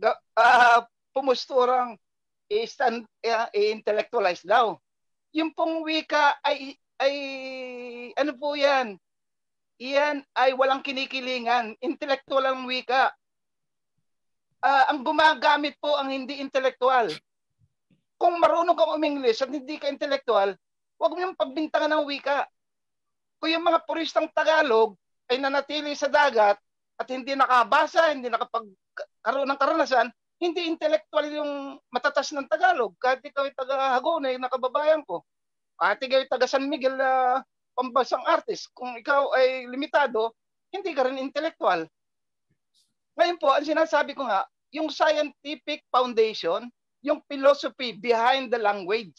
uh, ah, pumusturang i-stand, uh, i-intellectualize daw. Yung pong wika ay, ay ano po yan? Iyan ay walang kinikilingan. Intellectual ang wika. Uh, ang gumagamit po ang hindi intellectual. Kung marunong kang umingles at hindi ka intellectual, huwag mo yung pagbintangan ng wika kung yung mga puristang Tagalog ay nanatili sa dagat at hindi nakabasa, hindi nakapagkaroon ng karanasan, hindi intellectual yung matatas ng Tagalog. Kahit ikaw ay taga Hagona, yung nakababayan ko. Kahit ikaw ay taga San Miguel na uh, pambansang artist. Kung ikaw ay limitado, hindi ka rin intelektual. Ngayon po, ang sinasabi ko nga, yung scientific foundation, yung philosophy behind the language.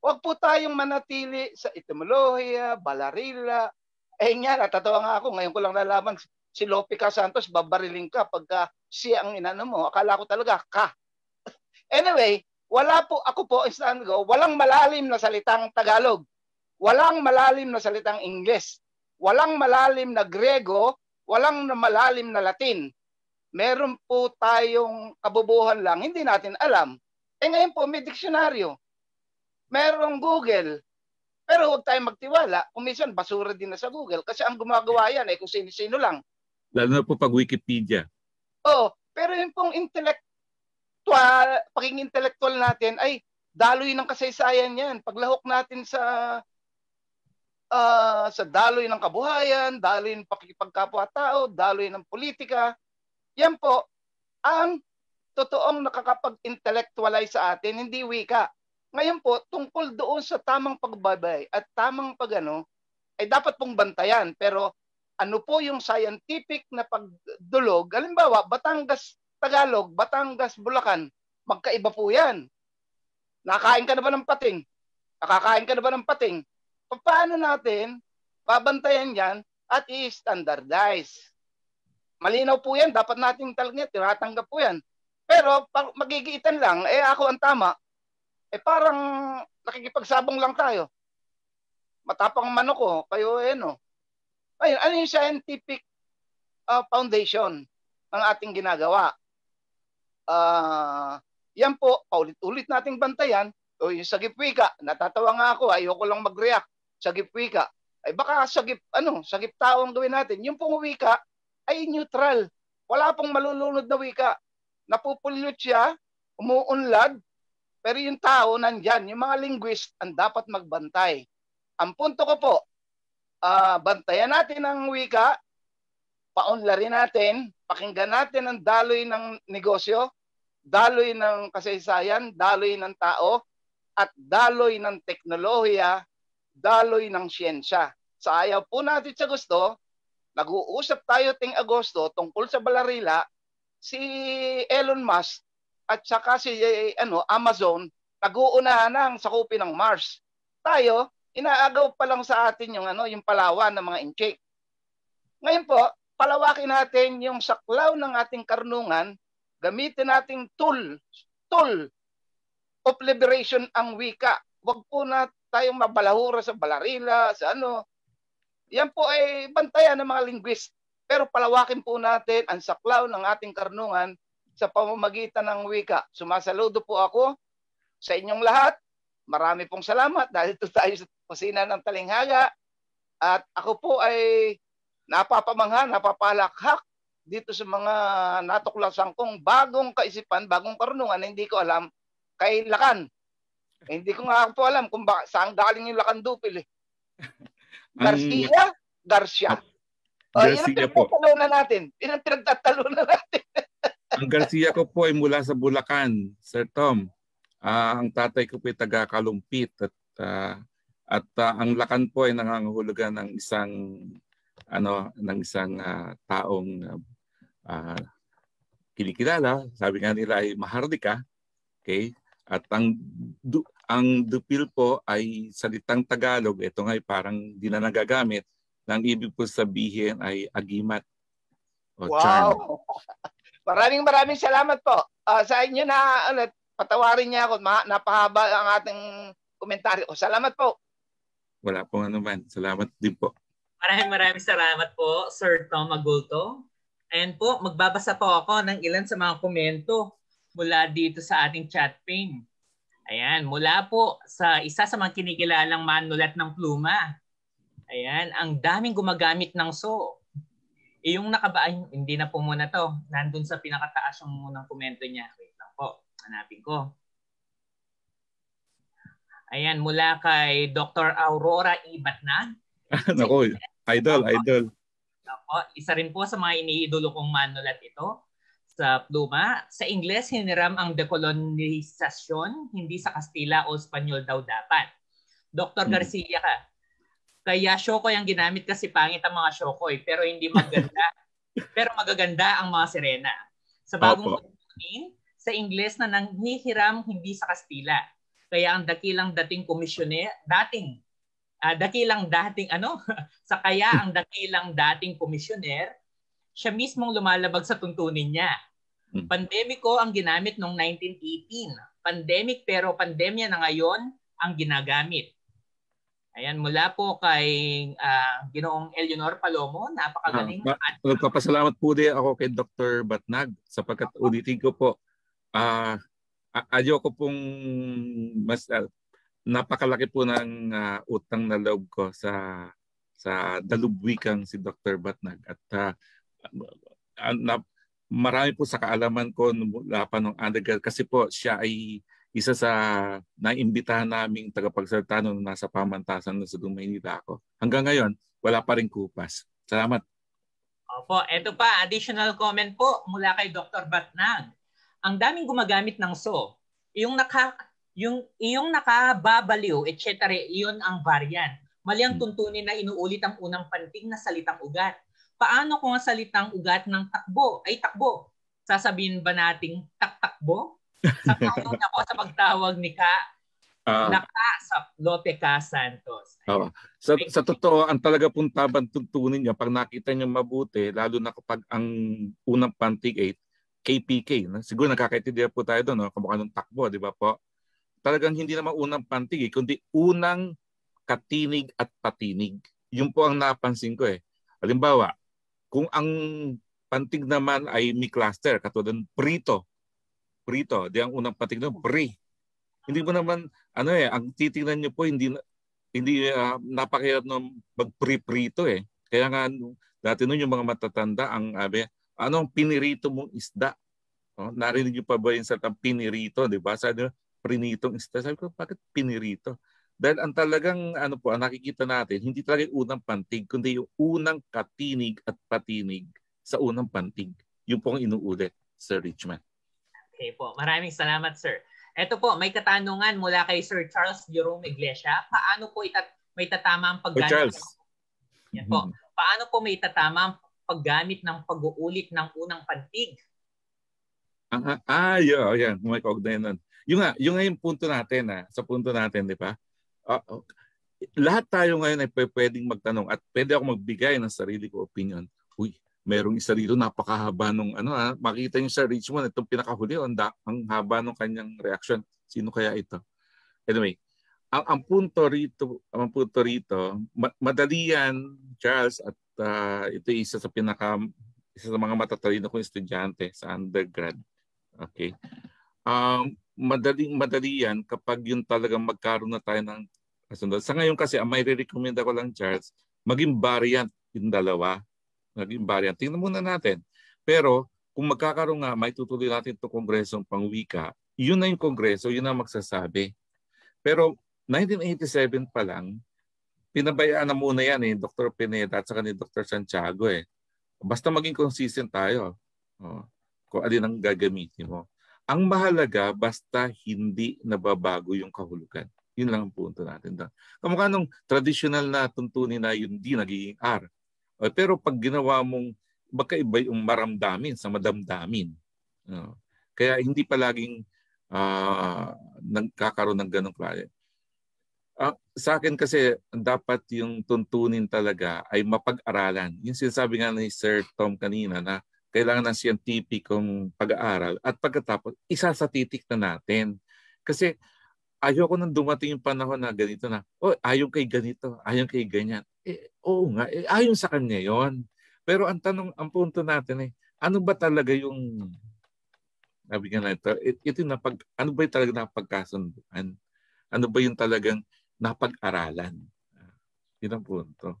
Huwag po tayong manatili sa etimolohiya, balarila. Eh nga, natatawa nga ako. Ngayon ko lang nalaman, si Lope Santos, babariling ka pagka siya ang inano mo. Akala ko talaga, ka. anyway, wala po, ako po, instant go, walang malalim na salitang Tagalog. Walang malalim na salitang Ingles. Walang malalim na Grego. Walang malalim na Latin. Meron po tayong kabubuhan lang, hindi natin alam. Eh ngayon po, may diksyonaryo merong Google. Pero huwag tayong magtiwala. Kung minsan, basura din na sa Google. Kasi ang gumagawa yan ay eh, kung sino-sino lang. Lalo na po pag Wikipedia. Oo. Oh, pero yung pong intellectual, paking intellectual natin ay daloy ng kasaysayan yan. Paglahok natin sa uh, sa daloy ng kabuhayan, daloy ng pakikipagkapwa-tao, daloy ng politika. Yan po ang totoong nakakapag-intellectualize sa atin, hindi wika. Ngayon po, tungkol doon sa tamang pagbabay at tamang pagano, ay dapat pong bantayan. Pero ano po yung scientific na pagdulog? Halimbawa, Batangas Tagalog, Batangas Bulacan, magkaiba po yan. Nakakain ka na ba ng pating? Nakakain ka na ba ng pating? Paano natin babantayan yan at i-standardize? Malinaw po yan. Dapat natin talagang tinatanggap po yan. Pero pag magigiitan lang, eh ako ang tama, eh parang nakikipagsabong lang tayo. Matapang manok oh, kayo eh no. Ayun, ano yung scientific uh, foundation ng ating ginagawa? Uh, yan po, paulit-ulit nating bantayan. O yung sagip wika, natatawa nga ako, ayoko lang mag-react. Sagip wika. Ay baka sagip, ano, sagip tao ang gawin natin. Yung pong wika ay neutral. Wala pong malulunod na wika. Napupulyot siya, umuunlad, pero yung tao nandyan, yung mga linguist ang dapat magbantay. Ang punto ko po, uh, bantayan natin ang wika, paunlarin natin, pakinggan natin ang daloy ng negosyo, daloy ng kasaysayan, daloy ng tao, at daloy ng teknolohiya, daloy ng siyensya. Sa ayaw po natin sa gusto, nag-uusap tayo ting Agosto tungkol sa balarila, si Elon Musk at saka si eh, eh, ano, Amazon, nag-uunahan na ang ng Mars. Tayo, inaagaw pa lang sa atin yung ano, yung palawan ng mga inchik. Ngayon po, palawakin natin yung saklaw ng ating karnungan, gamitin nating tool, tool of liberation ang wika. Huwag po na tayong mabalahura sa balarila, sa ano. Yan po ay bantayan ng mga linguist. Pero palawakin po natin ang saklaw ng ating karnungan sa pamamagitan ng wika. Sumasaludo po ako sa inyong lahat. Marami pong salamat dahil ito tayo sa kusina ng Talinghaga. At ako po ay napapamangha, napapalakhak dito sa mga natuklasan kong bagong kaisipan, bagong karunungan na hindi ko alam kay Lakan. Eh, hindi ko nga po alam kung ba, saan galing yung Lakan Dupil eh. Garcia? Garcia. Um, Garcia. Oh, Garcia yan ang pinagtatalunan po. natin. Yan ang pinagtatalunan natin ang Garcia ko po ay mula sa Bulacan, Sir Tom. Uh, ang tatay ko po ay taga Kalumpit at uh, at uh, ang lakan po ay nangangahulugan ng isang ano ng isang uh, taong uh, kinikilala, sabi nga nila ay Mahardika. Okay? At ang du, ang dupil po ay salitang Tagalog, ito nga ay parang di na nagagamit, nang ibig po sabihin ay agimat o wow. charm. Maraming maraming salamat po. Uh, sa inyo na ulit, ano, patawarin niya ako. Ma- napahaba ang ating komentaryo. Salamat po. Wala pong anuman. Salamat din po. Maraming maraming salamat po, Sir Tom Agulto. Ayan po, magbabasa po ako ng ilan sa mga komento mula dito sa ating chat pane. Ayan, mula po sa isa sa mga kinikilalang manulat ng pluma. Ayan, ang daming gumagamit ng so. Eh, yung nakaba, hindi na po muna to. Nandun sa pinakataas yung munang komento niya. Wait lang po. Hanapin ko. Ayan, mula kay Dr. Aurora Ibat e. na. Nako, idol, Opo. idol. Opo, isa rin po sa mga iniidolo kong manulat ito sa pluma. Sa Ingles, hiniram ang decolonization, hindi sa Kastila o Espanyol daw dapat. Dr. Hmm. Garcia ka, kaya Shoko yung ginamit kasi pangit ang mga Shoko eh, pero hindi maganda. pero magaganda ang mga Serena. Sa bagong kunin, sa Ingles na nanghihiram hindi sa Kastila. Kaya ang dakilang dating komisyoner, dating uh, dakilang dating ano, sa kaya ang hmm. dakilang dating komisyoner, siya mismong lumalabag sa tuntunin niya. Hmm. Pandemiko ang ginamit noong 1918. Pandemic pero pandemya na ngayon ang ginagamit. Ayan, mula po kay uh, Ginoong Eleanor Palomo, napakagaling. Ah, at, nagpapasalamat po din ako kay Dr. Batnag sapagkat ako. ulitin ko po, uh, ayoko pong mas, uh, napakalaki po ng uh, utang na loob ko sa sa dalubwikang si Dr. Batnag. At uh, uh, na, marami po sa kaalaman ko mula pa nung undergrad kasi po siya ay isa sa naimbitahan naming tagapagsalita nung nasa pamantasan na sa Dumaynida ako. Hanggang ngayon, wala pa rin kupas. Salamat. Opo, eto pa, additional comment po mula kay Dr. Batnag. Ang daming gumagamit ng so. Yung naka yung iyong nakababaliw, etc. Iyon ang variant. Mali ang hmm. tuntunin na inuulit ang unang panting na salitang ugat. Paano kung ang salitang ugat ng takbo ay takbo? Sasabihin ba nating taktakbo? Sakayan ako sa pagtawag ni Ka. Uh, ah. naka sa Lope Ka Santos. Uh, sa, sa totoo, ang talaga pong tabang tuntunin niya, pag nakita niya mabuti, lalo na kapag ang unang pantigate, KPK. Na? Siguro nakakaintindihan po tayo doon, no? kamukha ng takbo, di ba po? Talagang hindi naman unang pantigay, kundi unang katinig at patinig. Yun po ang napansin ko eh. Halimbawa, kung ang pantig naman ay may cluster, katulad ng prito, prito. Di ang unang patignan, pre. Hmm. Hindi po naman, ano eh, ang titingnan nyo po, hindi, hindi uh, napakahirap ng magpriprito eh. Kaya nga, dati noon yung mga matatanda, ang abi, anong pinirito mong isda? Oh, narinig nyo pa ba yung salitang pinirito, di ba? Sabi nyo, prinitong isda. Sabi ko, bakit pinirito? Dahil ang talagang ano po, ang nakikita natin, hindi talaga yung unang pantig, kundi yung unang katinig at patinig sa unang pantig. Yung pong inuulit, Sir Richman. Okay po. Maraming salamat, sir. Ito po, may katanungan mula kay Sir Charles Jerome Iglesia. Paano po itat may tatama ang paggamit? Charles. Yan po. Mm-hmm. Paano po may tatama ang paggamit ng pag-uulit ng unang pantig? Ah, ah, ah yun, oh, yan. May kaugnayan Yung nga, yung nga yung punto natin, ah, sa punto natin, di ba? Uh, lahat tayo ngayon ay pwedeng magtanong at pwede ako magbigay ng sarili ko opinion. Uy, merong isa dito napakahaba nung ano ha? Ah, makita niyo sa Richmond itong pinakahuli oh, ang, da- ang haba ng kanyang reaction sino kaya ito anyway ang, ang punto rito ang punto rito ma- madali yan Charles at uh, ito isa sa pinaka isa sa mga matatalino kong estudyante sa undergrad okay um, madaling madali yan kapag yung talagang magkaroon na tayo ng kasunod. Sa ngayon kasi, ang may re-recommend ako lang, Charles, maging variant yung dalawa naging variant. Tingnan muna natin. Pero kung magkakaroon nga, may tutuloy natin ito kongresong pangwika, yun na yung kongreso, yun na magsasabi. Pero 1987 pa lang, pinabayaan na muna yan eh, Dr. Pineda at saka ni Dr. Santiago eh. Basta maging consistent tayo. Oh, kung alin ang gagamitin mo. Ang mahalaga, basta hindi nababago yung kahulugan. Yun lang ang punto natin doon. Kamukha nung traditional na tuntunin na yun D nagiging R. Pero pag ginawa mong magkaiba yung maramdamin sa madamdamin. No? kaya hindi palaging uh, nagkakaroon ng ganong klase. Uh, sa akin kasi dapat yung tuntunin talaga ay mapag-aralan. Yung sinasabi nga ni Sir Tom kanina na kailangan ng siyentipikong pag-aaral at pagkatapos isa sa titik na natin. Kasi ayoko nang dumating yung panahon na ganito na, oh, ayon kay ganito, ayon kay ganyan. Eh, Oo nga, eh, ayon sa kanya yon. Pero ang tanong, ang punto natin eh, ano ba talaga yung sabi nga na ito, it, ito na pag, ano ba yung talaga napagkasunduan? Ano ba yung talagang napag-aralan? Ah, yun ang punto.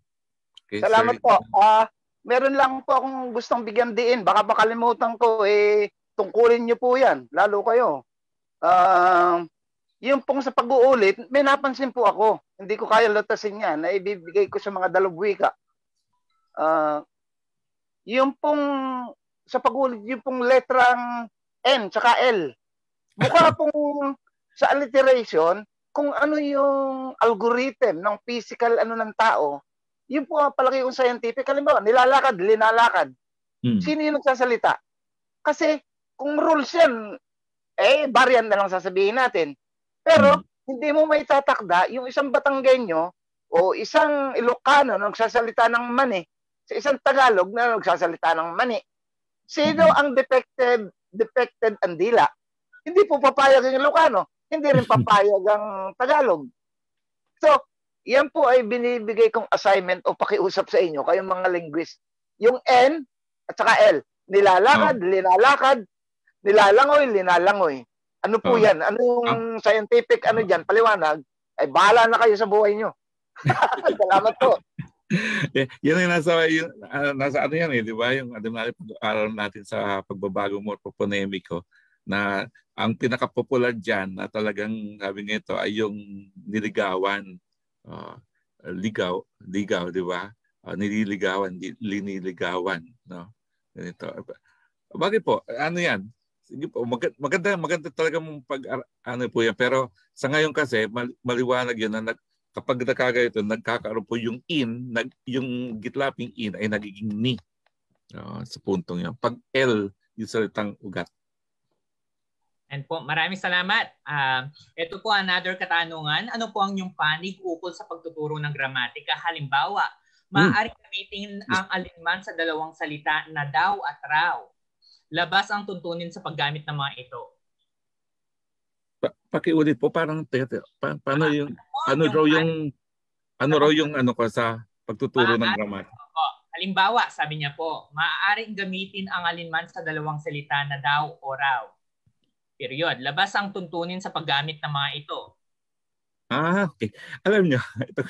Okay, Salamat sir. po. Uh, meron lang po akong gustong bigyan diin. Baka makalimutan ko, eh, tungkulin niyo po yan. Lalo kayo. Uh, yung pong sa pag-uulit, may napansin po ako. Hindi ko kaya lutasin yan na ibibigay ko sa mga dalubwika. Uh, yung pong sa pag-uulit, yung pong letrang N tsaka L. Mukha pong sa alliteration, kung ano yung algorithm ng physical ano ng tao, yun po ang palagi kong scientific. Halimbawa, nilalakad, linalakad. Hmm. Sino yung nagsasalita? Kasi kung rules yan, eh, variant na lang sasabihin natin pero mm-hmm. hindi mo may tatakda yung isang Batanggenyo o isang Ilocano na nagsasalita ng mani sa isang Tagalog na nagsasalita ng mani. Sino mm-hmm. ang defected defected andila? Hindi po papayag ang Ilocano, hindi rin papayag ang Tagalog. So, yan po ay binibigay kong assignment o pakiusap sa inyo, kayong mga linguist. Yung N at saka L, nilalakad, oh. Hmm. linalakad, nilalangoy, linalangoy. Ano po oh. yan? Ano yung ah. scientific ano diyan? Paliwanag. Ay bahala na kayo sa buhay niyo. Salamat po. yeah, yan ang nasa, yun, uh, nasa ano yan eh, di ba? Yung alam natin, pag-aaral natin sa pagbabago morphoponemiko na ang pinakapopular dyan na talagang sabi nito ay yung niligawan. Uh, ligaw, ligaw, di ba? Uh, nililigawan, liniligawan. No? Ganito. Bakit po? Ano yan? sige po, mag- maganda, maganda talaga mong pag ah, ano po yan. Pero sa ngayon kasi, mal- maliwanag yun na nag, kapag nakagaya ito, nagkakaroon po yung in, nag, yung gitlaping in ay nagiging ni. Uh, sa puntong yan. Pag L, yung salitang ugat. And po, maraming salamat. Uh, ah, ito po another katanungan. Ano po ang yung panig ukol sa pagtuturo ng gramatika? Halimbawa, maaari gamitin ang alinman sa dalawang salita na daw at raw labas ang tuntunin sa paggamit ng mga ito. Pa- pakiulit po parang pa- paano ah, yung oh, ano raw yung ano? ano raw yung ano ko sa pagtuturo ng ah, grammar. halimbawa, sabi niya po, maaaring gamitin ang alinman sa dalawang salita na daw o raw. Period. Labas ang tuntunin sa paggamit ng mga ito. Ah, okay. Alam niyo, ito,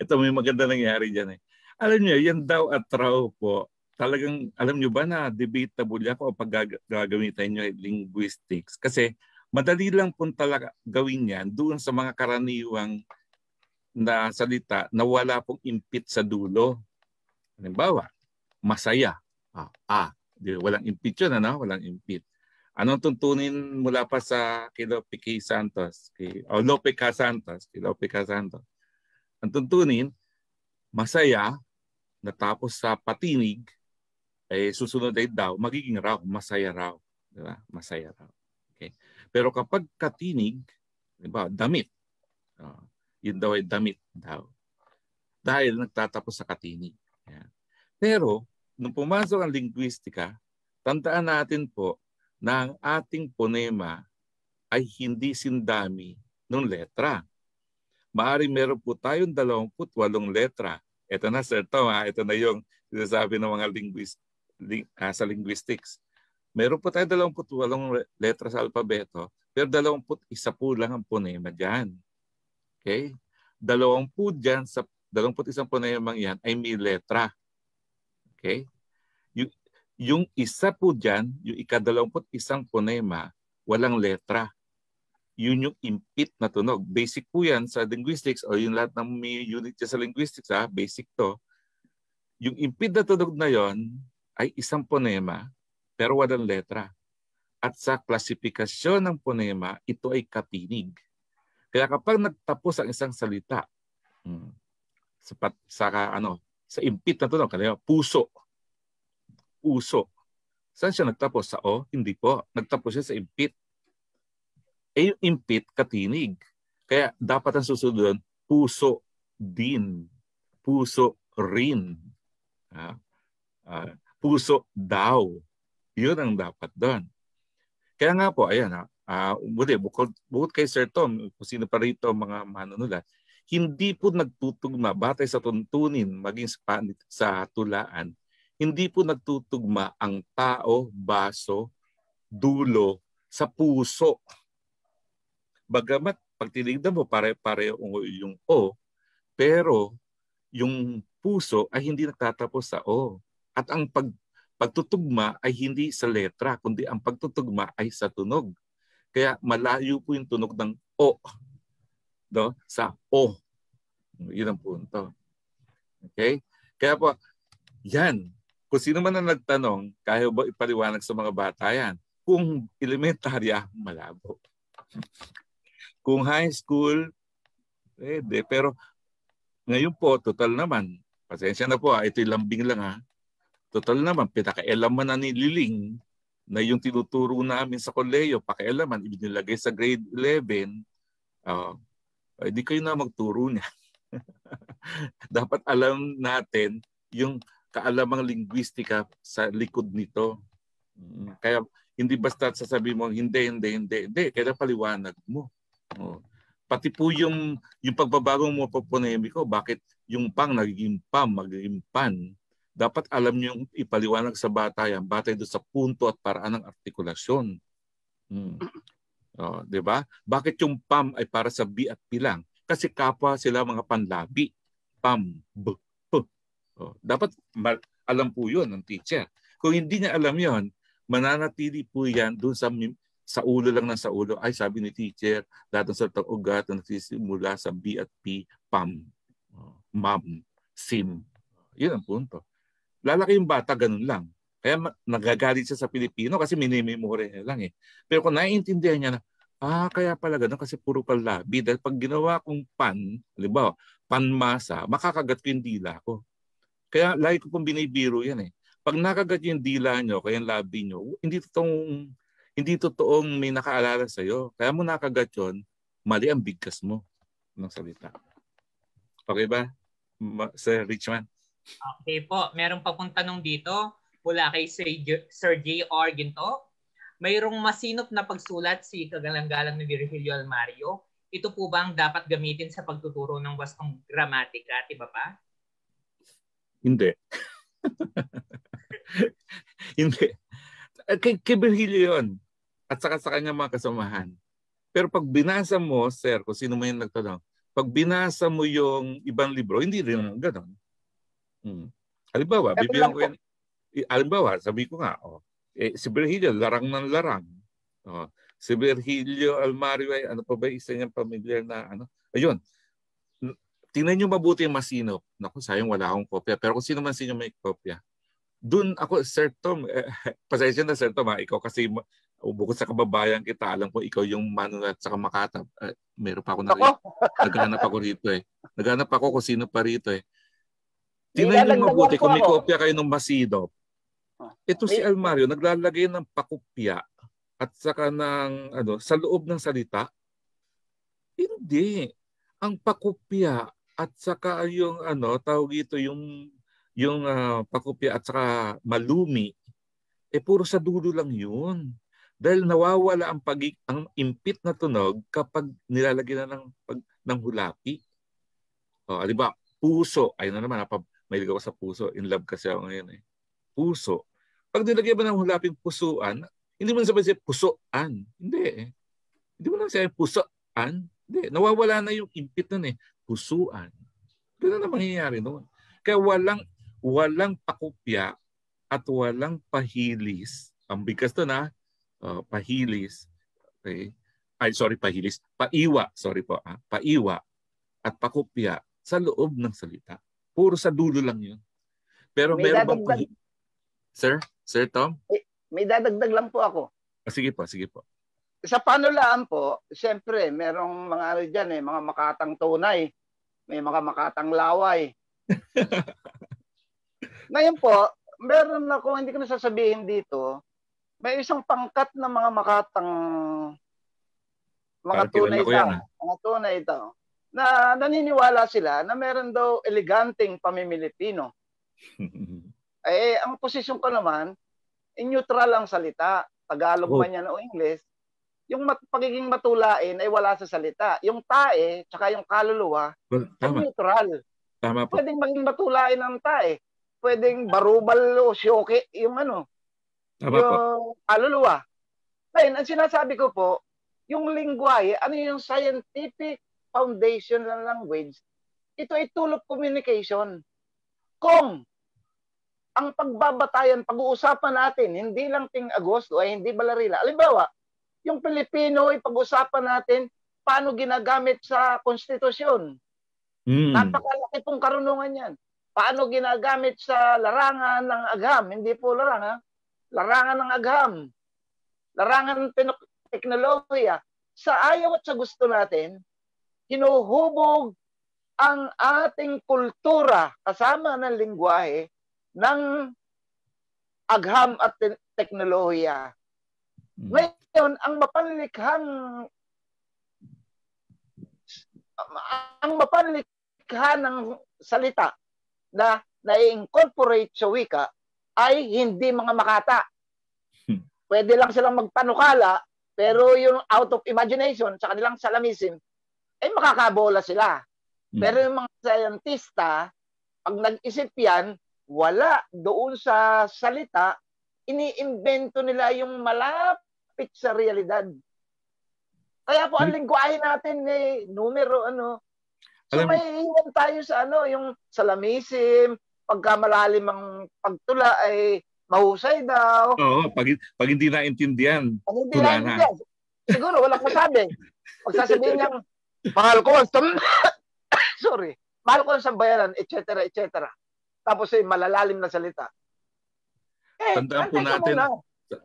ito may maganda nangyari diyan eh. Alam niyo, yung daw at raw po, talagang alam nyo ba na debatable ako pag gagamitin nyo linguistics kasi madali lang po talaga gawin yan doon sa mga karaniwang na salita na wala pong impit sa dulo. Halimbawa, masaya. Ah, ah di, walang impit yun, ano? Walang impit. Anong tuntunin mula pa sa kay Lope K. Santos? Kay, o oh, Lope K. Santos. Kay Lope K. Santos. Ang tuntunin, masaya, natapos sa patinig, eh, susunod ay daw, magiging raw, masaya raw. Di ba? Masaya raw. Okay? Pero kapag katinig, di ba, damit. Uh, yun daw ay damit daw. Dahil nagtatapos sa katinig. Yan. Pero, nung pumasok ang linguistika, tandaan natin po na ang ating ponema ay hindi sindami ng letra. Maari meron po tayong 28 letra. Ito na Sir Tom, ha? ito na yung sinasabi ng mga linguist uh, sa linguistics. Meron po tayo 28 letra sa alpabeto, pero 21 po lang ang ponema dyan. Okay? 20 dyan sa 21 ponema yan ay may letra. Okay? Yung, yung isa po dyan, yung ikadalawamput isang ponema, walang letra. Yun yung impit na tunog. Basic po yan sa linguistics o yung lahat ng may unit sa linguistics, ha? Ah, basic to. Yung impit na tunog na yon ay isang ponema pero walang letra. At sa klasifikasyon ng ponema, ito ay katinig. Kaya kapag nagtapos ang isang salita, hmm, sa, sa ano, sa impit na tunog, kanina, puso. Puso. Saan siya nagtapos? Sa O? Hindi po. Nagtapos siya sa impit. Eh yung impit, katinig. Kaya dapat ang susunod doon, puso din. Puso rin. Ah, ah, puso daw. Yun ang dapat doon. Kaya nga po, ayan ha, uh, muli, ah, bukod, bukod kay Sir Tom, kung sino pa rito mga manunulat, hindi po nagtutugma batay sa tuntunin maging sa, sa tulaan, hindi po nagtutugma ang tao, baso, dulo sa puso. Bagamat pag tinignan mo pare-pareho yung O, pero yung puso ay hindi nagtatapos sa O. At ang pag, pagtutugma ay hindi sa letra, kundi ang pagtutugma ay sa tunog. Kaya malayo po yung tunog ng O Do? sa O. Yun ang punto. Okay? Kaya po, yan. Kung sino man ang nagtanong, kaya ba ipaliwanag sa mga bata yan? Kung elementarya, malabo. Kung high school, pwede. Pero ngayon po, total naman, pasensya na po ha, ah. ito'y lambing lang ha. Ah. Total naman, pinakialaman na ni Liling na yung tinuturo namin sa koleyo, pakialaman, ibinilagay sa grade 11, uh, hindi eh, kayo na magturo niya. Dapat alam natin yung kaalamang linguistika sa likod nito. Mm, kaya hindi basta sasabihin mo, hindi, hindi, hindi, hindi. Kaya paliwanag mo. Oh. Pati po yung, yung pagbabago mo po ko, bakit yung pang nagiging pam, magiging pan dapat alam niyo yung ipaliwanag sa bata yan, batay doon sa punto at paraan ng artikulasyon. Hmm. Oh, 'di ba? Bakit yung PAM ay para sa B at P lang? Kasi kapwa sila mga panlabi. PAM, B, P. Oh, dapat alam po 'yon ng teacher. Kung hindi niya alam 'yon, mananatili po 'yan doon sa sa ulo lang ng sa ulo. Ay, sabi ni teacher, lahat sa salitang ugat na nagsisimula sa B at P, PAM, oh, MAM, SIM. Yun ang punto. Lalaki yung bata, ganun lang. Kaya nagagalit siya sa Pilipino kasi minimimore niya lang eh. Pero kung naiintindihan niya na, ah, kaya pala ganun kasi puro palabi. Dahil pag ginawa kong pan, halimbawa, panmasa, makakagat ko yung dila ko. Kaya lagi ko pong binibiro yan eh. Pag nakagat yung dila nyo, kaya yung labi nyo, hindi totoong, hindi totoong may nakaalala sa'yo. Kaya mo nakagat yun, mali ang bigkas mo ng salita. Okay ba, Sir Richman? Okay po, meron pa pong tanong dito mula kay Sir J.R. Ginto. Mayroong masinop na pagsulat si kagalang-galang ni Virgilio Almario. Ito po ba ang dapat gamitin sa pagtuturo ng wastong gramatika, di ba pa? Hindi. Hindi. Eh, kay, kay Virgilio yun. At saka sa kanya mga kasamahan. Pero pag binasa mo, sir, kung sino man yung nagtanong, pag binasa mo yung ibang libro, hindi rin gano'n. Hmm. Halimbawa, Ito bibilang ko yan. Halimbawa, sabi ko nga, oh, eh, si Virgilio, larang ng larang. Oh, si Virgilio Almario, ay, ano pa ba isa niyang pamilyar na ano? Ayun, tingnan niyo mabuti yung masinop. Naku, sayang wala akong kopya. Pero kung sino man sa inyo may kopya. Doon ako, Sir Tom, eh, pasensya na Sir Tom, ha? Ah. ikaw kasi oh, bukod sa kababayan kita, alam ko ikaw yung manulat sa Makata. Eh, meron pa ako na rin. Naghanap ako rito eh. Naghanap ako kung sino pa rito eh. Tinayin mabuti kung may kopya kayo ng Masidop. Ah, ito si Mario, naglalagay ng pakupya at saka ng, ano, sa loob ng salita. Hindi. Ang pakupya at saka yung ano, tawag ito yung yung uh, ah, pakopya at saka malumi eh puro sa dulo lang yun. Dahil nawawala ang pag ang impit na tunog kapag nilalagyan na ng pag, ng hulapi. O, di ba? Puso, ayun na naman, napab- may ako sa puso. In love kasi ako ngayon eh. Puso. Pag nilagay mo ng hulaping pusuan, hindi mo na sabihin siya pusoan. Hindi eh. Hindi mo na sabihin pusoan. Hindi. Nawawala na yung impit nun eh. Pusuan. Ganun na mangyayari noon. Kaya walang walang pakupya at walang pahilis. Ang bigas to na, uh, pahilis. Okay? Ay, sorry, pahilis. Paiwa. Sorry po. Ah. Paiwa at pakupya sa loob ng salita. Puro sa dulo lang yun. Pero may meron bang... Dadagdag... Sir? Sir Tom? Eh, may dadagdag lang po ako. Ah, sige po, sige po. Sa panulaan po, siyempre, merong mga ano dyan eh, mga makatang tunay, may mga makatang laway. Ngayon po, meron na kung hindi ko nasasabihin dito, may isang pangkat ng mga makatang mga Parang tunay ito. Ah. Mga tunay ito na naniniwala sila na meron daw eleganteng pamimilipino. eh, ang posisyon ko naman, eh, neutral ang salita. Tagalog oh. man yan o English. Yung mat- pagiging matulain ay wala sa salita. Yung tae, tsaka yung kaluluwa, well, tama. neutral. Tama po. Pwedeng maging matulain ang tae. Pwedeng barubal o syoke, yung ano. Tama yung po. kaluluwa. Ngayon, ang sinasabi ko po, yung lingwahe, ano yung scientific foundation foundational language, ito ay tulog communication. Kung ang pagbabatayan, pag-uusapan natin, hindi lang ting Agosto ay hindi balarila. Alimbawa, yung Pilipino, ay pag-uusapan natin paano ginagamit sa konstitusyon. Mm. Napakalaki pong karunungan yan. Paano ginagamit sa larangan ng agham, hindi po larangan, larangan ng agham, larangan ng teknolohiya, sa ayaw at sa gusto natin, hinuhubog ang ating kultura kasama ng lingwahe ng agham at te- teknolohiya. Hmm. Ngayon, ang mapanlikhang ang mapanlikha ng salita na na-incorporate sa wika ay hindi mga makata. Hmm. Pwede lang silang magpanukala pero yung out of imagination sa kanilang salamism eh makakabola sila. Hmm. Pero yung mga scientista, pag nag-isip yan, wala doon sa salita, iniimbento nila yung malapit sa realidad. Kaya po ang hmm. lingwahe natin eh, numero ano. So Alam, may iwan tayo sa ano, yung salamisim, pagka malalim ang pagtula ay mahusay daw. Oo, pag, pag hindi naintindihan, pag hindi tula na. Siguro, walang masabi. Pag sasabihin niyang, mahal ko ang sorry, mahal ko ang sambayanan, etc., etc. Tapos ay eh, malalalim na salita. Eh, tandaan po natin,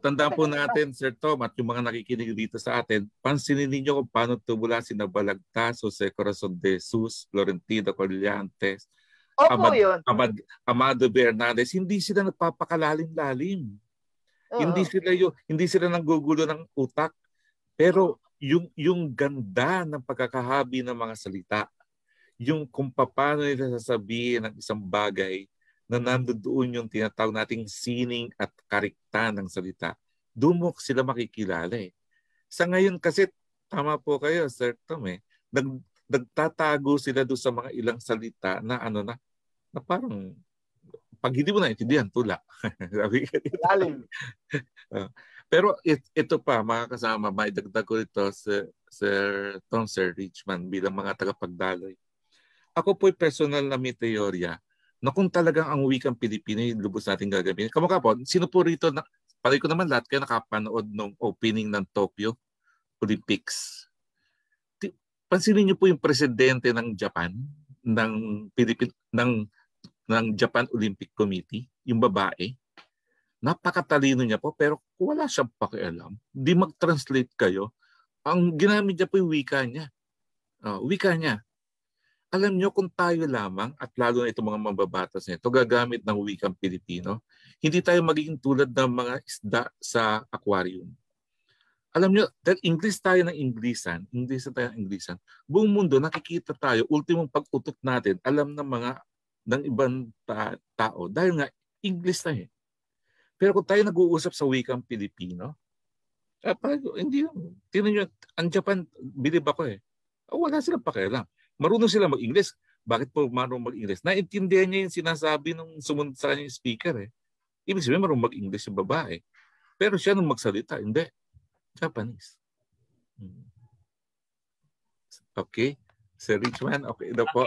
tandaan po natin, Sir Tom, at yung mga nakikinig dito sa atin, pansinin ninyo kung paano tumula si Nabalagtas, Jose Corazon de Jesus, Florentino Colliantes, Opo, Amad, yun. Amad, Amado Bernardes, hindi sila nagpapakalalim-lalim. Uh-huh. Hindi sila yung, hindi sila nanggugulo ng utak. Pero yung, yung ganda ng pagkakahabi ng mga salita, yung kung paano nila sasabihin ng isang bagay na nandoon yung tinatawag nating sining at karikta ng salita. Doon mo sila makikilala eh. Sa ngayon kasi, tama po kayo, Sir Tom eh, nag, nagtatago sila doon sa mga ilang salita na ano na, na parang pag hindi mo na intindihan, tula. Sabi ka dito. Pero it, ito pa, mga kasama, may dagdag ko ito, Sir, Sir Tom Sir Richmond, bilang mga tagapagdaloy. Ako po'y personal na may teorya na kung talagang ang wikang Pilipino yung lubos natin gagamitin. Kamukha po, sino po rito, na, paray ko naman lahat kayo nakapanood ng opening ng Tokyo Olympics. Pansinin niyo po yung presidente ng Japan, ng Pilipin, ng ng Japan Olympic Committee, yung babae, Napakatalino niya po pero wala siyang pakialam. Di mag-translate kayo. Ang ginamit niya po yung wika niya. Uh, wika niya. Alam niyo kung tayo lamang at lalo na itong mga mababatas nito gagamit ng wikang Pilipino, hindi tayo magiging tulad ng mga isda sa aquarium. Alam niyo, dahil English tayo ng Inglesan, English tayo ng Inglesan, buong mundo nakikita tayo, ultimong pag-utot natin, alam ng mga ng ibang ta- tao dahil nga English eh. tayo. Pero kung tayo nag-uusap sa wikang Pilipino, eh, parang, hindi yun. Tingnan nyo, ang Japan, bilib ako eh. Oh, wala silang pakialam. Marunong sila mag english Bakit po marunong mag english Naintindihan niya yung sinasabi ng sumunod sa kanya yung speaker eh. Ibig sabihin, marunong mag-English yung babae. Pero siya nung magsalita, hindi. Japanese. Hmm. Okay. Sir Richman, okay daw po.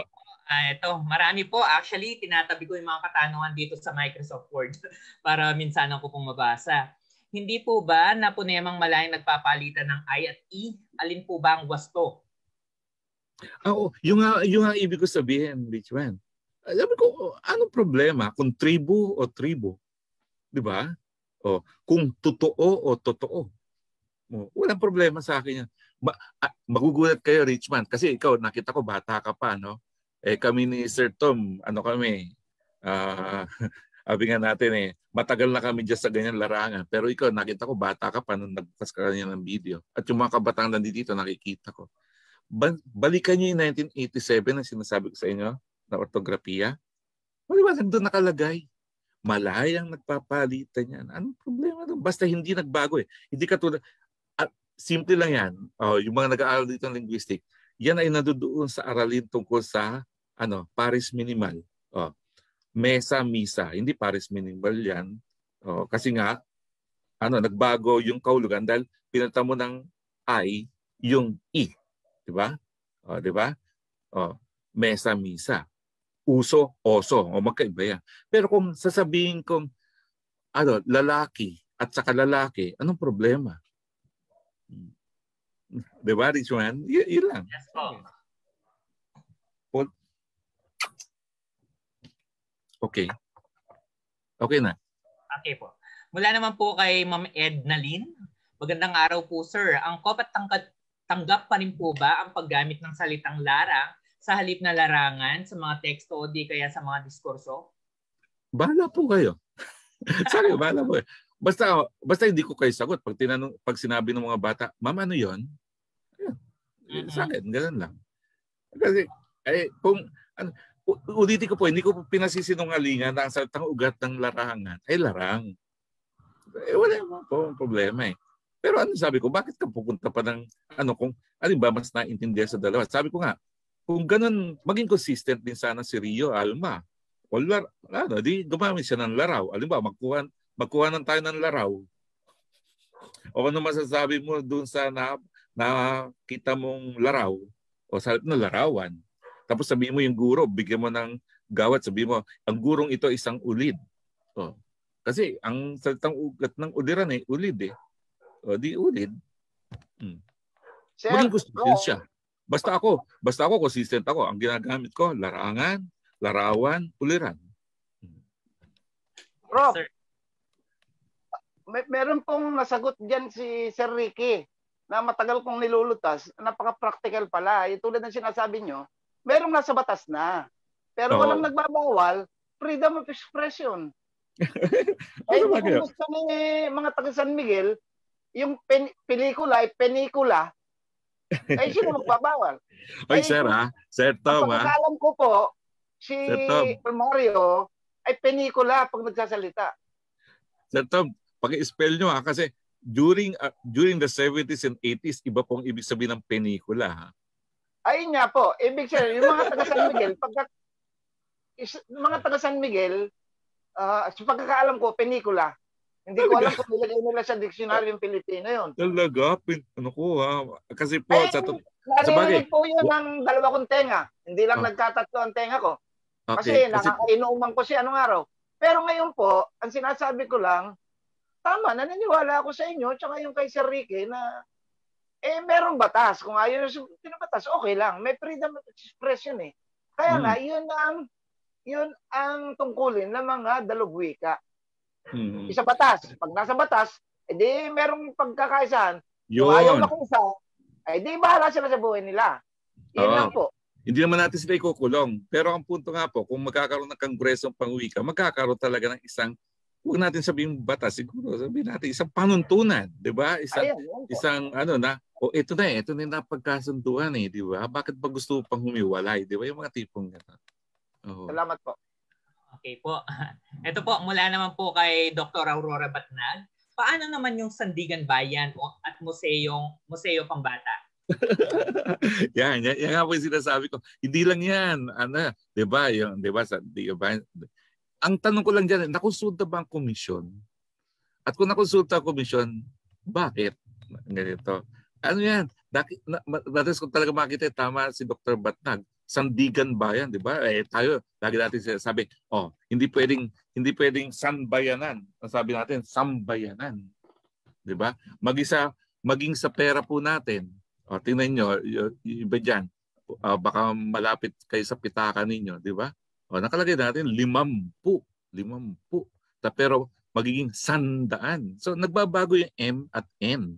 Uh, ah, ito, marami po. Actually, tinatabi ko yung mga katanungan dito sa Microsoft Word para minsan ako pong mabasa. Hindi po ba na punemang malayang nagpapalitan ng I at E? Alin po ba ang wasto? oh, yung, yung ang ibig ko sabihin, Rich Van. Sabi ko, anong problema kung tribu o tribo? Di ba? O, kung totoo o totoo. O, walang problema sa akin yan. Ma- ah, magugulat kayo, Richman, kasi ikaw, nakita ko bata ka pa, no? Eh kami ni Sir Tom, ano kami, uh, sabi nga natin eh, matagal na kami dyan sa ganyan larangan. Pero ikaw, nakita ko bata ka pa nung nagpas ka niya ng video. At yung mga kabataan dito, nakikita ko. Ba- balikan niyo yung 1987 na sinasabi ko sa inyo, na ortografiya. Maliwanag doon nakalagay. Malayang nagpapalitan yan. Anong problema doon? Basta hindi nagbago eh. Hindi katulad, at simple lang yan. Oh, yung mga nag-aaral dito ng linguistic, yan ay nadudoon sa aralin tungkol sa ano, Paris Minimal. Oh, Mesa Misa. Hindi Paris Minimal 'yan. Oh, kasi nga ano, nagbago yung kaulugan dahil pinatamo mo ng I yung E, 'di ba? Oh, 'di ba? Oh, Mesa Misa. Uso, oso, o oh, magkaiba yan. Pero kung sasabihin kong ano, lalaki at saka lalaki, anong problema? Hmm. Di ba, Richman? Y- yun lang. Yes po. Okay. Okay na. Okay po. Mula naman po kay Ma'am Ednaline. Magandang araw po sir. Ang kopat tangkat tanggap pa rin po ba ang paggamit ng salitang larang sa halip na larangan sa mga teksto o di kaya sa mga diskurso? Bahala po kayo. Sorry, bahala po. Basta basta hindi ko kayo sagot pag tinanong pag sinabi ng mga bata, "Ma'am, ano 'yon?" Ayun. Mm-hmm. Eh, sa akin, ganun lang. Kasi ay eh, kung ano, ulitin ko po, hindi ko pinasisinungalingan na ang salitang ugat ng larangan ay larang. Eh, wala naman po ang problema eh. Pero ano sabi ko, bakit ka pupunta pa ng ano kung ano ba mas naintindihan sa dalawa? Sabi ko nga, kung ganun, maging consistent din sana si Rio Alma. O lar, ano, di gumamit siya ng laraw. Alin ba, magkuha, magkuha nang tayo ng laraw. O ano masasabi mo doon sa na, nakita mong laraw o sa na larawan? Tapos sabihin mo yung guro, bigyan mo ng gawat, sabihin mo, ang gurong ito isang ulid. Oh. Kasi ang salitang ugat ng uliran ay ulid eh. O oh, di ulid. Hmm. Sir, Maging consistent no. Oh. siya. Basta ako, basta ako consistent ako. Ang ginagamit ko, larangan, larawan, uliran. Hmm. Rob, Sir. May, meron pong nasagot diyan si Sir Ricky na matagal kong nilulutas, napaka-practical pala. Yung tulad ng sinasabi nyo, merong nasa batas na. Pero oh. walang nagbabawal, freedom of expression. Ay, eh, ano kung gusto ni mga taga San Miguel, yung pen- pelikula ay penikula, ay eh, sino magbabawal? Oy, ay, eh, sir ha? Sir Tom ha? alam ko po, si Mario ay penikula pag nagsasalita. Sir Tom, paki-spell nyo ha kasi during uh, during the 70s and 80s iba pong ibig sabihin ng penikula, ha. Ayun nga po, ibig sabihin, yung mga taga San Miguel, pagka, is, mga taga San Miguel, uh, sa pagkakaalam ko, pelikula. Hindi Talaga? ko alam kung nilagay nila sa dictionary yung Pilipino yun. Talaga? Pin- ano ko ha? Kasi po, Ay, eh, sa, to- sa bagay. po yun ng dalawa kong tenga. Hindi lang oh. Ah. nagkatatlo ang tenga ko. Okay. Kasi, Kasi nakakainuman ko si ano araw. Pero ngayon po, ang sinasabi ko lang, tama, naniniwala ako sa inyo, tsaka yung kay Sir Ricky na eh, meron batas. Kung ayaw na sumusunod ng batas, okay lang. May freedom of expression eh. Kaya hmm. nga, yun ang, yun ang tungkulin ng mga dalugwika. Hmm. Isa batas. Pag nasa batas, edi eh, merong pagkakaisahan. Yun. Kung ayaw na kung isa, edi eh, bahala sila sa buhay nila. Yun oh. lang po. Hindi naman natin sila ikukulong. Pero ang punto nga po, kung magkakaroon ng kongresong pangwika, magkakaroon talaga ng isang wag natin sabihin batas siguro sabihin natin isang panuntunan di ba isang Ayun, isang ano na o oh, ito na eh ito na yung napagkasunduan eh di ba bakit ba gusto pang humiwalay di ba yung mga tipong gano'n oh. salamat po okay po ito po mula naman po kay Dr. Aurora Batnag paano naman yung Sandigan Bayan o at museyong museo pambata yan, yan, yan nga po yung sinasabi ko. Hindi lang yan, ano, 'di ba? Yung 'di ba sa 'di ba ang tanong ko lang dyan, nakonsulta ba ang komisyon? At kung nakonsulta ang komisyon, bakit? Ganito. Ano yan? Naki, na, natas ko talaga makita, tama si Dr. Batnag. Sandigan bayan, di ba? Eh, tayo, lagi natin sinasabi, oh, hindi pwedeng, hindi pwedeng sanbayanan. Sabi natin, sambayanan. Di ba? Magisa, maging sa pera po natin. O, oh, tingnan nyo, iba dyan. Uh, baka malapit kayo sa pitaka ninyo, di ba? O, oh, nakalagay natin limampu. Limampu. Ta, pero magiging sandaan. So nagbabago yung M at N.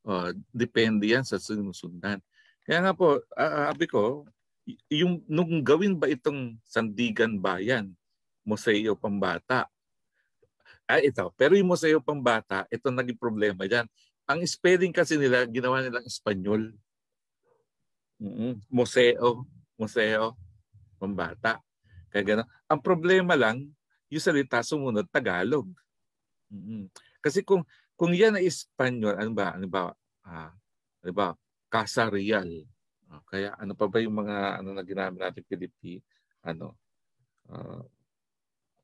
O, oh, depende yan sa sinusundan. Kaya nga po, aabi ko, yung, nung gawin ba itong Sandigan Bayan, Museo Pambata, ay ito, pero yung Museo Pambata, ito naging problema dyan. Ang spelling kasi nila, ginawa nilang Espanyol. Mm-hmm. Museo, Museo Pambata. Kaya ganun. Ang problema lang, yung salita sumunod Tagalog. Mm-hmm. Kasi kung kung yan ay Espanyol, ano ba? Ano ba? Ah, ano ba? Casa Real. Ah, kaya ano pa ba yung mga ano na ginamit natin Pilipi ano uh,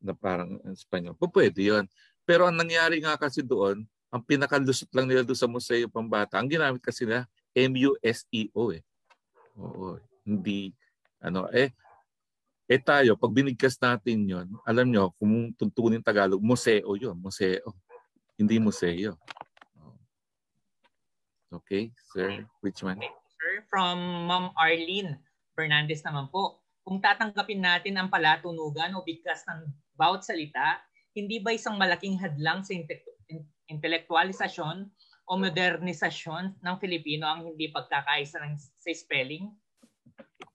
na parang Espanyol. Po pwede 'yon. Pero ang nangyari nga kasi doon, ang pinakalusot lang nila doon sa museo pambata, ang ginamit kasi nila MUSEO eh. Oo, hindi ano eh eh tayo, pag binigkas natin yon, alam nyo, kung tuntunin Tagalog, museo yon, museo. Hindi museo. Okay, sir. Which one? Thank sir. From Ma'am Arlene Fernandez naman po. Kung tatanggapin natin ang palatunugan o bigkas ng bawat salita, hindi ba isang malaking hadlang sa intelektualisasyon o modernisasyon ng Filipino ang hindi pagkakaisa ng, sa spelling?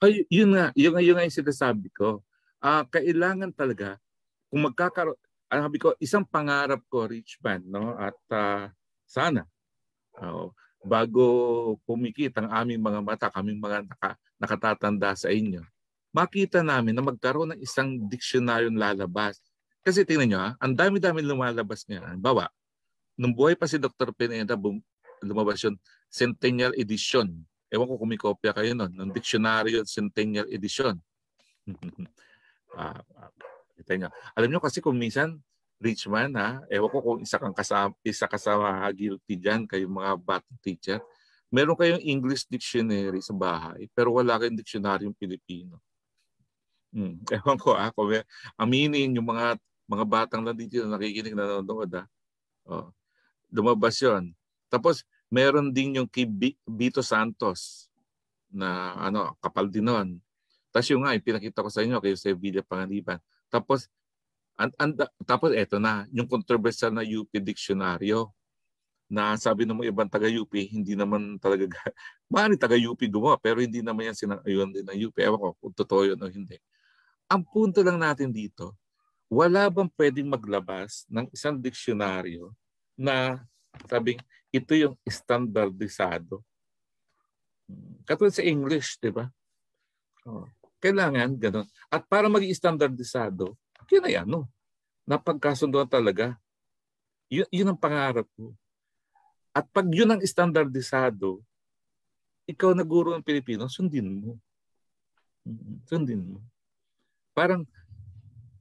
Ay, yun nga, yun, yun nga yung sinasabi ko. Uh, kailangan talaga, kung magkakaroon, ang ah, sabi ko, isang pangarap ko, Rich man, no? at uh, sana, uh, bago pumikit ang aming mga mata, kaming mga naka, nakatatanda sa inyo, makita namin na magkaroon ng isang diksyonaryon lalabas. Kasi tingnan nyo, ha, ang dami-dami lumalabas ngayon. Bawa, nung buhay pa si Dr. Pineda, bum- lumabas yun, Centennial Edition Ewan ko kung may kopya kayo nun, ng Dictionary of Centennial Edition. ah, ah kita nyo. Alam nyo kasi kung minsan, Richman, ha, ewan ko kung isa kang kasama, isa kasama guilty dyan, kayong mga batang teacher, meron kayong English dictionary sa bahay, pero wala kayong dictionary yung Pilipino. Hmm. Ewan ko, ha, kung aminin yung mga mga batang lang dito na nakikinig na nanonood, ha, oh, lumabas yon. Tapos, Meron din yung kay Vito Santos na ano, kapal din noon. Tapos yung nga, yung pinakita ko sa inyo kay Sevilla Panganiban. Tapos, and, and, tapos eto na, yung controversial na UP Dictionaryo na sabi ng mga ibang taga-UP, hindi naman talaga, maaari taga-UP gumawa, pero hindi naman yan sinang din ng UP. Ewan ko kung totoo yun o hindi. Ang punto lang natin dito, wala bang pwedeng maglabas ng isang diksyonaryo na sabing ito yung standardisado. Hmm, katulad sa English, di ba? Oh, kailangan ganun. At para maging standardisado, yun ay ano, napagkasunduan talaga. Yun, yun ang pangarap ko. At pag yun ang standardisado, ikaw na guro ng Pilipino, sundin mo. Hmm, sundin mo. Parang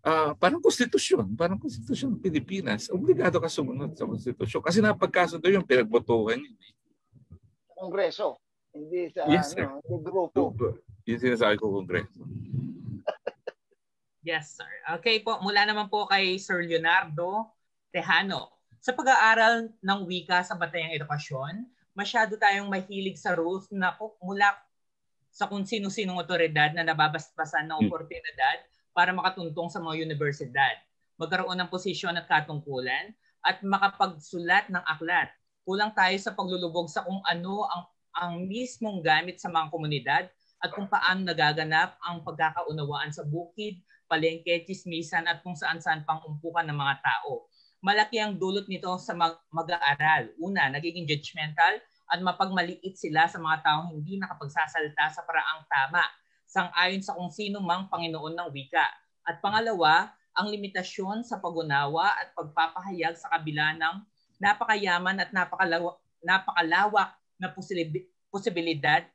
uh, parang konstitusyon, parang konstitusyon ng Pilipinas, obligado ka sumunod sa konstitusyon kasi napagkasundo yung pinagbotohan yun. Eh. Kongreso, hindi sa yes, ano, sir. ano, grupo. Yung sinasabi ko kongreso. yes, sir. Okay po, mula naman po kay Sir Leonardo Tejano. Sa pag-aaral ng wika sa Batayang Edukasyon, masyado tayong mahilig sa rules na mula sa kung sino-sinong otoridad na nababasbasan ng hmm. oportunidad hmm para makatuntong sa mga universidad, magkaroon ng posisyon at katungkulan, at makapagsulat ng aklat. Kulang tayo sa paglulubog sa kung ano ang, ang mismong gamit sa mga komunidad at kung paano nagaganap ang pagkakaunawaan sa bukid, palengke, chismisan at kung saan-saan pang umpukan ng mga tao. Malaki ang dulot nito sa mag- mag-aaral. Una, nagiging judgmental at mapagmaliit sila sa mga tao hindi nakapagsasalta sa paraang tama sang-ayon sa kung sino mang Panginoon ng wika. At pangalawa, ang limitasyon sa pagunawa at pagpapahayag sa kabila ng napakayaman at napakalawak, napakalawak na posibilidad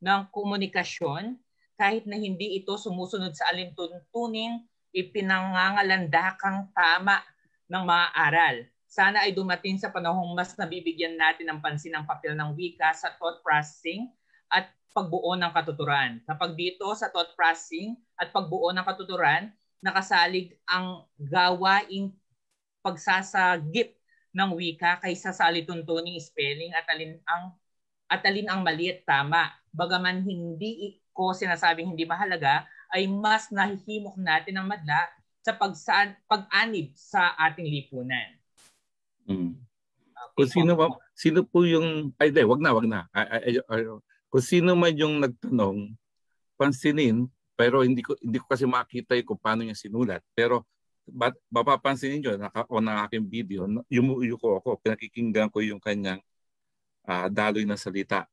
ng komunikasyon kahit na hindi ito sumusunod sa alintuntuning ipinangangalandakang tama ng mga aral. Sana ay dumating sa panahong mas nabibigyan natin ng pansin ang papel ng wika sa thought processing at pagbuo ng katuturan. Kapag dito sa thought processing at pagbuo ng katuturan, nakasalig ang gawaing pagsasagip ng wika kaysa sa alituntuning spelling at alin ang at alin ang mali at tama. Bagaman hindi ko sinasabing hindi mahalaga, ay mas nahihimok natin ang madla sa pagsa- pag-anib sa ating lipunan. Mm. Okay. Kung sino, po, sino po yung... Ay, di, wag na, wag na. I, I, I, I, kung sino man yung nagtanong, pansinin, pero hindi ko hindi ko kasi makita kung paano niya sinulat. Pero bat, mapapansin niyo naka on ang aking video, yumuyuko ko ako, pinakikinggan ko yung kanyang uh, daloy ng salita.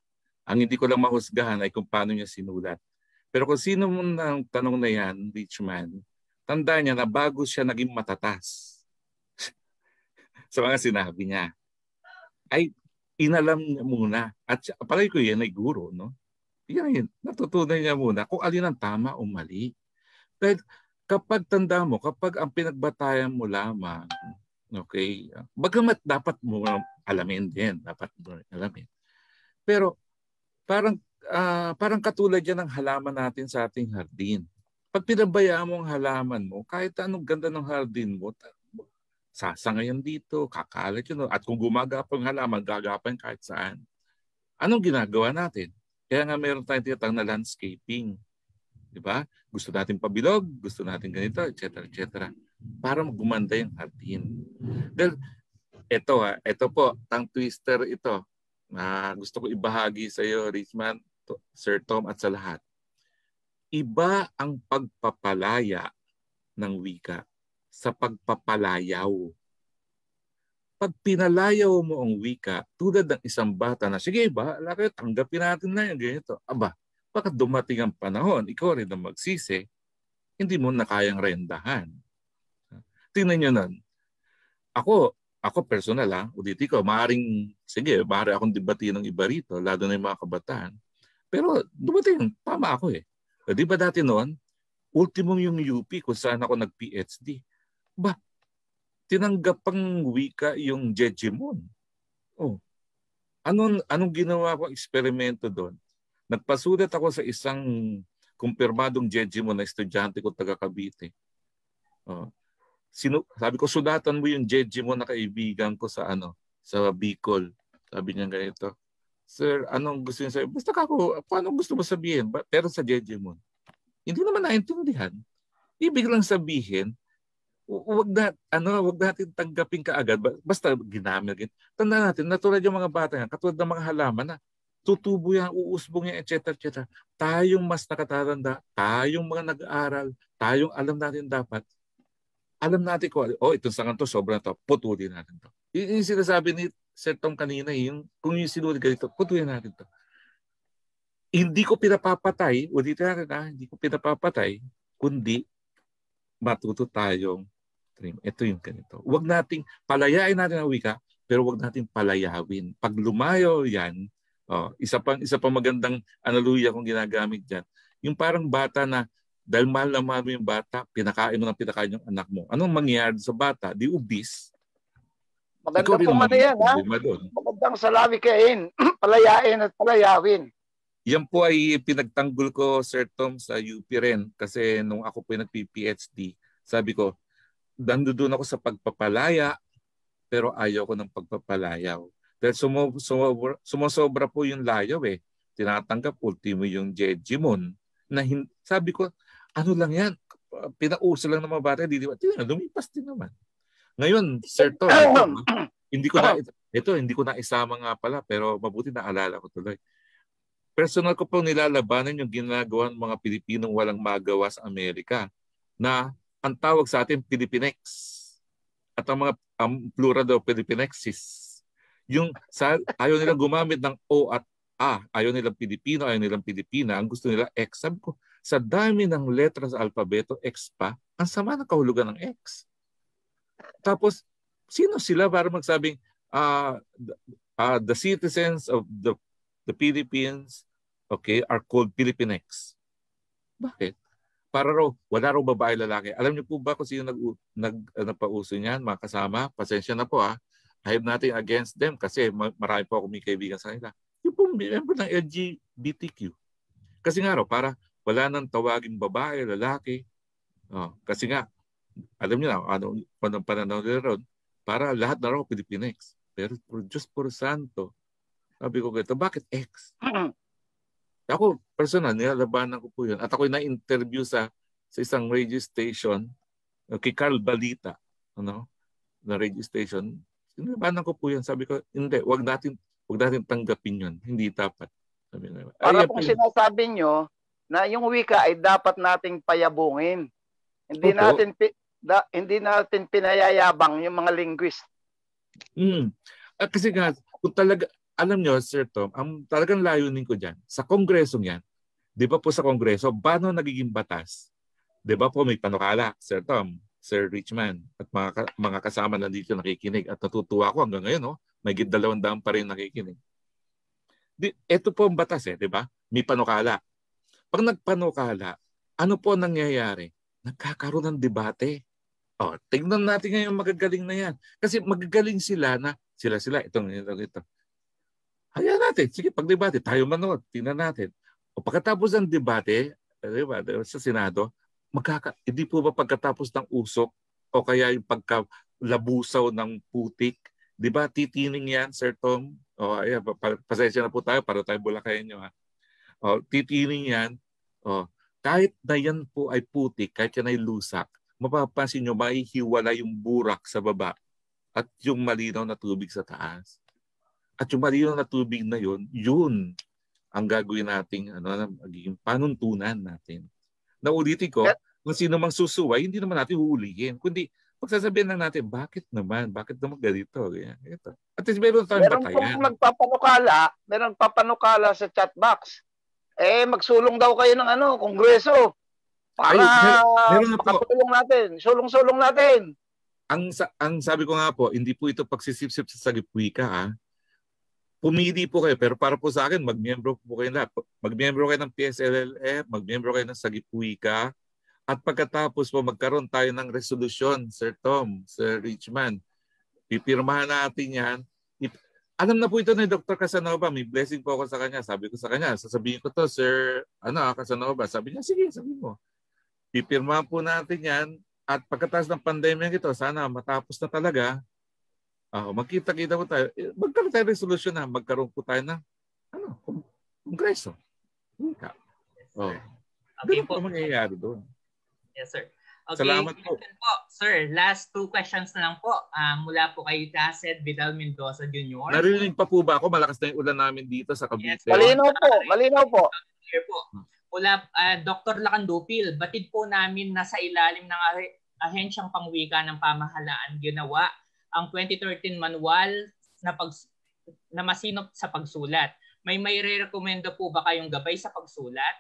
Ang hindi ko lang mahusgahan ay kung paano niya sinulat. Pero kung sino man ang tanong na yan, rich man, tanda niya na bago siya naging matatas sa mga sinabi niya, ay inalam niya muna. At palay ko yan ay guro, no? Yan, yan, natutunan niya muna kung alin ang tama o mali. Dahil kapag tanda mo, kapag ang pinagbatayan mo lamang, okay, bagamat dapat mo alamin din, dapat mo alamin. Pero parang uh, parang katulad yan ng halaman natin sa ating hardin. Pag pinabayaan mo ang halaman mo, kahit anong ganda ng hardin mo, sasangayan dito, kakalat yun. At kung gumagapang halaman, gagapang kahit saan. Anong ginagawa natin? Kaya nga meron tayong tinatang na landscaping. Di ba? Gusto natin pabilog, gusto natin ganito, etc. etc. Para gumanda yung hardin. Dahil, ito ha, ito po, tang twister ito. Na gusto ko ibahagi sa iyo, Richman, Sir Tom at sa lahat. Iba ang pagpapalaya ng wika sa pagpapalayaw. Pag pinalayaw mo ang wika, tulad ng isang bata na, sige ba, laki, tanggapin natin na yan, ganito. Aba, baka dumating ang panahon, ikaw rin ang magsisi, hindi mo na kayang rendahan. Tingnan nyo nun. Ako, ako personal ha, uditi ko, maaring, sige, maaari akong debati ng iba rito, lalo na yung mga kabataan. Pero dumating, tama ako eh. di ba dati noon, ultimo yung UP kung saan ako nag-PhD. Ba, tinanggap pang wika yung Jejimon. Oh. Anong, anong ginawa ko eksperimento doon? Nagpasulat ako sa isang kumpirmadong Jejimon na estudyante ko taga Cavite. Oh. Sino, sabi ko, sudatan mo yung Jejimon na kaibigan ko sa ano sa Bicol. Sabi niya ganito. Sir, anong gusto niya sabihin? Basta ako, ano gusto mo sabihin? Pero sa Jejimon. Hindi naman naintindihan. Ibig lang sabihin, wag na ano wag natin tanggapin kaagad basta ginamit gin. Tanda natin natulad yung mga bata yan katulad ng mga halaman na tutubo yan, uusbong yan, etc. etc. Tayong mas nakatatanda, tayong mga nag-aaral, tayong alam natin dapat, alam natin ko, ano, oh, itong sangan to, sobra to, putulin natin to. Yung, yung sinasabi ni Sir Tom kanina, yung, kung yung sinulid ganito, putulin natin to. Hindi ko pinapapatay, ulitin natin ah, hindi ko pinapapatay, kundi matuto tayong stream. Ito yung ganito. Huwag nating palayain natin ang wika, pero huwag nating palayawin. Pag lumayo yan, oh, isa pang isa pang magandang analuya kung ginagamit diyan. Yung parang bata na dahil mahal na mahal mo yung bata, pinakain mo ng pinakain yung anak mo. Anong mangyayari sa bata? Di ubis. Maganda po man ano yan, ha? Magandang salabi kain, palayain at palayawin. Yan po ay pinagtanggol ko, Sir Tom, sa UP rin. Kasi nung ako po nag-PhD, sabi ko, dando doon ako sa pagpapalaya, pero ayaw ko ng pagpapalayaw. Dahil sumo, sumo, sumosobra po yung layaw eh. Tinatanggap ultimo yung Jejimon. Na hin- sabi ko, ano lang yan? Pinauso lang ng mga bata. Di, ba? Tingnan, lumipas din naman. Ngayon, Sir Tom, hindi ko na, ito, hindi ko na isama nga pala, pero mabuti naalala ko tuloy. Personal ko pong nilalabanan yung ginagawa ng mga Pilipinong walang magawa sa Amerika na ang tawag sa atin Pilipinex at ang mga ang plural daw Pilipinexis. Yung sa, ayaw nilang gumamit ng O at A. Ayaw nilang Pilipino, ayaw nilang Pilipina. Ang gusto nila X. Sabi ko, sa dami ng letra sa alpabeto, X pa, ang sama ng kahulugan ng X. Tapos, sino sila para magsabing uh, uh, the citizens of the, the Philippines okay, are called Philippinex. Bakit? Para raw, wala raw babae lalaki. Alam niyo po ba kung sino nag, nag, uh, ah, nagpauso niyan, mga kasama? Pasensya na po ah. I have nothing against them kasi marami po akong may kaibigan sa kanila. Yung po member ng LGBTQ. Kasi nga raw, para wala nang tawagin babae, lalaki. Oh, kasi nga, alam niyo na, ano, panang pananaw nila ron, para lahat na raw Pilipinex. Pero for, just for santo, sabi ko ganito, bakit X? Ako, personal, nilalabanan ko po yun. At ako'y na-interview sa, sa isang radio station, uh, kay Carl Balita, ano, na radio station. Nilalabanan ko po yun. Sabi ko, hindi, wag natin, wag natin tanggapin yun. Hindi dapat. Sabi ko, Para pong sinasabi niyo na yung wika ay dapat nating payabungin. Hindi Opo. natin pi, da, hindi natin pinayayabang yung mga linguist. Mm. Ah, kasi nga kung talaga alam nyo, Sir Tom, ang talagang layunin ko dyan, sa kongreso yan, di ba po sa kongreso, paano nagiging batas? Di ba po may panukala, Sir Tom, Sir Richman, at mga, mga kasama na dito nakikinig. At natutuwa ko hanggang ngayon, no? Oh. may dalawang daan pa rin nakikinig. Di, ito po ang batas, eh, di ba? May panukala. Pag nagpanukala, ano po nangyayari? Nagkakaroon ng debate. O, oh, tignan natin ngayon magagaling na yan. Kasi magagaling sila na sila sila itong ito, ito hayaan natin. Sige, pag debate, tayo manood. Tingnan natin. O pagkatapos ng debate, eh, di ba, sa Senado, magkaka, hindi po ba pagkatapos ng usok o kaya yung pagkalabusaw ng putik, di ba titining yan, Sir Tom? O, ayan, pasensya na po tayo para tayo bulakayin nyo. Ha? O, titining yan. O, kahit na yan po ay putik, kahit yan ay lusak, mapapansin nyo, maihiwala yung burak sa baba at yung malinaw na tubig sa taas. At yung marino na tubig na yon, yun ang gagawin nating ano, magiging panuntunan natin. na Naulitin ko, kung sino mang susuway, hindi naman natin huhulihin. Kundi pagsasabihin lang natin, bakit naman? Bakit naman ganito? Ganyan, ganito. At least meron tayong meron batayan. Meron magpapanukala, meron papanukala sa chat box. Eh, magsulong daw kayo ng ano, kongreso. Para Ay, meron na po. natin. Sulong-sulong natin. Ang, ang sabi ko nga po, hindi po ito pagsisipsip sa sagipwika. Ah pumili po kayo. Pero para po sa akin, magmiyembro po kayo lahat. Magmiyembro kayo ng PSLLF, magmiyembro kayo ng Sagipuika. At pagkatapos po, magkaroon tayo ng resolusyon, Sir Tom, Sir Richman. Pipirmahan natin yan. Ip- alam na po ito ni Dr. Casanova. May blessing po ako sa kanya. Sabi ko sa kanya, sasabihin ko to, Sir ano, ah, Casanova. Sabi niya, sige, sabi mo. Pipirmahan po natin yan. At pagkatapos ng pandemya ito, sana matapos na talaga Uh, magkita-kita po tayo. Eh, magkaroon tayo ng solusyon na magkaroon po tayo ng ano, kongreso. Ka. Oh. Okay Ganun po. mangyayari doon. Yes, sir. Okay, Salamat po. po. Sir, last two questions na lang po. Uh, mula po kay Tasset Vidal Mendoza Jr. Narinig pa po ba ako? Malakas na yung ulan namin dito sa Cavite. Yes, malinaw po. Malinaw po. Clear po. Mula uh, ah, Dr. Lacandupil, batid po namin na sa ilalim ng ahensyang pangwika ng pamahalaan ginawa ang 2013 manual na pag na masinop sa pagsulat. May may re po ba kayong gabay sa pagsulat?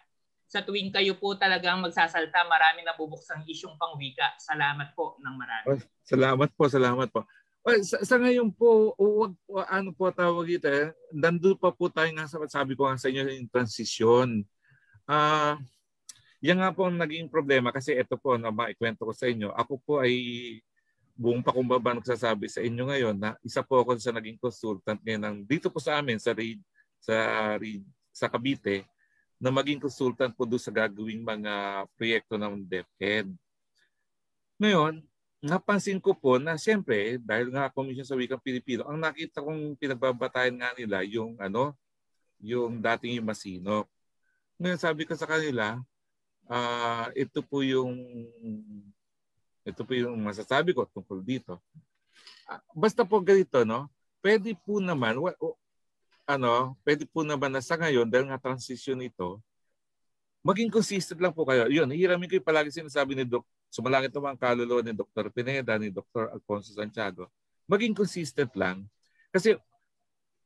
Sa tuwing kayo po talagang magsasalta, marami na bubuksang isyong pangwika. Salamat po ng marami. Oh, salamat po, salamat po. Well, sa, sa ngayon po, wag, ano po tawag ito, eh, nandun pa po tayo nga, sabi ko nga sa inyo, yung transition. Ah, uh, yan nga po ang naging problema kasi ito po na maikwento ko sa inyo. Ako po ay buong pakumbaba nagsasabi sa inyo ngayon na isa po ako sa naging consultant ngayon ng, dito po sa amin sa RID, sa RID, sa Cavite na maging consultant po doon sa gagawing mga proyekto ng DepEd. Ngayon, napansin ko po na siyempre dahil nga Commission sa Wikang Pilipino, ang nakita kong pinagbabatayan nga nila yung ano, yung dating yung Masinok. Ngayon sabi ko sa kanila, uh, ito po yung ito po yung masasabi ko tungkol dito. Ah, basta po ganito, no? Pwede po naman, wa, ano, pwede po naman na sa ngayon, dahil nga transition ito, maging consistent lang po kayo. Yun, hiramin ko yung palagi sinasabi ni Doc, sumalangit naman ang kaluluwa ni Dr. Pineda, ni Dr. Alfonso Santiago. Maging consistent lang. Kasi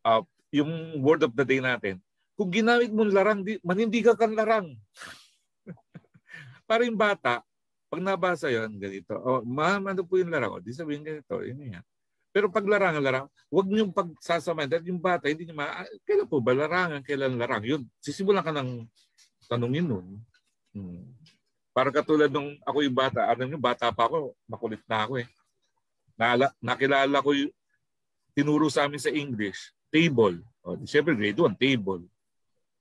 uh, yung word of the day natin, kung ginamit mo larang, di, manindigan kang larang. Para yung bata, pag nabasa yon ganito, oh, ma'am, ano po yung larangan? Di sabihin ganito, yun yan. Pero pag larangan, larangan, huwag niyong pagsasamahin. Dahil yung bata, hindi niya ma... Kailan po ba larangan? Kailan larang? Yun, sisimulan ka ng tanongin nun. Hmm. Para katulad nung ako yung bata, ano yung bata pa ako, makulit na ako eh. Naala, nakilala ko yung tinuro sa amin sa English, table. O, siyempre grade 1, table.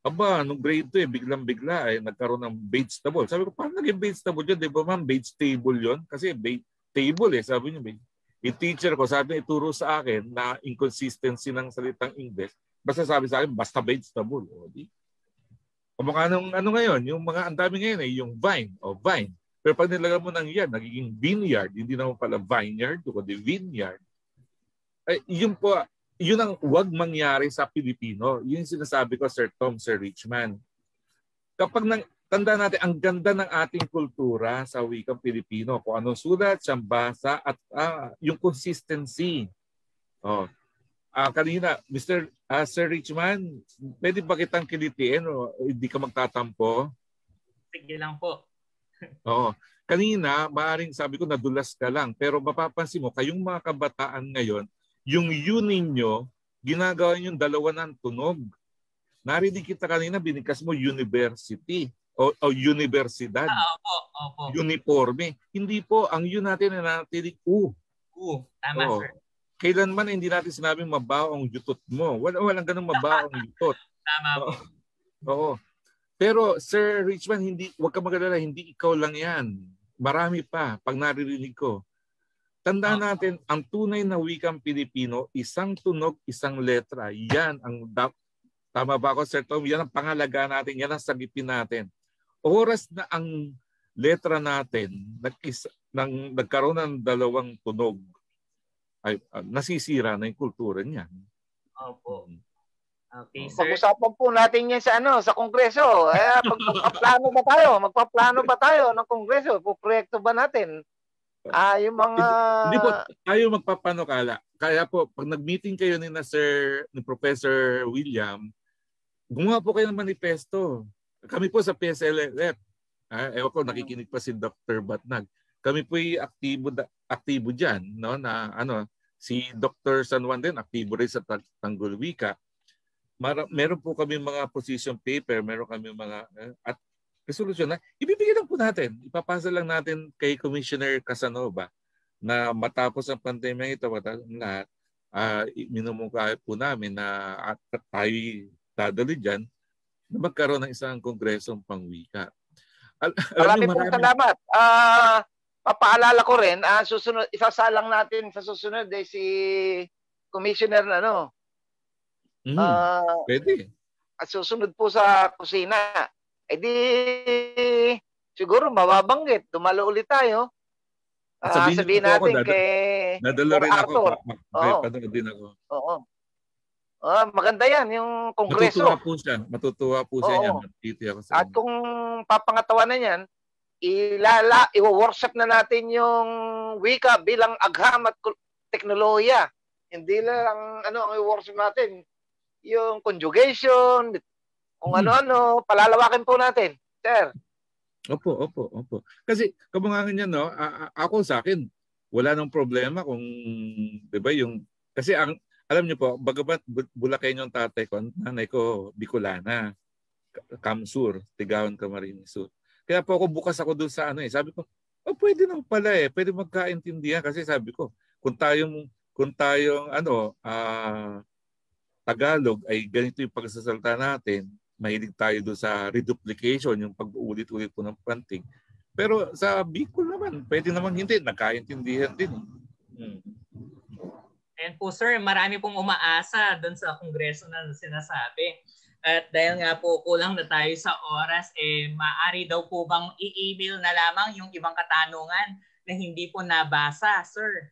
Aba, nung grade 2 eh, biglang-bigla eh, nagkaroon ng vegetable. Sabi ko, paano naging vegetable yun? Di ba ma'am, vegetable yun? Kasi table eh, sabi niya. Yung teacher ko, sabi niya, ituro sa akin na inconsistency ng salitang English. Basta sabi sa akin, basta table. O, di? Kumukha nung ano ngayon, yung mga ang dami ngayon eh, yung vine o vine. Pero pag nilagay mo ng yan, nagiging vineyard. Hindi naman pala vineyard, kundi vineyard. Eh, yun po, yun ang wag mangyari sa Pilipino. Yun sinasabi ko, Sir Tom, Sir Richman. Kapag nang, tanda natin, ang ganda ng ating kultura sa wikang Pilipino. Kung ano sulat, siyang basa, at ah, yung consistency. Oh. Ah, kanina, Mr. Ah, Sir Richman, pwede ba kitang kilitiin o hindi ka magtatampo? Sige lang po. Oo. Kanina, maaring sabi ko nadulas ka lang, pero mapapansin mo, kayong mga kabataan ngayon, yung you ninyo, ginagawa yung dalawa ng tunog. Narinig kita kanina, binigkas mo university o, o universidad. Ah, opo, opo. Uniforme. Hindi po, ang yun natin na natinig U. U, tama Oo. sir. Kailanman hindi natin sinabing mabaho ang yutot mo. Wala, walang ganun mabaho ang yutot. tama Oo. po. Oo. Pero Sir Richman, hindi, wag ka magalala, hindi ikaw lang yan. Marami pa pag naririnig ko. Tandaan ah. natin, ang tunay na wikang Pilipino, isang tunog, isang letra. Yan ang da- tama ba ako Sir Tom? Yan ang pangalaga natin, yan ang sagipin natin. Oras na ang letra natin nag nang nagkaroon ng dalawang tunog ay uh, nasisira na 'yung kultura niya. Opo. Okay, oh. sir. Pag-usapan po natin yan sa ano, sa Kongreso. Eh, pagpaplano ba tayo? Magpaplano ba tayo ng Kongreso? Puproyekto ba natin? Ah, yung mga... Hindi po tayo magpapanukala. Kaya po, pag nag-meeting kayo ni na Sir, ni Professor William, gumawa po kayo ng manifesto. Kami po sa PSLF, eh, ah, ewan ko, nakikinig pa si Dr. Batnag. Kami po ay aktibo, aktibo dyan, no? na ano, si Dr. San Juan din, aktibo rin sa Tanggol Wika. Mar- meron po kami mga position paper, meron kami mga, eh, at resolusyon na ibibigay lang po natin. Ipapasa lang natin kay Commissioner Casanova na matapos ang pandemya ito, matapos ang lahat, uh, minumukha po namin na at tayo dadali dyan na magkaroon ng isang kongresong pangwika. Al- marami, marami salamat. Uh, papaalala ko rin, uh, susunod, isasalang natin sa susunod eh, si Commissioner ano. Mm, uh, pwede. At susunod po sa kusina. Eh di, siguro mababanggit. Tumalo ulit tayo. Uh, sabihin, sabihin natin ako, kay... Nadala rin ako. Makapanood din ako. Oo. Ah, maganda yan, yung kongreso. Matutuwa po siya. Matutuwa po siya Oo. yan. ako sa At kung papangatawanan niyan, ilala, i-workshop na natin yung wika bilang agham at teknolohiya. Hindi lang ano ang i-workshop natin, yung conjugation, kung hmm. ano-ano, palalawakin po natin, sir. Opo, opo, opo. Kasi kabangangan niya, no, a- a- ako sa akin, wala nang problema kung, di ba, yung, kasi ang, alam niyo po, bagamat Bulakenyo ang tatay ko, nanay ko, Bicolana, Kamsur, Tigawan, Camarines Sur. Kaya po ako bukas ako doon sa ano eh. Sabi ko, oh, pwede na pala eh. Pwede magkaintindihan kasi sabi ko, kung tayong kung tayong ano, uh, Tagalog ay ganito yung pagsasalta natin, mahilig tayo doon sa reduplication, yung pag-ulit-ulit po ng planting. Pero sa Bicol naman, pwede naman hindi. Nakaintindihan din. Eh. Hmm. Ayan po sir, marami pong umaasa doon sa kongreso na sinasabi. At dahil nga po kulang na tayo sa oras, eh, maaari daw po bang i-email na lamang yung ibang katanungan na hindi po nabasa, sir?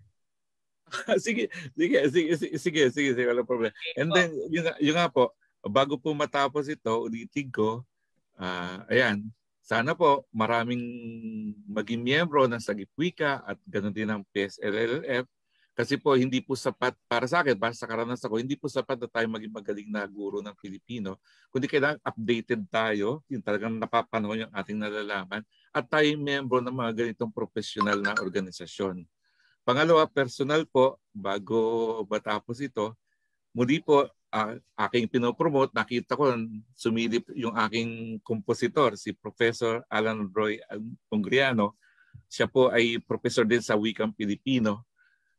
sige, sige, sige, sige, sige, sige, walang problema. Okay, And po. then, yun, yun nga po, bago po matapos ito, ulitin ko, uh, ayan, sana po maraming maging miyembro ng Sagip Wika at ganoon din ang PSLLF kasi po hindi po sapat para sa akin, para sa karanasan ko, hindi po sapat na tayo maging magaling na guro ng Pilipino, kundi kailangan updated tayo, yung talagang napapanahon yung ating nalalaman, at tayo membro ng mga ganitong profesional na organisasyon. Pangalawa, personal po, bago matapos ito, muli po uh, aking pinopromote, nakita ko sumilip yung aking kompositor, si Professor Alan Roy Ungriano. Siya po ay professor din sa wikang Pilipino.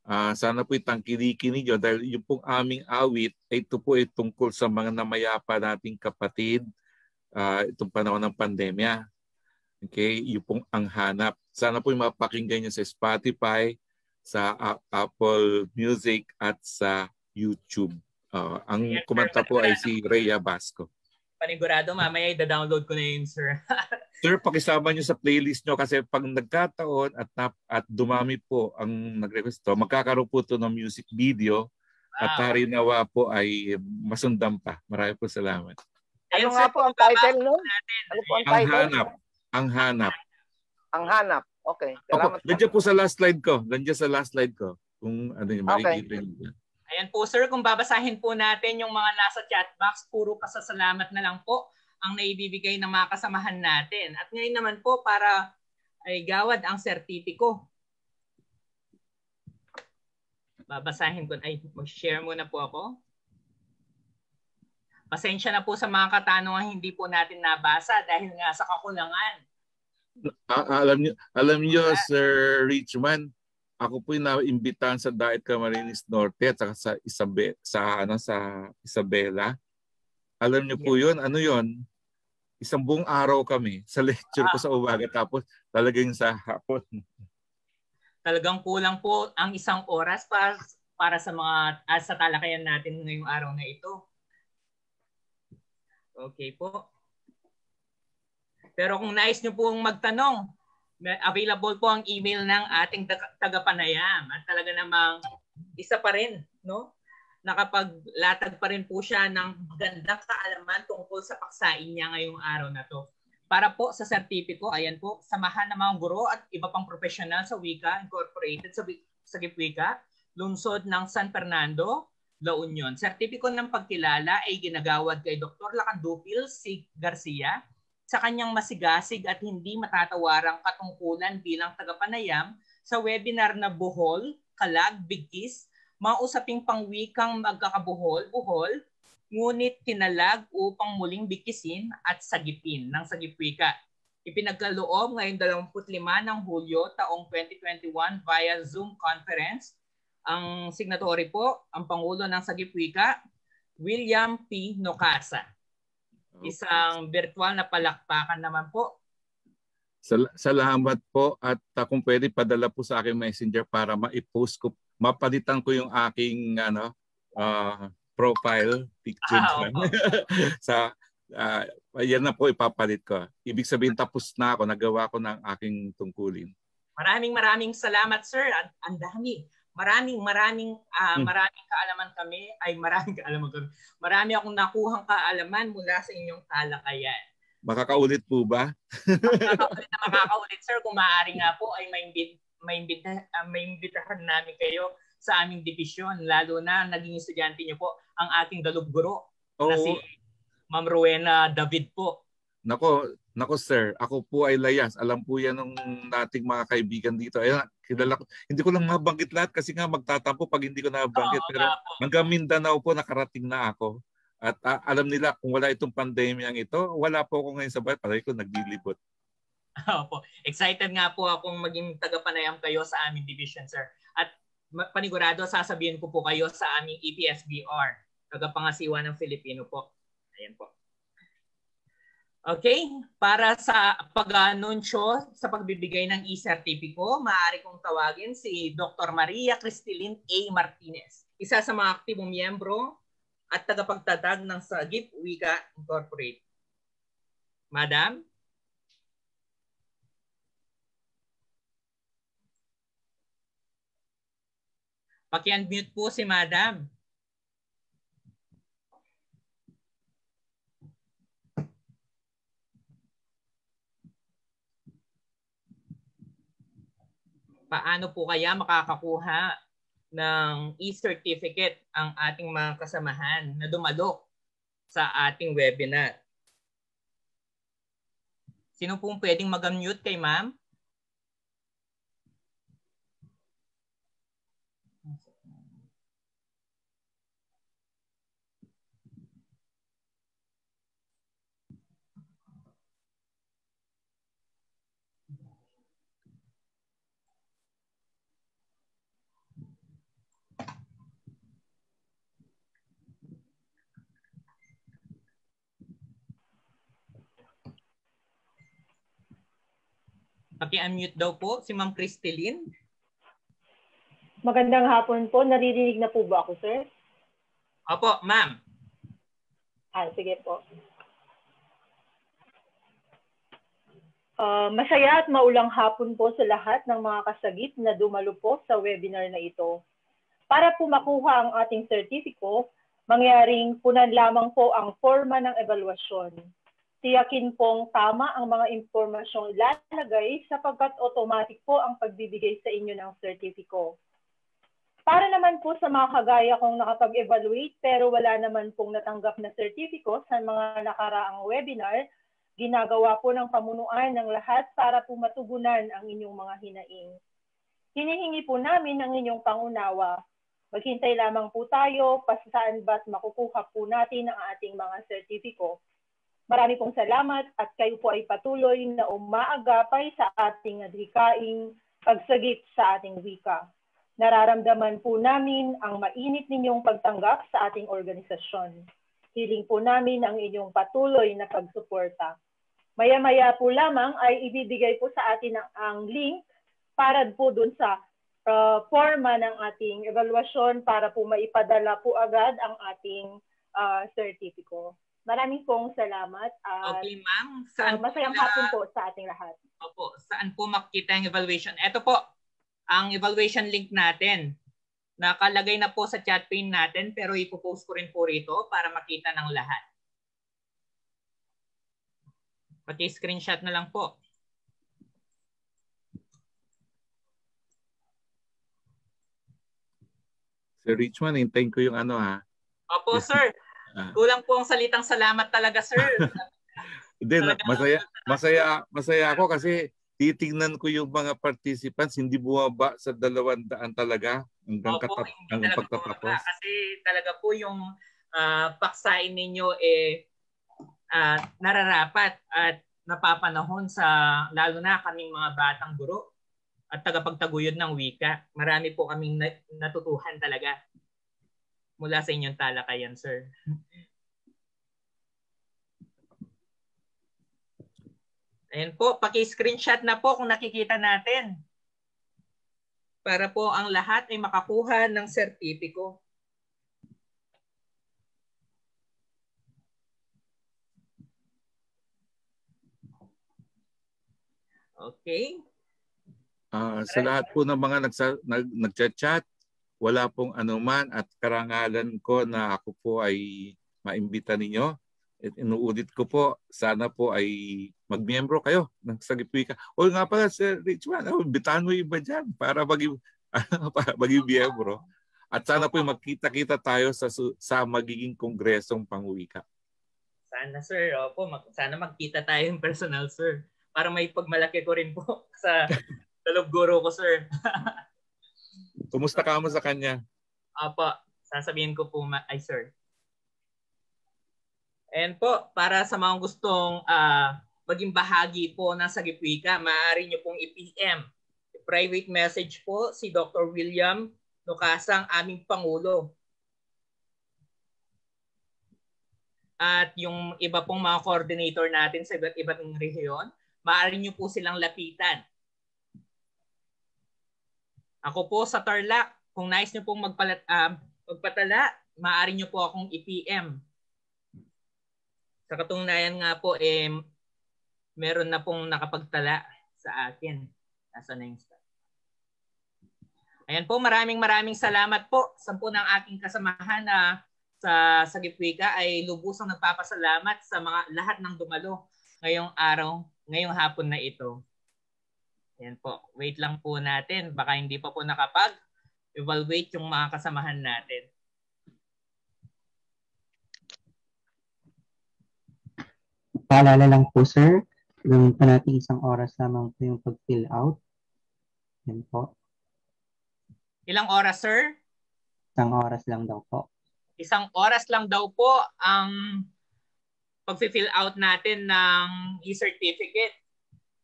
Uh, sana po itangkiliki ninyo dahil yung pong aming awit ay ito po ay tungkol sa mga namayapa nating kapatid uh, itong panahon ng pandemya. Okay, yung pong ang hanap. Sana po yung mapakinggan nyo sa Spotify, sa Apple Music at sa YouTube. Uh, ang yes, kumanta sir, po ay si Rhea Basco. Panigurado, mamaya i-download ko na yun, sir. sir, pakisama nyo sa playlist nyo kasi pag nagkataon at, at dumami po ang nag-request oh, magkakaroon po to ng music video wow. at harinawa po ay masundan pa. Maraming po salamat. Ano nga po ang title, no? Ano po ang title? hanap. Ang hanap. Ang hanap. Okay. Salamat Opo, nandiyan po sa last slide ko. Nandiyan sa last slide ko. Kung ano yung okay. makikita Ayan po sir, kung babasahin po natin yung mga nasa chat box, puro kasasalamat na lang po ang naibibigay ng mga kasamahan natin. At ngayon naman po para ay gawad ang sertipiko. Babasahin ko, ay mag-share muna po ako. Pasensya na po sa mga katanungan hindi po natin nabasa dahil nga sa kakulangan. Ah, ah, alam niyo, alam niyo Sir Richman, ako po yung naimbitahan sa Diet Camarines Norte at saka sa, Isabe, sa, ano, sa Isabela. Alam niyo yeah. po yun, ano yun? Isang buong araw kami sa lecture ko ah. sa umaga tapos talagang sa hapon. Talagang kulang po ang isang oras pa para sa mga uh, sa talakayan natin ngayong araw na ito. Okay po. Pero kung nais niyo pong magtanong, available po ang email ng ating tagapanayam at talaga namang isa pa rin, no? Nakapaglatag pa rin po siya ng gandang kaalaman tungkol sa paksain niya ngayong araw na to. Para po sa sertipiko, ayan po, samahan ng mga guro at iba pang profesional sa Wika Incorporated sa, sa Gipwika, lungsod ng San Fernando, La Union. Sertipiko ng pagkilala ay ginagawad kay Dr. Lacandupil C. Garcia, sa kanyang masigasig at hindi matatawarang katungkulan bilang tagapanayam sa webinar na Bohol, Kalag, Bigkis, mausaping pangwikang magkakabuhol, buhol, ngunit tinalag upang muling bikisin at sagipin ng sagipwika. Ipinagkaloob ngayong 25 ng Hulyo taong 2021 via Zoom conference. Ang signatory po, ang Pangulo ng Sagipwika, William P. Nocasa. Isang virtual na palakpakan naman po. Sal- salamat po at uh, kung pwede padala po sa aking messenger para ma-post ko, mapalitan ko yung aking ano, uh, profile picture ah, oh, sa uh, ah, yan na po ipapalit ko. Ibig sabihin tapos na ako, nagawa ko ng aking tungkulin. Maraming maraming salamat sir. Ang dami maraming maraming uh, maraming kaalaman kami ay maraming kaalaman kami. Marami akong nakuhang kaalaman mula sa inyong talakayan. Makakaulit po ba? makakaulit na makakaulit sir kung maaari nga po ay may maimbit uh, maimbitahan namin kayo sa aming division lalo na naging estudyante niyo po ang ating dalubguro Oo. na si Ma'am Rowena David po. Nako, Nako sir, ako po ay layas. Alam po yan ng nating mga kaibigan dito. Ayun, kilala ko. Hindi ko lang mabanggit lahat kasi nga magtatampo pag hindi ko nabanggit. Oo, Pero hanggang Mindanao po nakarating na ako. At uh, alam nila kung wala itong pandemyang ito, wala po ako ngayon sa bahay. Parang ko naglilibot. Opo. Excited nga po akong maging tagapanayam kayo sa aming division, sir. At panigurado, sasabihin ko po, po kayo sa aming EPSBR, tagapangasiwa ng Filipino po. Ayan po. Okay? Para sa pag-anunsyo sa pagbibigay ng e-sertipiko, maaari kong tawagin si Dr. Maria Cristilin A. Martinez, isa sa mga aktibong miyembro at tagapagtatag ng Sagip Wika Incorporated. Madam? Paki-unmute po si Madam. paano po kaya makakakuha ng e-certificate ang ating mga kasamahan na dumadok sa ating webinar. Sino pong pwedeng mag unmute kay ma'am? Paki-unmute daw po si Ma'am Cristeline. Magandang hapon po. Naririnig na po ba ako, sir? Opo, ma'am. Ah, sige po. Uh, masaya at maulang hapon po sa lahat ng mga kasagip na dumalo po sa webinar na ito. Para po makuha ang ating sertipiko, mangyaring punan lamang po ang forma ng evaluasyon tiyakin pong tama ang mga impormasyong lalagay sapagkat automatic po ang pagbibigay sa inyo ng sertipiko. Para naman po sa mga kagaya kong nakapag-evaluate pero wala naman pong natanggap na sertipiko sa mga nakaraang webinar, ginagawa po ng pamunuan ng lahat para po matugunan ang inyong mga hinaing. Hinihingi po namin ang inyong pangunawa. Maghintay lamang po tayo, pasaan ba't makukuha po natin ang ating mga sertipiko Marami pong salamat at kayo po ay patuloy na umaagapay sa ating adhikaing pagsagit sa ating wika. Nararamdaman po namin ang mainit ninyong pagtanggap sa ating organisasyon. Hiling po namin ang inyong patuloy na pagsuporta. Maya-maya po lamang ay ibibigay po sa atin ang, ang link para po dun sa uh, forma ng ating evaluation para po maipadala po agad ang ating uh, sertipiko. Maraming pong salamat. At, okay, ma'am. Ah, saan uh, masayang na, hapon po sa ating lahat. Opo, saan po makikita ang evaluation? Ito po, ang evaluation link natin. Nakalagay na po sa chat pane natin pero ipopost ko rin po rito para makita ng lahat. Pati screenshot na lang po. Sir Richman, hintayin ko yung ano ha. Ah. Opo, sir. Ah. Kulang po ang salitang salamat talaga, sir. Hindi, masaya, masaya, masaya ako kasi titingnan ko yung mga participants, hindi bumaba sa dalawandaan talaga hanggang, Opo, katap- hanggang pagtatapos. Bumaba, kasi talaga po yung uh, paksain ninyo eh uh, nararapat at napapanahon sa lalo na kaming mga batang guro at tagapagtaguyod ng wika. Marami po kaming natutuhan talaga mula sa inyong talakayan, sir. Ayan po, paki-screenshot na po kung nakikita natin. Para po ang lahat ay makakuha ng sertipiko. Okay. Uh, sa lahat po ng mga nagsa, nag, chat chat wala pong anuman at karangalan ko na ako po ay maimbita ninyo. At inuulit ko po, sana po ay magmiyembro kayo ng Sagipwika. O nga pala, Sir Richman, oh, bitahan mo iba dyan para maging, ano, para maging miyembro. At sana po magkita-kita tayo sa, sa magiging kongresong panguwika. Sana, sir. Opo, mag, sana magkita tayong personal, sir. Para may pagmalaki ko rin po sa, sa love ko, sir. Kumusta ka mo sa kanya? Apa, sasabihin ko po, ma- ay sir. And po, para sa mga gustong uh, maging bahagi po ng Sagip Wika, maaari nyo pong i-PM. Private message po si Dr. William Lucasang aming Pangulo. At yung iba pong mga coordinator natin sa iba't ibang rehiyon, maaari nyo po silang lapitan ako po sa Tarlac, kung nais niyo pong magpalat, uh, magpatala, maaari niyo po akong i-PM. Sa katungnayan nga po, eh, meron na pong nakapagtala sa akin. Nasa na yung staff. Ayan po, maraming maraming salamat po. Sampu ng aking kasamahan na uh, sa Sagip Wika ay lubusang nagpapasalamat sa mga lahat ng dumalo ngayong araw, ngayong hapon na ito. Yan po. Wait lang po natin. Baka hindi pa po nakapag-evaluate yung mga kasamahan natin. Paalala lang po, sir. Gawin pa natin isang oras lamang po yung pag-fill out. Yan po. Ilang oras, sir? Isang oras lang daw po. Isang oras lang daw po ang pag-fill out natin ng e-certificate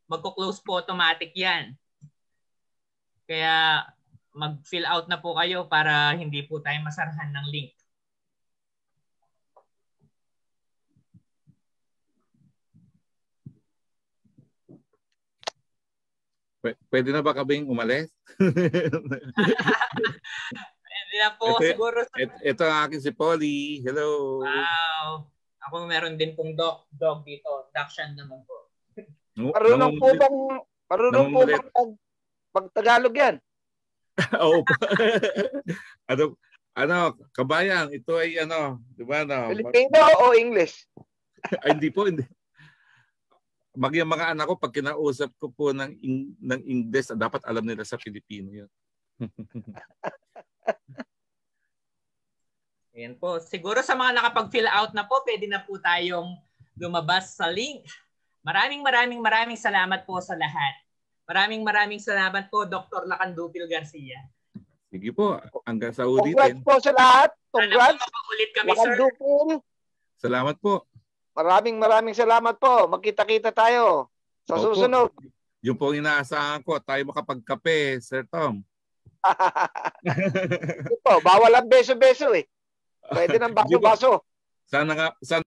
magko-close po automatic yan. Kaya mag-fill out na po kayo para hindi po tayo masarhan ng link. Pwede na ba kabing umalis? Pwede na po ito, siguro. Ito, ito ang akin si Polly. Hello. Wow. Ako meron din pong dog, dog dito. Dachshund naman po. Marunong po bang marunong po bang pag, pag Tagalog 'yan? Oo. ano ano kabayan, ito ay ano, 'di ba no? Filipino o English? ay, hindi po, hindi. Mag mga anak ko pag kinausap ko po ng in, ng English, dapat alam nila sa Filipino 'yun. Ayan po. Siguro sa mga nakapag-fill out na po, pwede na po tayong lumabas sa link. Maraming maraming maraming salamat po sa lahat. Maraming maraming salamat po Dr. Lacandupil Garcia. Sige po, hanggang sa ulitin. Congrats po sa lahat. Congrats. Ulit kami, Lacandupil. sir. Salamat po. Maraming maraming salamat po. Magkita-kita tayo sa Opo. susunod. Yung po inaasahan ko, tayo makapagkape, Sir Tom. Ito, bawal ang beso-beso eh. Pwede ng baso-baso. Sana nga, sana